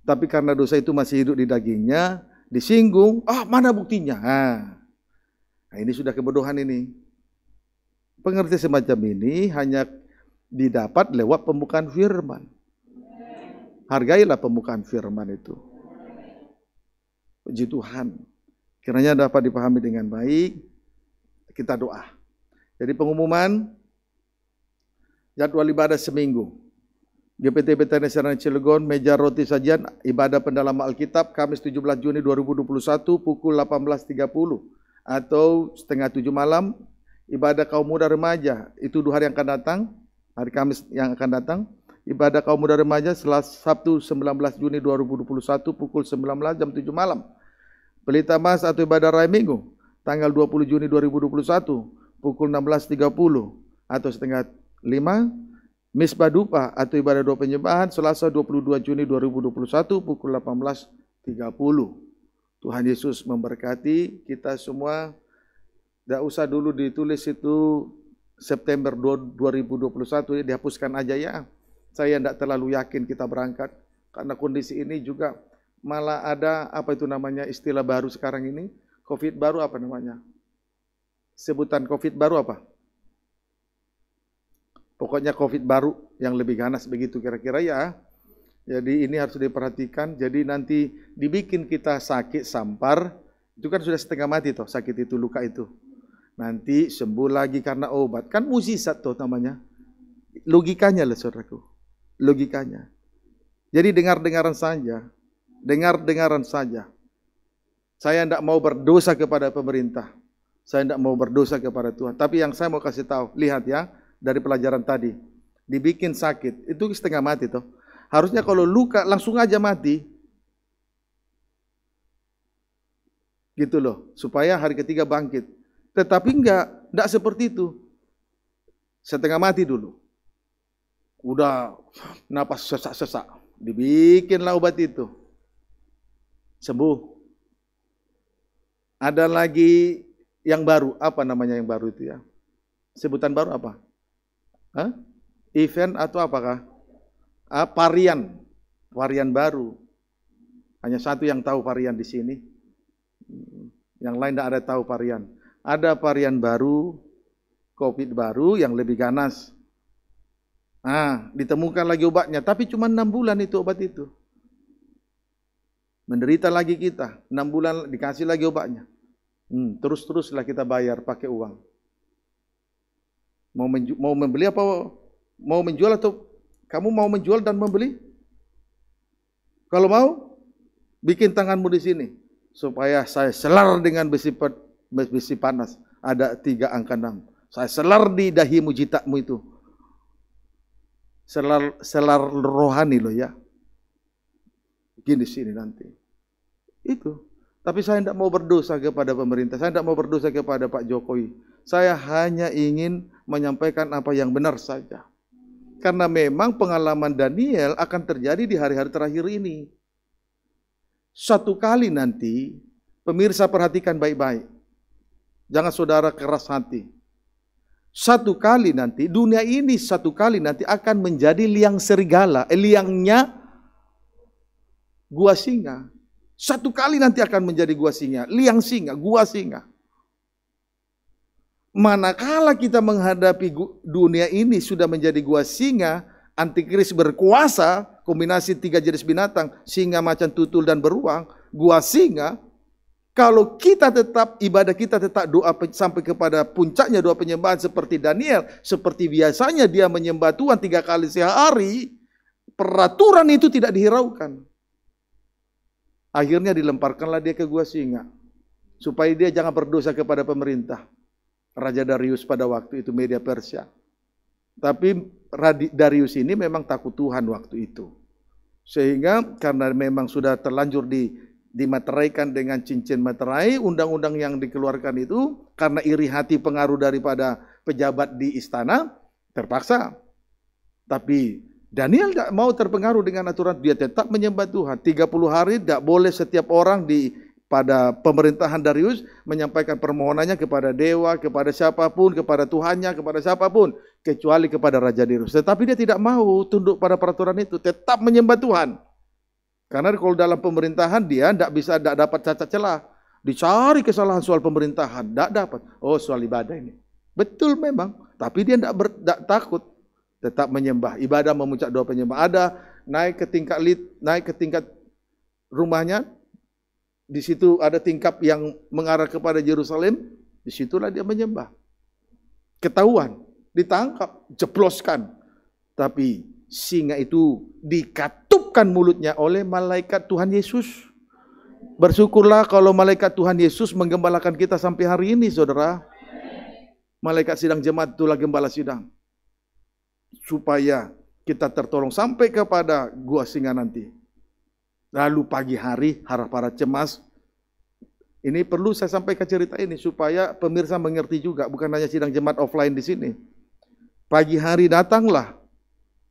Tapi karena dosa itu masih hidup di dagingnya, disinggung, ah mana buktinya? Nah, nah ini sudah kebodohan ini. Pengertian semacam ini hanya didapat lewat pembukaan firman. Hargailah pembukaan firman itu. Puji Tuhan. Kiranya dapat dipahami dengan baik. Kita doa. Jadi pengumuman jadwal ibadah seminggu. GPT PTN Serana Cilegon, meja roti sajian, ibadah pendalaman Alkitab, Kamis 17 Juni 2021 pukul 18.30 atau setengah tujuh malam, ibadah kaum muda remaja, itu dua hari yang akan datang, hari Kamis yang akan datang. Ibadah kaum muda remaja setelah Sabtu 19 Juni 2021 pukul 19 jam 7 malam. Pelita Mas atau ibadah raya minggu tanggal 20 Juni 2021 pukul 16.30 atau setengah 5. Misbah Dupa atau ibadah doa penyembahan Selasa 22 Juni 2021 pukul 18.30. Tuhan Yesus memberkati kita semua. Tidak usah dulu ditulis itu September 2021 ya, dihapuskan aja ya. Saya tidak terlalu yakin kita berangkat karena kondisi ini juga malah ada apa itu namanya istilah baru sekarang ini COVID baru apa namanya? Sebutan COVID baru apa? Pokoknya COVID baru yang lebih ganas begitu kira-kira ya. Jadi ini harus diperhatikan. Jadi nanti dibikin kita sakit sampar, itu kan sudah setengah mati toh sakit itu luka itu. Nanti sembuh lagi karena obat. Kan musisat tuh namanya. Logikanya lah saudaraku. Logikanya. Jadi dengar-dengaran saja. Dengar-dengaran saja. Saya tidak mau berdosa kepada pemerintah. Saya tidak mau berdosa kepada Tuhan. Tapi yang saya mau kasih tahu, lihat ya dari pelajaran tadi. Dibikin sakit, itu setengah mati tuh. Harusnya kalau luka langsung aja mati. Gitu loh, supaya hari ketiga bangkit. Tetapi enggak, enggak seperti itu. Setengah mati dulu. Udah napas sesak-sesak. Dibikinlah obat itu. Sembuh. Ada lagi yang baru. Apa namanya yang baru itu ya? Sebutan baru apa? Hah? Event atau apakah? Ah, varian. Varian baru. Hanya satu yang tahu varian di sini. Hmm. Yang lain tidak ada tahu varian ada varian baru COVID baru yang lebih ganas. Nah, ditemukan lagi obatnya, tapi cuma enam bulan itu obat itu. Menderita lagi kita, enam bulan dikasih lagi obatnya. Hmm, terus-teruslah kita bayar pakai uang. Mau, mau membeli apa? Mau menjual atau kamu mau menjual dan membeli? Kalau mau, bikin tanganmu di sini supaya saya selar dengan besi besi panas. Ada tiga angka enam. Saya selar di dahi mujitakmu itu. Selar, selar rohani loh ya. Begini sini nanti. Itu. Tapi saya tidak mau berdosa kepada pemerintah. Saya tidak mau berdosa kepada Pak Jokowi. Saya hanya ingin menyampaikan apa yang benar saja. Karena memang pengalaman Daniel akan terjadi di hari-hari terakhir ini. Satu kali nanti, pemirsa perhatikan baik-baik Jangan saudara keras hati. Satu kali nanti, dunia ini satu kali nanti akan menjadi liang serigala, eh, liangnya gua singa. Satu kali nanti akan menjadi gua singa, liang singa, gua singa. Manakala kita menghadapi dunia ini sudah menjadi gua singa, antikris berkuasa, kombinasi tiga jenis binatang, singa, macan, tutul, dan beruang, gua singa, kalau kita tetap ibadah kita tetap doa sampai kepada puncaknya doa penyembahan seperti Daniel, seperti biasanya dia menyembah Tuhan tiga kali sehari, peraturan itu tidak dihiraukan. Akhirnya dilemparkanlah dia ke gua singa supaya dia jangan berdosa kepada pemerintah. Raja Darius pada waktu itu media Persia. Tapi Darius ini memang takut Tuhan waktu itu. Sehingga karena memang sudah terlanjur di dimateraikan dengan cincin materai, undang-undang yang dikeluarkan itu karena iri hati pengaruh daripada pejabat di istana, terpaksa. Tapi Daniel tidak mau terpengaruh dengan aturan, dia tetap menyembah Tuhan. 30 hari tidak boleh setiap orang di pada pemerintahan Darius menyampaikan permohonannya kepada dewa, kepada siapapun, kepada Tuhannya, kepada siapapun, kecuali kepada Raja Darius. Tetapi dia tidak mau tunduk pada peraturan itu, tetap menyembah Tuhan. Karena kalau dalam pemerintahan dia tidak bisa tidak dapat cacat celah. Dicari kesalahan soal pemerintahan, tidak dapat. Oh soal ibadah ini. Betul memang, tapi dia tidak takut. Tetap menyembah. Ibadah memuncak doa penyembah. Ada naik ke tingkat lit, naik ke tingkat rumahnya. Di situ ada tingkap yang mengarah kepada Yerusalem. Disitulah dia menyembah. Ketahuan, ditangkap, jebloskan, Tapi singa itu dikatupkan mulutnya oleh malaikat Tuhan Yesus. Bersyukurlah kalau malaikat Tuhan Yesus menggembalakan kita sampai hari ini, saudara. Malaikat sidang jemaat itulah gembala sidang. Supaya kita tertolong sampai kepada gua singa nanti. Lalu pagi hari harap para cemas. Ini perlu saya sampaikan cerita ini supaya pemirsa mengerti juga. Bukan hanya sidang jemaat offline di sini. Pagi hari datanglah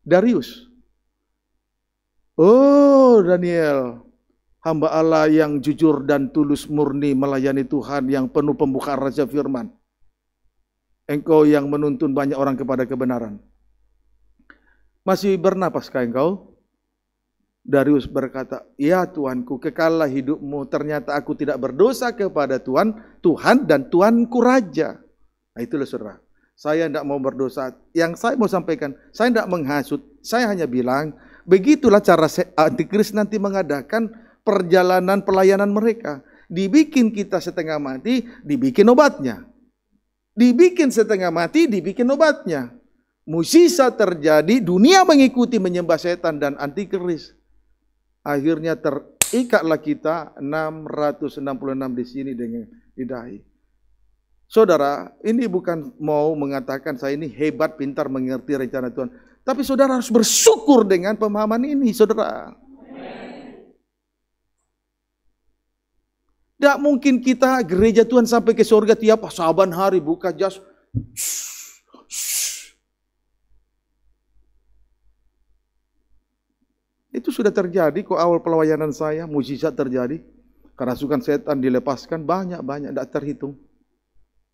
Darius. Oh Daniel, hamba Allah yang jujur dan tulus murni melayani Tuhan yang penuh pembukaan Raja Firman. Engkau yang menuntun banyak orang kepada kebenaran. Masih bernapaskah engkau? Darius berkata, Ya Tuanku, kekalah hidupmu, ternyata aku tidak berdosa kepada Tuhan, Tuhan dan Tuanku Raja. Nah itulah saudara. Saya tidak mau berdosa. Yang saya mau sampaikan, saya tidak menghasut. Saya hanya bilang, begitulah cara antikris nanti mengadakan perjalanan pelayanan mereka. Dibikin kita setengah mati, dibikin obatnya. Dibikin setengah mati, dibikin obatnya. Musisa terjadi, dunia mengikuti menyembah setan dan antikris. Akhirnya terikatlah kita 666 di sini dengan didahi. Saudara, ini bukan mau mengatakan saya ini hebat, pintar, mengerti rencana Tuhan. Tapi saudara harus bersyukur dengan pemahaman ini, saudara. Tidak mungkin kita gereja Tuhan sampai ke surga tiap saban hari buka jas. Itu sudah terjadi kok awal pelayanan saya, mujizat terjadi. Kerasukan setan dilepaskan banyak-banyak, tidak terhitung.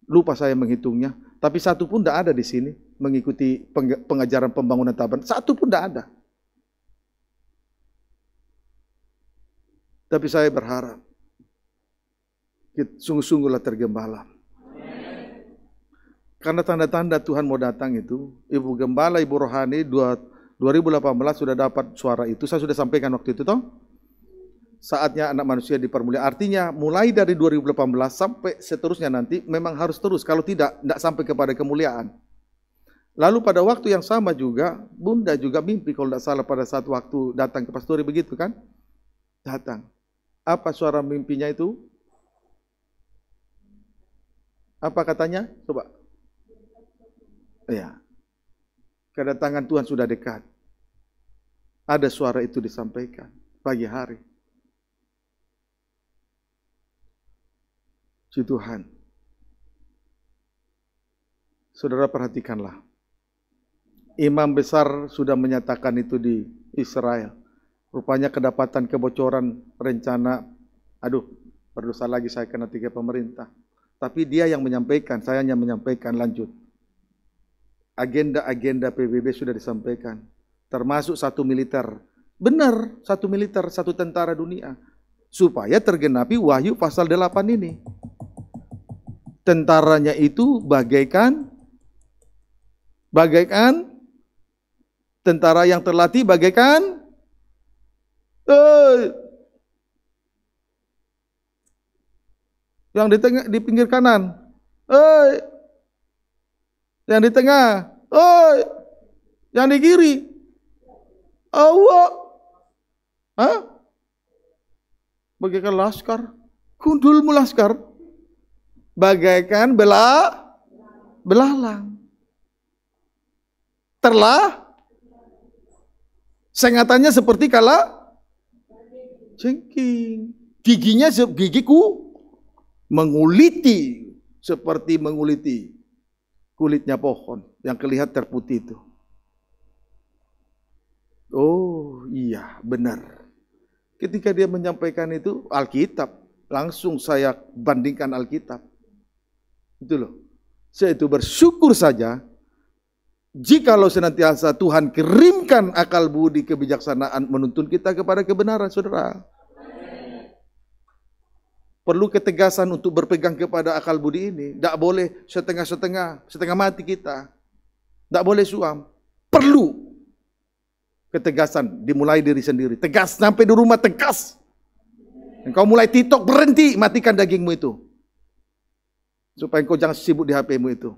Lupa saya menghitungnya. Tapi satu pun tidak ada di sini mengikuti pengajaran pembangunan Taban. Satu pun tidak ada. Tapi saya berharap sungguh-sungguhlah tergembala. Karena tanda-tanda Tuhan mau datang itu, Ibu Gembala, Ibu Rohani, 2018 sudah dapat suara itu. Saya sudah sampaikan waktu itu, toh? saatnya anak manusia dipermuliakan. Artinya mulai dari 2018 sampai seterusnya nanti memang harus terus. Kalau tidak, tidak sampai kepada kemuliaan. Lalu pada waktu yang sama juga, bunda juga mimpi kalau tidak salah pada saat waktu datang ke pastori begitu kan? Datang. Apa suara mimpinya itu? Apa katanya? Coba. Ya. Kedatangan Tuhan sudah dekat. Ada suara itu disampaikan pagi hari puji Tuhan. Saudara perhatikanlah. Imam besar sudah menyatakan itu di Israel. Rupanya kedapatan kebocoran rencana, aduh berdosa lagi saya kena tiga pemerintah. Tapi dia yang menyampaikan, saya hanya menyampaikan lanjut. Agenda-agenda PBB sudah disampaikan. Termasuk satu militer. Benar, satu militer, satu tentara dunia. Supaya tergenapi wahyu pasal 8 ini tentaranya itu bagaikan bagaikan tentara yang terlatih bagaikan eh, yang di tengah di pinggir kanan eh yang di tengah eh yang di kiri Allah Hah? bagaikan laskar kundul laskar bagaikan bela belalang. Terlah sengatannya seperti kala cengking Giginya gigiku menguliti seperti menguliti kulitnya pohon yang kelihatan terputih itu. Oh iya benar. Ketika dia menyampaikan itu Alkitab langsung saya bandingkan Alkitab itu loh. Saya itu bersyukur saja jikalau senantiasa Tuhan kirimkan akal budi kebijaksanaan menuntun kita kepada kebenaran, saudara. Perlu ketegasan untuk berpegang kepada akal budi ini. Tidak boleh setengah-setengah, setengah mati kita. Tidak boleh suam. Perlu ketegasan dimulai diri sendiri. Tegas sampai di rumah tegas. Engkau mulai titok berhenti matikan dagingmu itu. Supaya engkau jangan sibuk di HP-mu itu.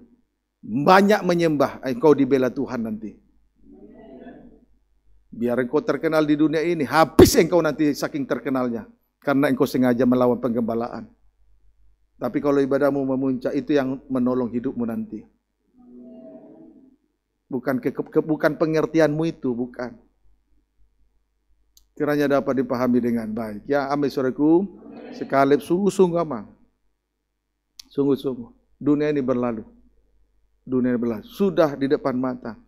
Banyak menyembah, engkau dibela Tuhan nanti. Biar engkau terkenal di dunia ini, habis engkau nanti saking terkenalnya. Karena engkau sengaja melawan penggembalaan. Tapi kalau ibadahmu memuncak, itu yang menolong hidupmu nanti. Bukan, ke, ke, bukan pengertianmu itu, bukan. Kiranya dapat dipahami dengan baik. Ya, amin saudaraku. Sekalip sungguh-sungguh amang. Sungguh-sungguh, dunia ini berlalu. Dunia ini berlalu. Sudah di depan mata.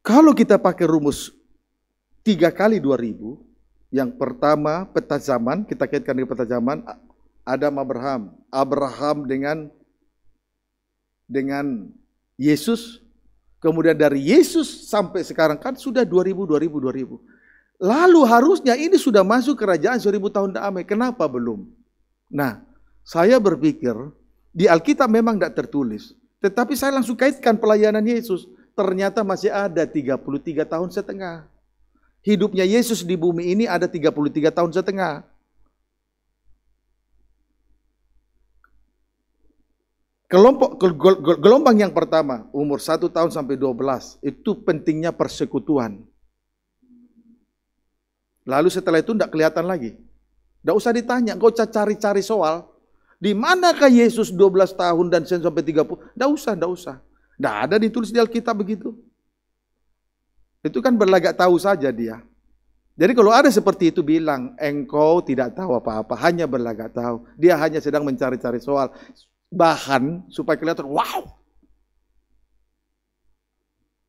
Kalau kita pakai rumus tiga kali dua ribu, yang pertama peta zaman, kita kaitkan dengan peta zaman, Adam Abraham. Abraham dengan dengan Yesus, kemudian dari Yesus sampai sekarang kan sudah 2000, 2000, 2000. Lalu harusnya ini sudah masuk kerajaan 1000 tahun damai. Kenapa belum? Nah, saya berpikir di Alkitab memang tidak tertulis, tetapi saya langsung kaitkan pelayanan Yesus. Ternyata masih ada 33 tahun setengah. Hidupnya Yesus di bumi ini ada 33 tahun setengah. Kelompok gelombang yang pertama umur 1 tahun sampai 12 itu pentingnya persekutuan. Lalu setelah itu tidak kelihatan lagi. Tidak usah ditanya, kau cari-cari soal. Di manakah Yesus 12 tahun dan sampai 30? Tidak usah, tidak usah. Tidak ada ditulis di Alkitab begitu. Itu kan berlagak tahu saja dia. Jadi kalau ada seperti itu bilang, engkau tidak tahu apa-apa, hanya berlagak tahu. Dia hanya sedang mencari-cari soal. Bahan supaya kelihatan, wow.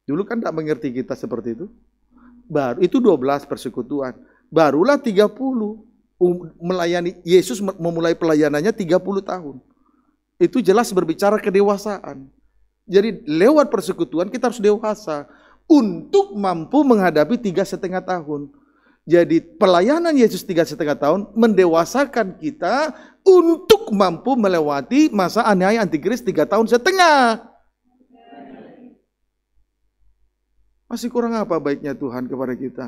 Dulu kan tidak mengerti kita seperti itu. Baru itu 12 persekutuan. Barulah 30. Um, melayani Yesus memulai pelayanannya 30 tahun. Itu jelas berbicara kedewasaan. Jadi lewat persekutuan kita harus dewasa untuk mampu menghadapi tiga setengah tahun. Jadi pelayanan Yesus tiga setengah tahun mendewasakan kita untuk mampu melewati masa aniaya antikris tiga tahun setengah. Masih kurang apa baiknya Tuhan kepada kita?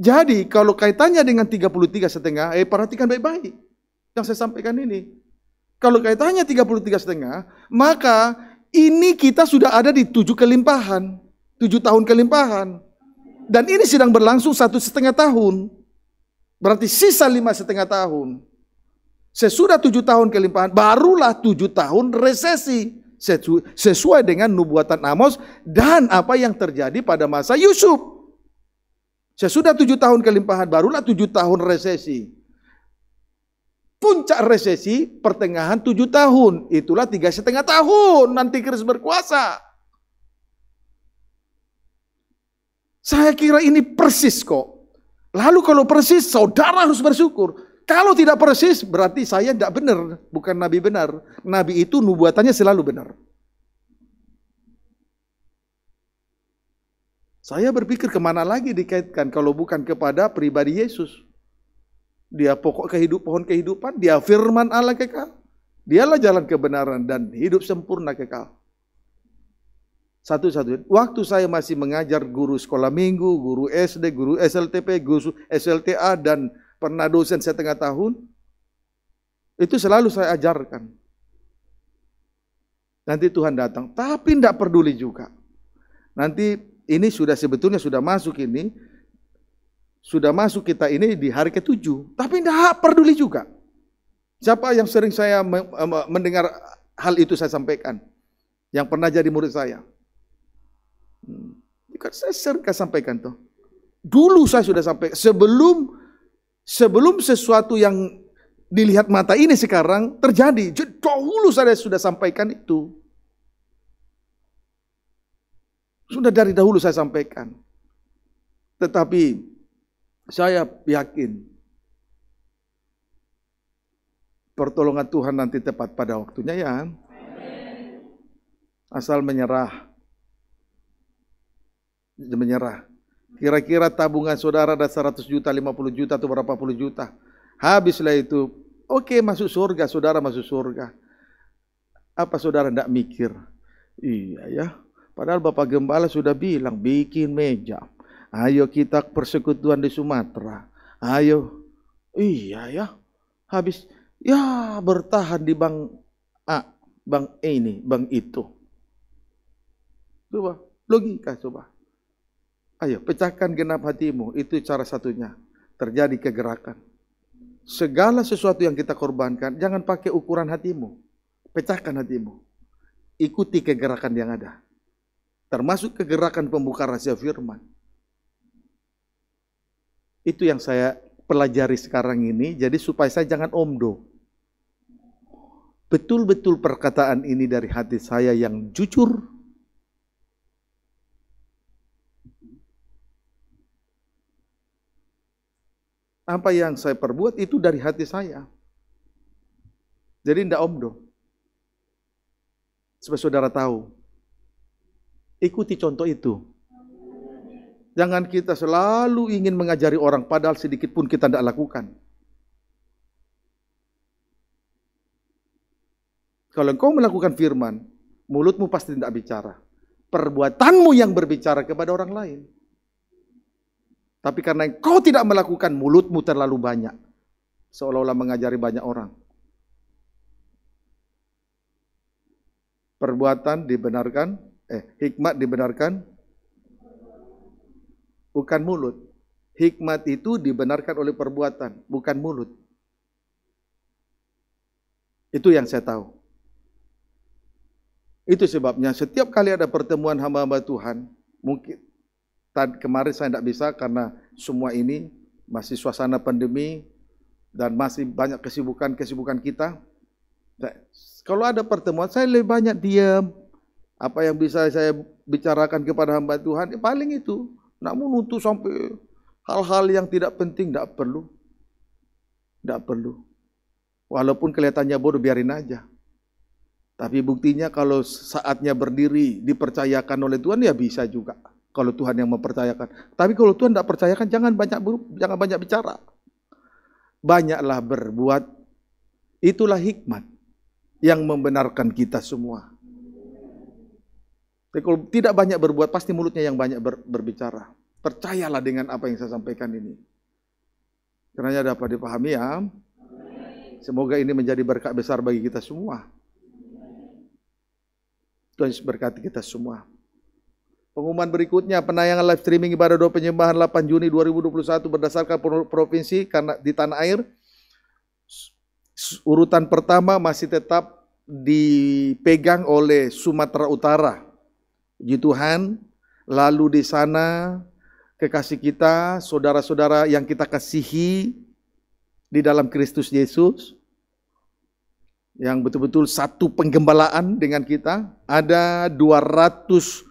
Jadi kalau kaitannya dengan 33 setengah, eh perhatikan baik-baik yang saya sampaikan ini. Kalau kaitannya 33 setengah, maka ini kita sudah ada di tujuh kelimpahan, tujuh tahun kelimpahan. Dan ini sedang berlangsung satu setengah tahun. Berarti sisa lima setengah tahun. Sesudah tujuh tahun kelimpahan, barulah tujuh tahun resesi. Sesuai dengan nubuatan Amos dan apa yang terjadi pada masa Yusuf. Sesudah tujuh tahun kelimpahan barulah tujuh tahun resesi. Puncak resesi pertengahan tujuh tahun. Itulah tiga setengah tahun nanti Kristus berkuasa. Saya kira ini persis kok. Lalu kalau persis saudara harus bersyukur. Kalau tidak persis berarti saya tidak benar. Bukan Nabi benar. Nabi itu nubuatannya selalu benar. Saya berpikir kemana lagi dikaitkan kalau bukan kepada pribadi Yesus. Dia pokok kehidupan pohon kehidupan, dia firman Allah kekal. Dialah jalan kebenaran dan hidup sempurna kekal. Satu-satu. Waktu saya masih mengajar guru sekolah minggu, guru SD, guru SLTP, guru SLTA, dan pernah dosen setengah tahun, itu selalu saya ajarkan. Nanti Tuhan datang, tapi tidak peduli juga. Nanti ini sudah sebetulnya sudah masuk ini, sudah masuk kita ini di hari ketujuh. Tapi tidak peduli juga. Siapa yang sering saya e, mendengar hal itu saya sampaikan? Yang pernah jadi murid saya. Hmm. Saya sering sampaikan tuh. Dulu saya sudah sampai Sebelum sebelum sesuatu yang dilihat mata ini sekarang terjadi. Dahulu saya sudah sampaikan itu. Sudah dari dahulu saya sampaikan. Tetapi saya yakin pertolongan Tuhan nanti tepat pada waktunya ya. Asal menyerah. Menyerah. Kira-kira tabungan saudara ada 100 juta, 50 juta atau berapa puluh juta. Habislah itu. Oke okay, masuk surga, saudara masuk surga. Apa saudara tidak mikir? Iya ya. Padahal Bapak Gembala sudah bilang, bikin meja. Ayo kita persekutuan di Sumatera. Ayo. Iya ya. Habis, ya bertahan di bank A, bank E ini, bank itu. Coba, logika coba. Ayo, pecahkan genap hatimu. Itu cara satunya. Terjadi kegerakan. Segala sesuatu yang kita korbankan, jangan pakai ukuran hatimu. Pecahkan hatimu. Ikuti kegerakan yang ada termasuk kegerakan pembuka rahasia firman. Itu yang saya pelajari sekarang ini, jadi supaya saya jangan omdo. Betul-betul perkataan ini dari hati saya yang jujur, apa yang saya perbuat itu dari hati saya. Jadi tidak omdo. Supaya saudara tahu, Ikuti contoh itu. Jangan kita selalu ingin mengajari orang padahal sedikit pun kita tidak lakukan. Kalau engkau melakukan firman, mulutmu pasti tidak bicara. Perbuatanmu yang berbicara kepada orang lain. Tapi karena engkau tidak melakukan, mulutmu terlalu banyak. Seolah-olah mengajari banyak orang. Perbuatan dibenarkan, eh, hikmat dibenarkan bukan mulut. Hikmat itu dibenarkan oleh perbuatan, bukan mulut. Itu yang saya tahu. Itu sebabnya setiap kali ada pertemuan hamba-hamba Tuhan, mungkin kemarin saya tidak bisa karena semua ini masih suasana pandemi dan masih banyak kesibukan-kesibukan kita. Nah, kalau ada pertemuan, saya lebih banyak diam, apa yang bisa saya bicarakan kepada hamba Tuhan, eh, paling itu. Namun untuk sampai hal-hal yang tidak penting, tidak perlu. Tidak perlu. Walaupun kelihatannya bodoh, biarin aja. Tapi buktinya kalau saatnya berdiri dipercayakan oleh Tuhan, ya bisa juga. Kalau Tuhan yang mempercayakan. Tapi kalau Tuhan tidak percayakan, jangan banyak jangan banyak bicara. Banyaklah berbuat. Itulah hikmat yang membenarkan kita semua. Tapi kalau tidak banyak berbuat, pasti mulutnya yang banyak ber, berbicara. Percayalah dengan apa yang saya sampaikan ini. Karena dapat dipahami ya. Semoga ini menjadi berkat besar bagi kita semua. Tuhan berkati kita semua. Pengumuman berikutnya, penayangan live streaming ibadah doa penyembahan 8 Juni 2021 berdasarkan provinsi karena di tanah air. Urutan pertama masih tetap dipegang oleh Sumatera Utara Puji Tuhan, lalu di sana kekasih kita, saudara-saudara yang kita kasihi di dalam Kristus Yesus, yang betul-betul satu penggembalaan dengan kita, ada 273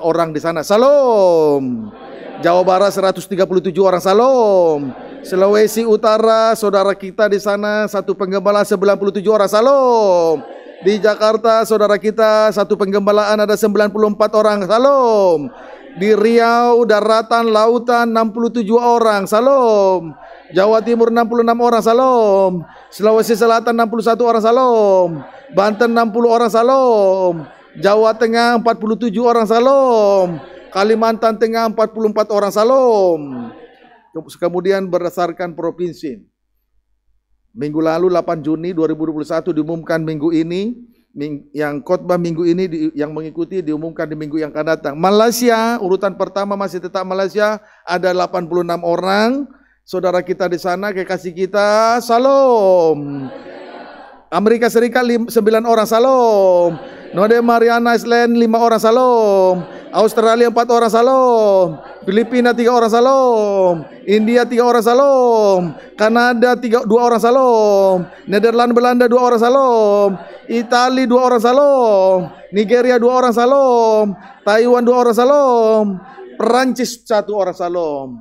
orang di sana. Salam. Jawa Barat 137 orang. Salam. Sulawesi Utara, saudara kita di sana, satu penggembala 97 orang. Salam. Di Jakarta saudara kita satu penggembalaan ada 94 orang. Salam. Di Riau, daratan, lautan 67 orang. Salam. Jawa Timur 66 orang. Salam. Sulawesi Selatan 61 orang. Salam. Banten 60 orang. Salam. Jawa Tengah 47 orang. Salam. Kalimantan Tengah 44 orang. Salam. Kemudian berdasarkan provinsi. Minggu lalu 8 Juni 2021 diumumkan minggu ini yang khotbah minggu ini yang mengikuti diumumkan di minggu yang akan datang. Malaysia urutan pertama masih tetap Malaysia ada 86 orang saudara kita di sana kekasih kita salam. Amerika Serikat 9 orang salam. Noda Mariana Island lima orang salom. Australia empat orang salom. Filipina tiga orang salom. India tiga orang salom. Kanada tiga dua orang salom. Nederland Belanda dua orang salom. Itali dua orang salom. Nigeria dua orang salom. Taiwan dua orang salom. Perancis satu orang salom.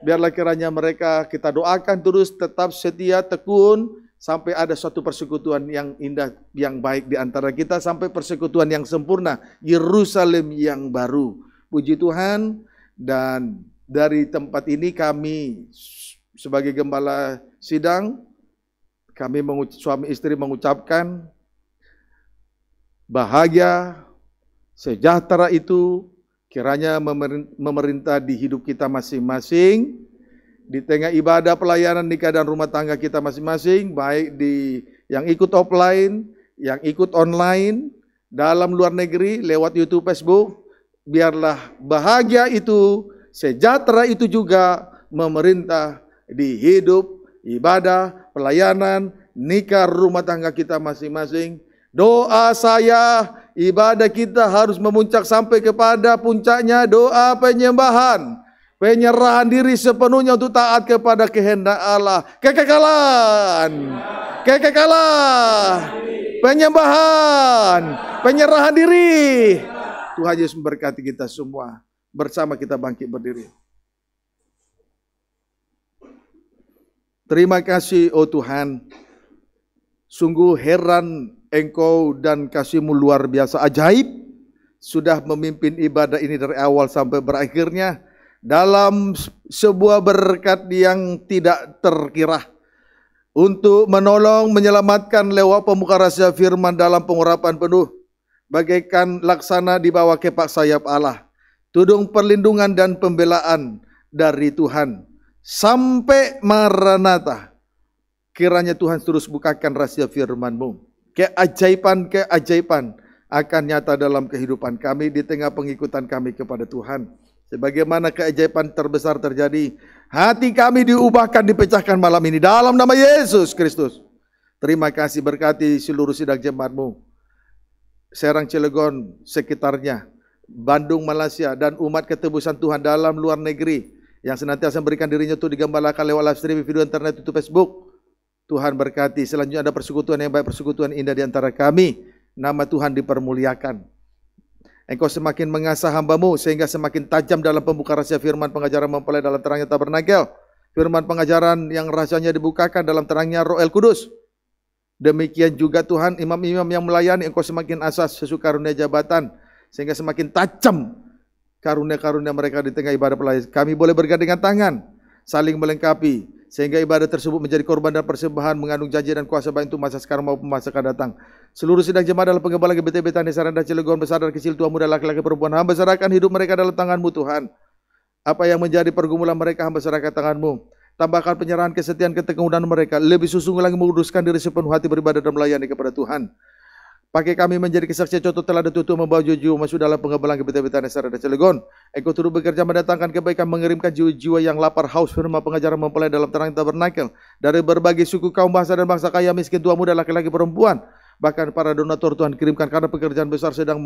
Biarlah kiranya mereka kita doakan terus tetap setia tekun sampai ada suatu persekutuan yang indah yang baik di antara kita sampai persekutuan yang sempurna Yerusalem yang baru puji Tuhan dan dari tempat ini kami sebagai gembala sidang kami suami istri mengucapkan bahagia sejahtera itu kiranya memerintah di hidup kita masing-masing di tengah ibadah pelayanan nikah dan rumah tangga kita masing-masing, baik di yang ikut offline, yang ikut online, dalam luar negeri, lewat YouTube, Facebook, biarlah bahagia itu, sejahtera itu juga memerintah di hidup, ibadah, pelayanan, nikah rumah tangga kita masing-masing. Doa saya, ibadah kita harus memuncak sampai kepada puncaknya doa penyembahan. Penyerahan diri sepenuhnya untuk taat kepada kehendak Allah. Kekekalan. Kekekalan. Penyembahan. Penyerahan diri. Tuhan Yesus memberkati kita semua. Bersama kita bangkit berdiri. Terima kasih oh Tuhan. Sungguh heran engkau dan kasihmu luar biasa ajaib. Sudah memimpin ibadah ini dari awal sampai berakhirnya dalam sebuah berkat yang tidak terkira untuk menolong menyelamatkan lewat pemuka rahasia firman dalam pengurapan penuh bagaikan laksana di bawah kepak sayap Allah tudung perlindungan dan pembelaan dari Tuhan sampai Maranatha kiranya Tuhan terus bukakan rahasia firman-Mu keajaiban-keajaiban akan nyata dalam kehidupan kami di tengah pengikutan kami kepada Tuhan Sebagaimana keajaiban terbesar terjadi. Hati kami diubahkan, dipecahkan malam ini. Dalam nama Yesus Kristus. Terima kasih berkati seluruh sidang jemaatmu. Serang Cilegon, sekitarnya. Bandung, Malaysia. Dan umat ketebusan Tuhan dalam luar negeri. Yang senantiasa memberikan dirinya itu digembalakan lewat live streaming video internet itu Facebook. Tuhan berkati. Selanjutnya ada persekutuan yang baik, persekutuan indah di antara kami. Nama Tuhan dipermuliakan. Engkau semakin mengasah hambamu sehingga semakin tajam dalam pembuka rahasia firman pengajaran mempelai dalam terangnya tabernakel. Firman pengajaran yang rahasianya dibukakan dalam terangnya roh el kudus. Demikian juga Tuhan imam-imam yang melayani engkau semakin asas sesuka karunia jabatan. Sehingga semakin tajam karunia-karunia mereka di tengah ibadah pelayan. Kami boleh bergandengan tangan, saling melengkapi, sehingga ibadah tersebut menjadi korban dan persembahan mengandung janji dan kuasa baik untuk masa sekarang maupun masa akan datang. Seluruh sidang jemaah dalam penggembala GBT Betani Saran dan Cilegon besar dan kecil tua muda laki-laki perempuan hamba serahkan hidup mereka dalam tanganmu Tuhan. Apa yang menjadi pergumulan mereka hamba serahkan tanganmu. Tambahkan penyerahan kesetiaan ketekunan mereka. Lebih susung lagi menguduskan diri sepenuh hati beribadah dan melayani kepada Tuhan. Pakai kami menjadi kesaksian contoh telah ditutup membawa jiwa masuk dalam pengembalaan kebetulan -kebetul Nasara dan Cilegon. Engkau turut bekerja mendatangkan kebaikan mengirimkan jiwa-jiwa yang lapar haus firma pengajaran mempelai dalam terang tabernakel. Dari berbagai suku kaum bahasa dan bangsa kaya miskin tua muda laki-laki perempuan. Bahkan para donatur Tuhan kirimkan karena pekerjaan besar sedang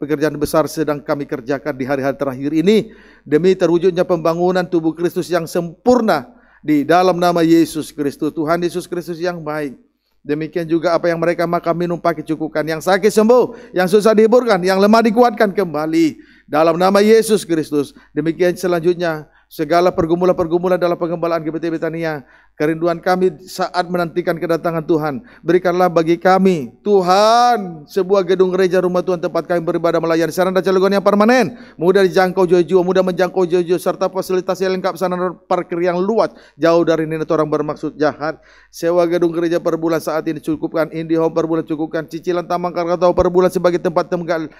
pekerjaan besar sedang kami kerjakan di hari-hari terakhir ini demi terwujudnya pembangunan tubuh Kristus yang sempurna di dalam nama Yesus Kristus Tuhan Yesus Kristus yang baik Demikian juga apa yang mereka makan minum pakai cukupkan. Yang sakit sembuh, yang susah dihiburkan, yang lemah dikuatkan kembali. Dalam nama Yesus Kristus. Demikian selanjutnya segala pergumulan-pergumulan dalam pengembalaan GPT Betania. Kerinduan kami saat menantikan kedatangan Tuhan. Berikanlah bagi kami, Tuhan, sebuah gedung gereja rumah Tuhan tempat kami beribadah melayani. Sarana dan celugan yang permanen, mudah dijangkau jauh mudah menjangkau jauh serta fasilitas yang lengkap sarana parkir yang luas, jauh dari nilai orang bermaksud jahat. Sewa gedung gereja per bulan saat ini cukupkan, indihome per bulan cukupkan, cicilan tambang kargatau per bulan sebagai tempat tempat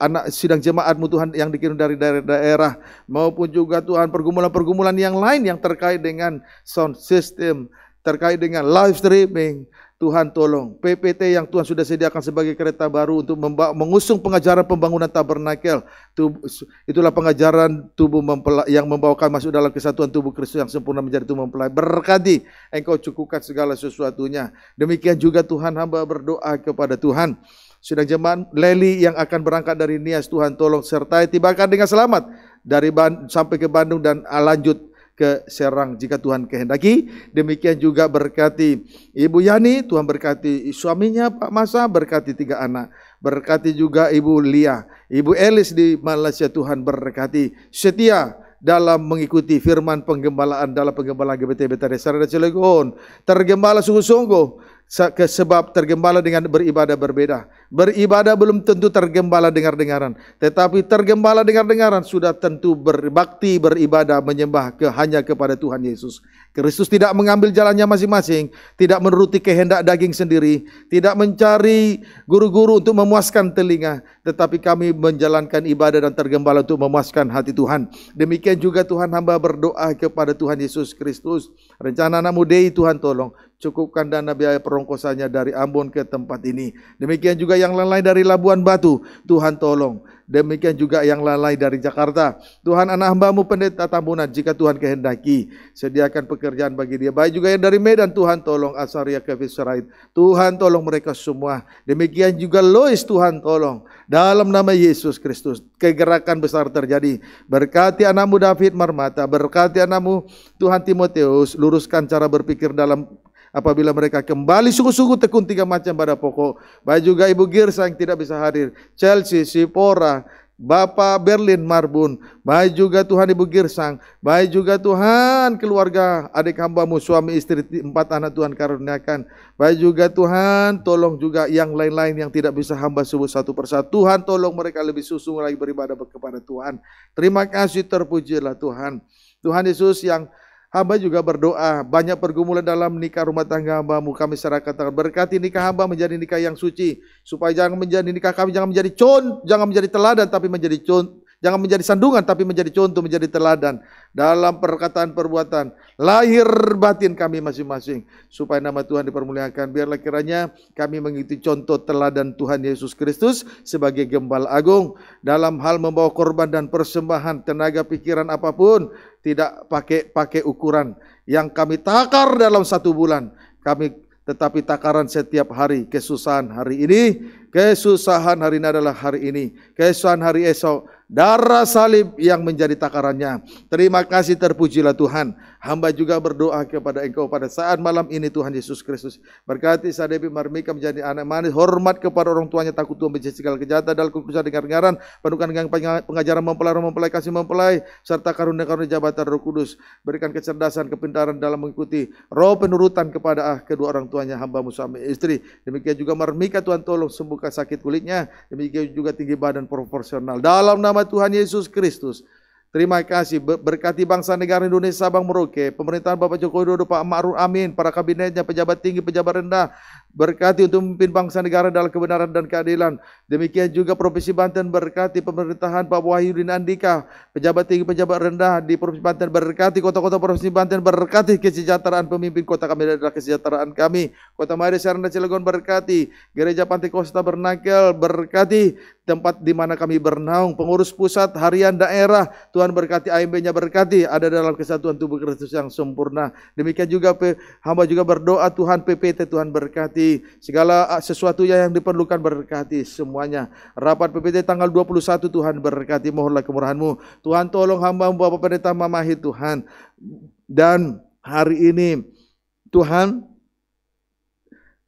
anak sidang jemaatmu Tuhan yang dikirim dari daerah-daerah maupun juga Tuhan pergumulan-pergumulan yang lain yang terkait dengan sound system, terkait dengan live streaming. Tuhan tolong PPT yang Tuhan sudah sediakan sebagai kereta baru untuk mengusung pengajaran pembangunan tabernakel. Itulah pengajaran tubuh yang membawakan masuk dalam kesatuan tubuh Kristus yang sempurna menjadi tubuh mempelai. Berkati engkau cukupkan segala sesuatunya. Demikian juga Tuhan hamba berdoa kepada Tuhan. Sudah jemaat Leli yang akan berangkat dari Nias, Tuhan tolong sertai tibakan dengan selamat dari Ban sampai ke Bandung dan ah, lanjut ke Serang jika Tuhan kehendaki. Demikian juga berkati Ibu Yani, Tuhan berkati suaminya Pak Masa, berkati tiga anak. Berkati juga Ibu Lia, Ibu Elis di Malaysia Tuhan berkati. Setia dalam mengikuti firman penggembalaan dalam penggembalaan GBT Betari Sarada Cilegon. Tergembala sungguh-sungguh sebab tergembala dengan beribadah berbeda. Beribadah belum tentu tergembala dengar-dengaran. Tetapi tergembala dengar-dengaran sudah tentu berbakti, beribadah, menyembah ke, hanya kepada Tuhan Yesus. Kristus tidak mengambil jalannya masing-masing, tidak menuruti kehendak daging sendiri, tidak mencari guru-guru untuk memuaskan telinga, tetapi kami menjalankan ibadah dan tergembala untuk memuaskan hati Tuhan. Demikian juga Tuhan hamba berdoa kepada Tuhan Yesus Kristus. Rencana anakmu Dei Tuhan tolong, cukupkan dana biaya perongkosannya dari Ambon ke tempat ini. Demikian juga yang lain-lain dari Labuan Batu, Tuhan tolong demikian juga yang lalai dari Jakarta. Tuhan anak hambamu pendeta Tambunan, jika Tuhan kehendaki, sediakan pekerjaan bagi dia. Baik juga yang dari Medan, Tuhan tolong Asaria Kevin Sarait. Tuhan tolong mereka semua. Demikian juga Lois, Tuhan tolong. Dalam nama Yesus Kristus, kegerakan besar terjadi. Berkati anakmu David Marmata, berkati anakmu Tuhan Timotius, luruskan cara berpikir dalam apabila mereka kembali sungguh-sungguh tekun tiga macam pada pokok. Baik juga Ibu Girsa yang tidak bisa hadir, Chelsea, Sipora, Bapak Berlin Marbun, baik juga Tuhan Ibu Girsang, baik juga Tuhan keluarga adik hambamu, suami istri empat anak Tuhan karuniakan, baik juga Tuhan tolong juga yang lain-lain yang tidak bisa hamba sebut satu persatu, Tuhan tolong mereka lebih susung lagi beribadah kepada Tuhan. Terima kasih terpujilah Tuhan. Tuhan Yesus yang Hamba juga berdoa, banyak pergumulan dalam nikah rumah tangga hamba Kami secara katakan, berkati nikah hamba menjadi nikah yang suci. Supaya jangan menjadi nikah kami, jangan menjadi con, jangan menjadi teladan, tapi menjadi con, Jangan menjadi sandungan tapi menjadi contoh, menjadi teladan dalam perkataan perbuatan. Lahir batin kami masing-masing supaya nama Tuhan dipermuliakan. Biarlah kiranya kami mengikuti contoh teladan Tuhan Yesus Kristus sebagai gembal agung dalam hal membawa korban dan persembahan tenaga pikiran apapun tidak pakai pakai ukuran yang kami takar dalam satu bulan. Kami tetapi takaran setiap hari kesusahan hari ini Kesusahan hari ini adalah hari ini. Kesusahan hari esok. Darah salib yang menjadi takarannya. Terima kasih terpujilah Tuhan. Hamba juga berdoa kepada engkau pada saat malam ini Tuhan Yesus Kristus. Berkati Sadebi Marmika menjadi anak manis. Hormat kepada orang tuanya takut Tuhan menjadi segala kejahatan. Dalam kekuasaan dengar-dengaran. Penuhkan dengan pengajaran mempelai, mempelai, kasih mempelai. Serta karunia-karunia jabatan roh kudus. Berikan kecerdasan, kepintaran dalam mengikuti roh penurutan kepada ah kedua orang tuanya hamba suami istri. Demikian juga Marmika Tuhan tolong sembuh menyembuhkan sakit kulitnya, demikian juga tinggi badan proporsional. Dalam nama Tuhan Yesus Kristus, Terima kasih berkati bangsa negara Indonesia Bang Merauke, pemerintahan Bapak Joko Widodo, Pak Ma'ruf Amin, para kabinetnya, pejabat tinggi, pejabat rendah, Berkati untuk memimpin bangsa negara dalam kebenaran dan keadilan. Demikian juga Provinsi Banten berkati pemerintahan Pak Wahyudin Andika, pejabat tinggi, pejabat rendah di Provinsi Banten berkati kota-kota Provinsi Banten berkati kesejahteraan pemimpin kota kami adalah kesejahteraan kami. Kota Mari dan Cilegon berkati, Gereja Pantai Kosta Bernakel berkati, tempat di mana kami bernaung, pengurus pusat, harian daerah, Tuhan berkati AMB-nya berkati, ada dalam kesatuan tubuh Kristus yang sempurna. Demikian juga hamba juga berdoa Tuhan PPT Tuhan berkati diberkati. segala ah, sesuatu yang diperlukan berkati semuanya. Rapat PPT tanggal 21 Tuhan berkati, mohonlah kemurahan-Mu. Tuhan tolong hamba Bapak Pendeta Mamahi Tuhan. Dan hari ini Tuhan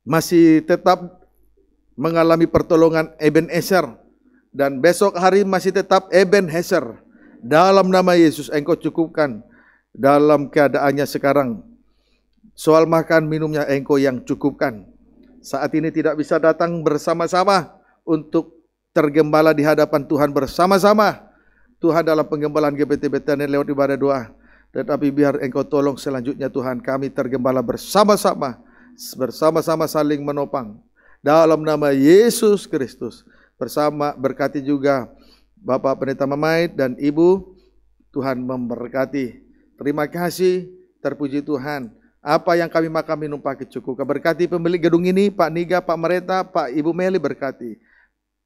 masih tetap mengalami pertolongan Eben Eser dan besok hari masih tetap Eben Eser. Dalam nama Yesus engkau cukupkan dalam keadaannya sekarang. Soal makan minumnya engkau yang cukupkan saat ini tidak bisa datang bersama-sama untuk tergembala di hadapan Tuhan bersama-sama. Tuhan dalam penggembalaan GPT Betania lewat ibadah doa. Tetapi biar engkau tolong selanjutnya Tuhan kami tergembala bersama-sama. Bersama-sama saling menopang. Dalam nama Yesus Kristus. Bersama berkati juga Bapak Pendeta Mamait dan Ibu. Tuhan memberkati. Terima kasih. Terpuji Tuhan. Apa yang kami makan minum pakai cukup. Berkati pemilik gedung ini, Pak Niga, Pak Mereta, Pak Ibu Meli berkati.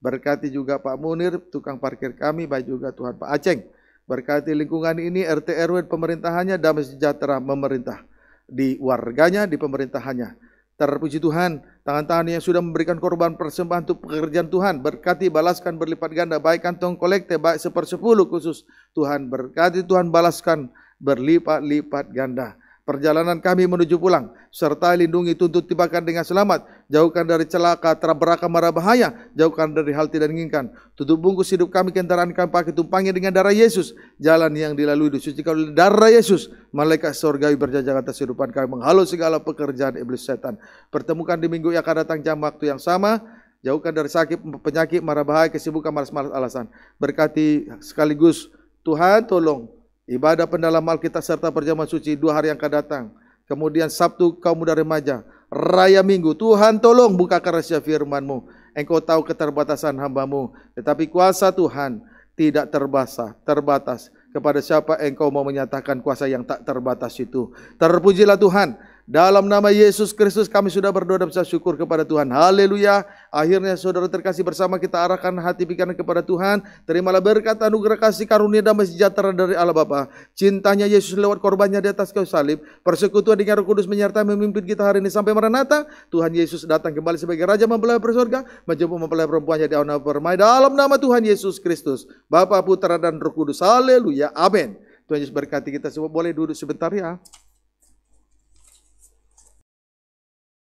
Berkati juga Pak Munir, tukang parkir kami, baik juga Tuhan Pak Aceng. Berkati lingkungan ini, RT RW pemerintahannya, damai sejahtera memerintah. Di warganya, di pemerintahannya. Terpuji Tuhan, tangan-tangan yang sudah memberikan korban persembahan untuk pekerjaan Tuhan, berkati balaskan berlipat ganda, baik kantong kolekte, baik sepersepuluh khusus. Tuhan berkati, Tuhan balaskan berlipat-lipat ganda perjalanan kami menuju pulang, serta lindungi tuntut tibakan dengan selamat, jauhkan dari celaka, terberaka, marah bahaya, jauhkan dari hal tidak inginkan. Tutup bungkus hidup kami, kendaraan kami pakai tumpangnya dengan darah Yesus. Jalan yang dilalui disucikan oleh darah Yesus. Malaikat surgawi berjajah atas kehidupan kami, menghalau segala pekerjaan iblis setan. Pertemukan di minggu yang akan datang jam waktu yang sama, jauhkan dari sakit, penyakit, marah bahaya, kesibukan, malas-malas alasan. Berkati sekaligus Tuhan tolong Ibadah pendalam Alkitab serta perjamuan suci dua hari yang akan datang. Kemudian Sabtu kaum muda remaja. Raya Minggu. Tuhan tolong bukakan rahasia firmanmu. Engkau tahu keterbatasan hambamu. Tetapi kuasa Tuhan tidak terbasa, terbatas. Kepada siapa engkau mau menyatakan kuasa yang tak terbatas itu. Terpujilah Tuhan dalam nama Yesus Kristus kami sudah berdoa dan bersyukur kepada Tuhan. Haleluya. Akhirnya saudara terkasih bersama kita arahkan hati pikiran kepada Tuhan. Terimalah berkat anugerah kasih karunia damai sejahtera dari Allah Bapa. Cintanya Yesus lewat korbannya di atas kayu salib. Persekutuan dengan Roh Kudus menyertai memimpin kita hari ini sampai Maranatha. Tuhan Yesus datang kembali sebagai Raja mempelai persorga. Menjemput mempelai perempuannya di awan permai. Dalam nama Tuhan Yesus Kristus. Bapa Putra dan Roh Kudus. Haleluya. Amin. Tuhan Yesus berkati kita semua. Boleh duduk sebentar ya.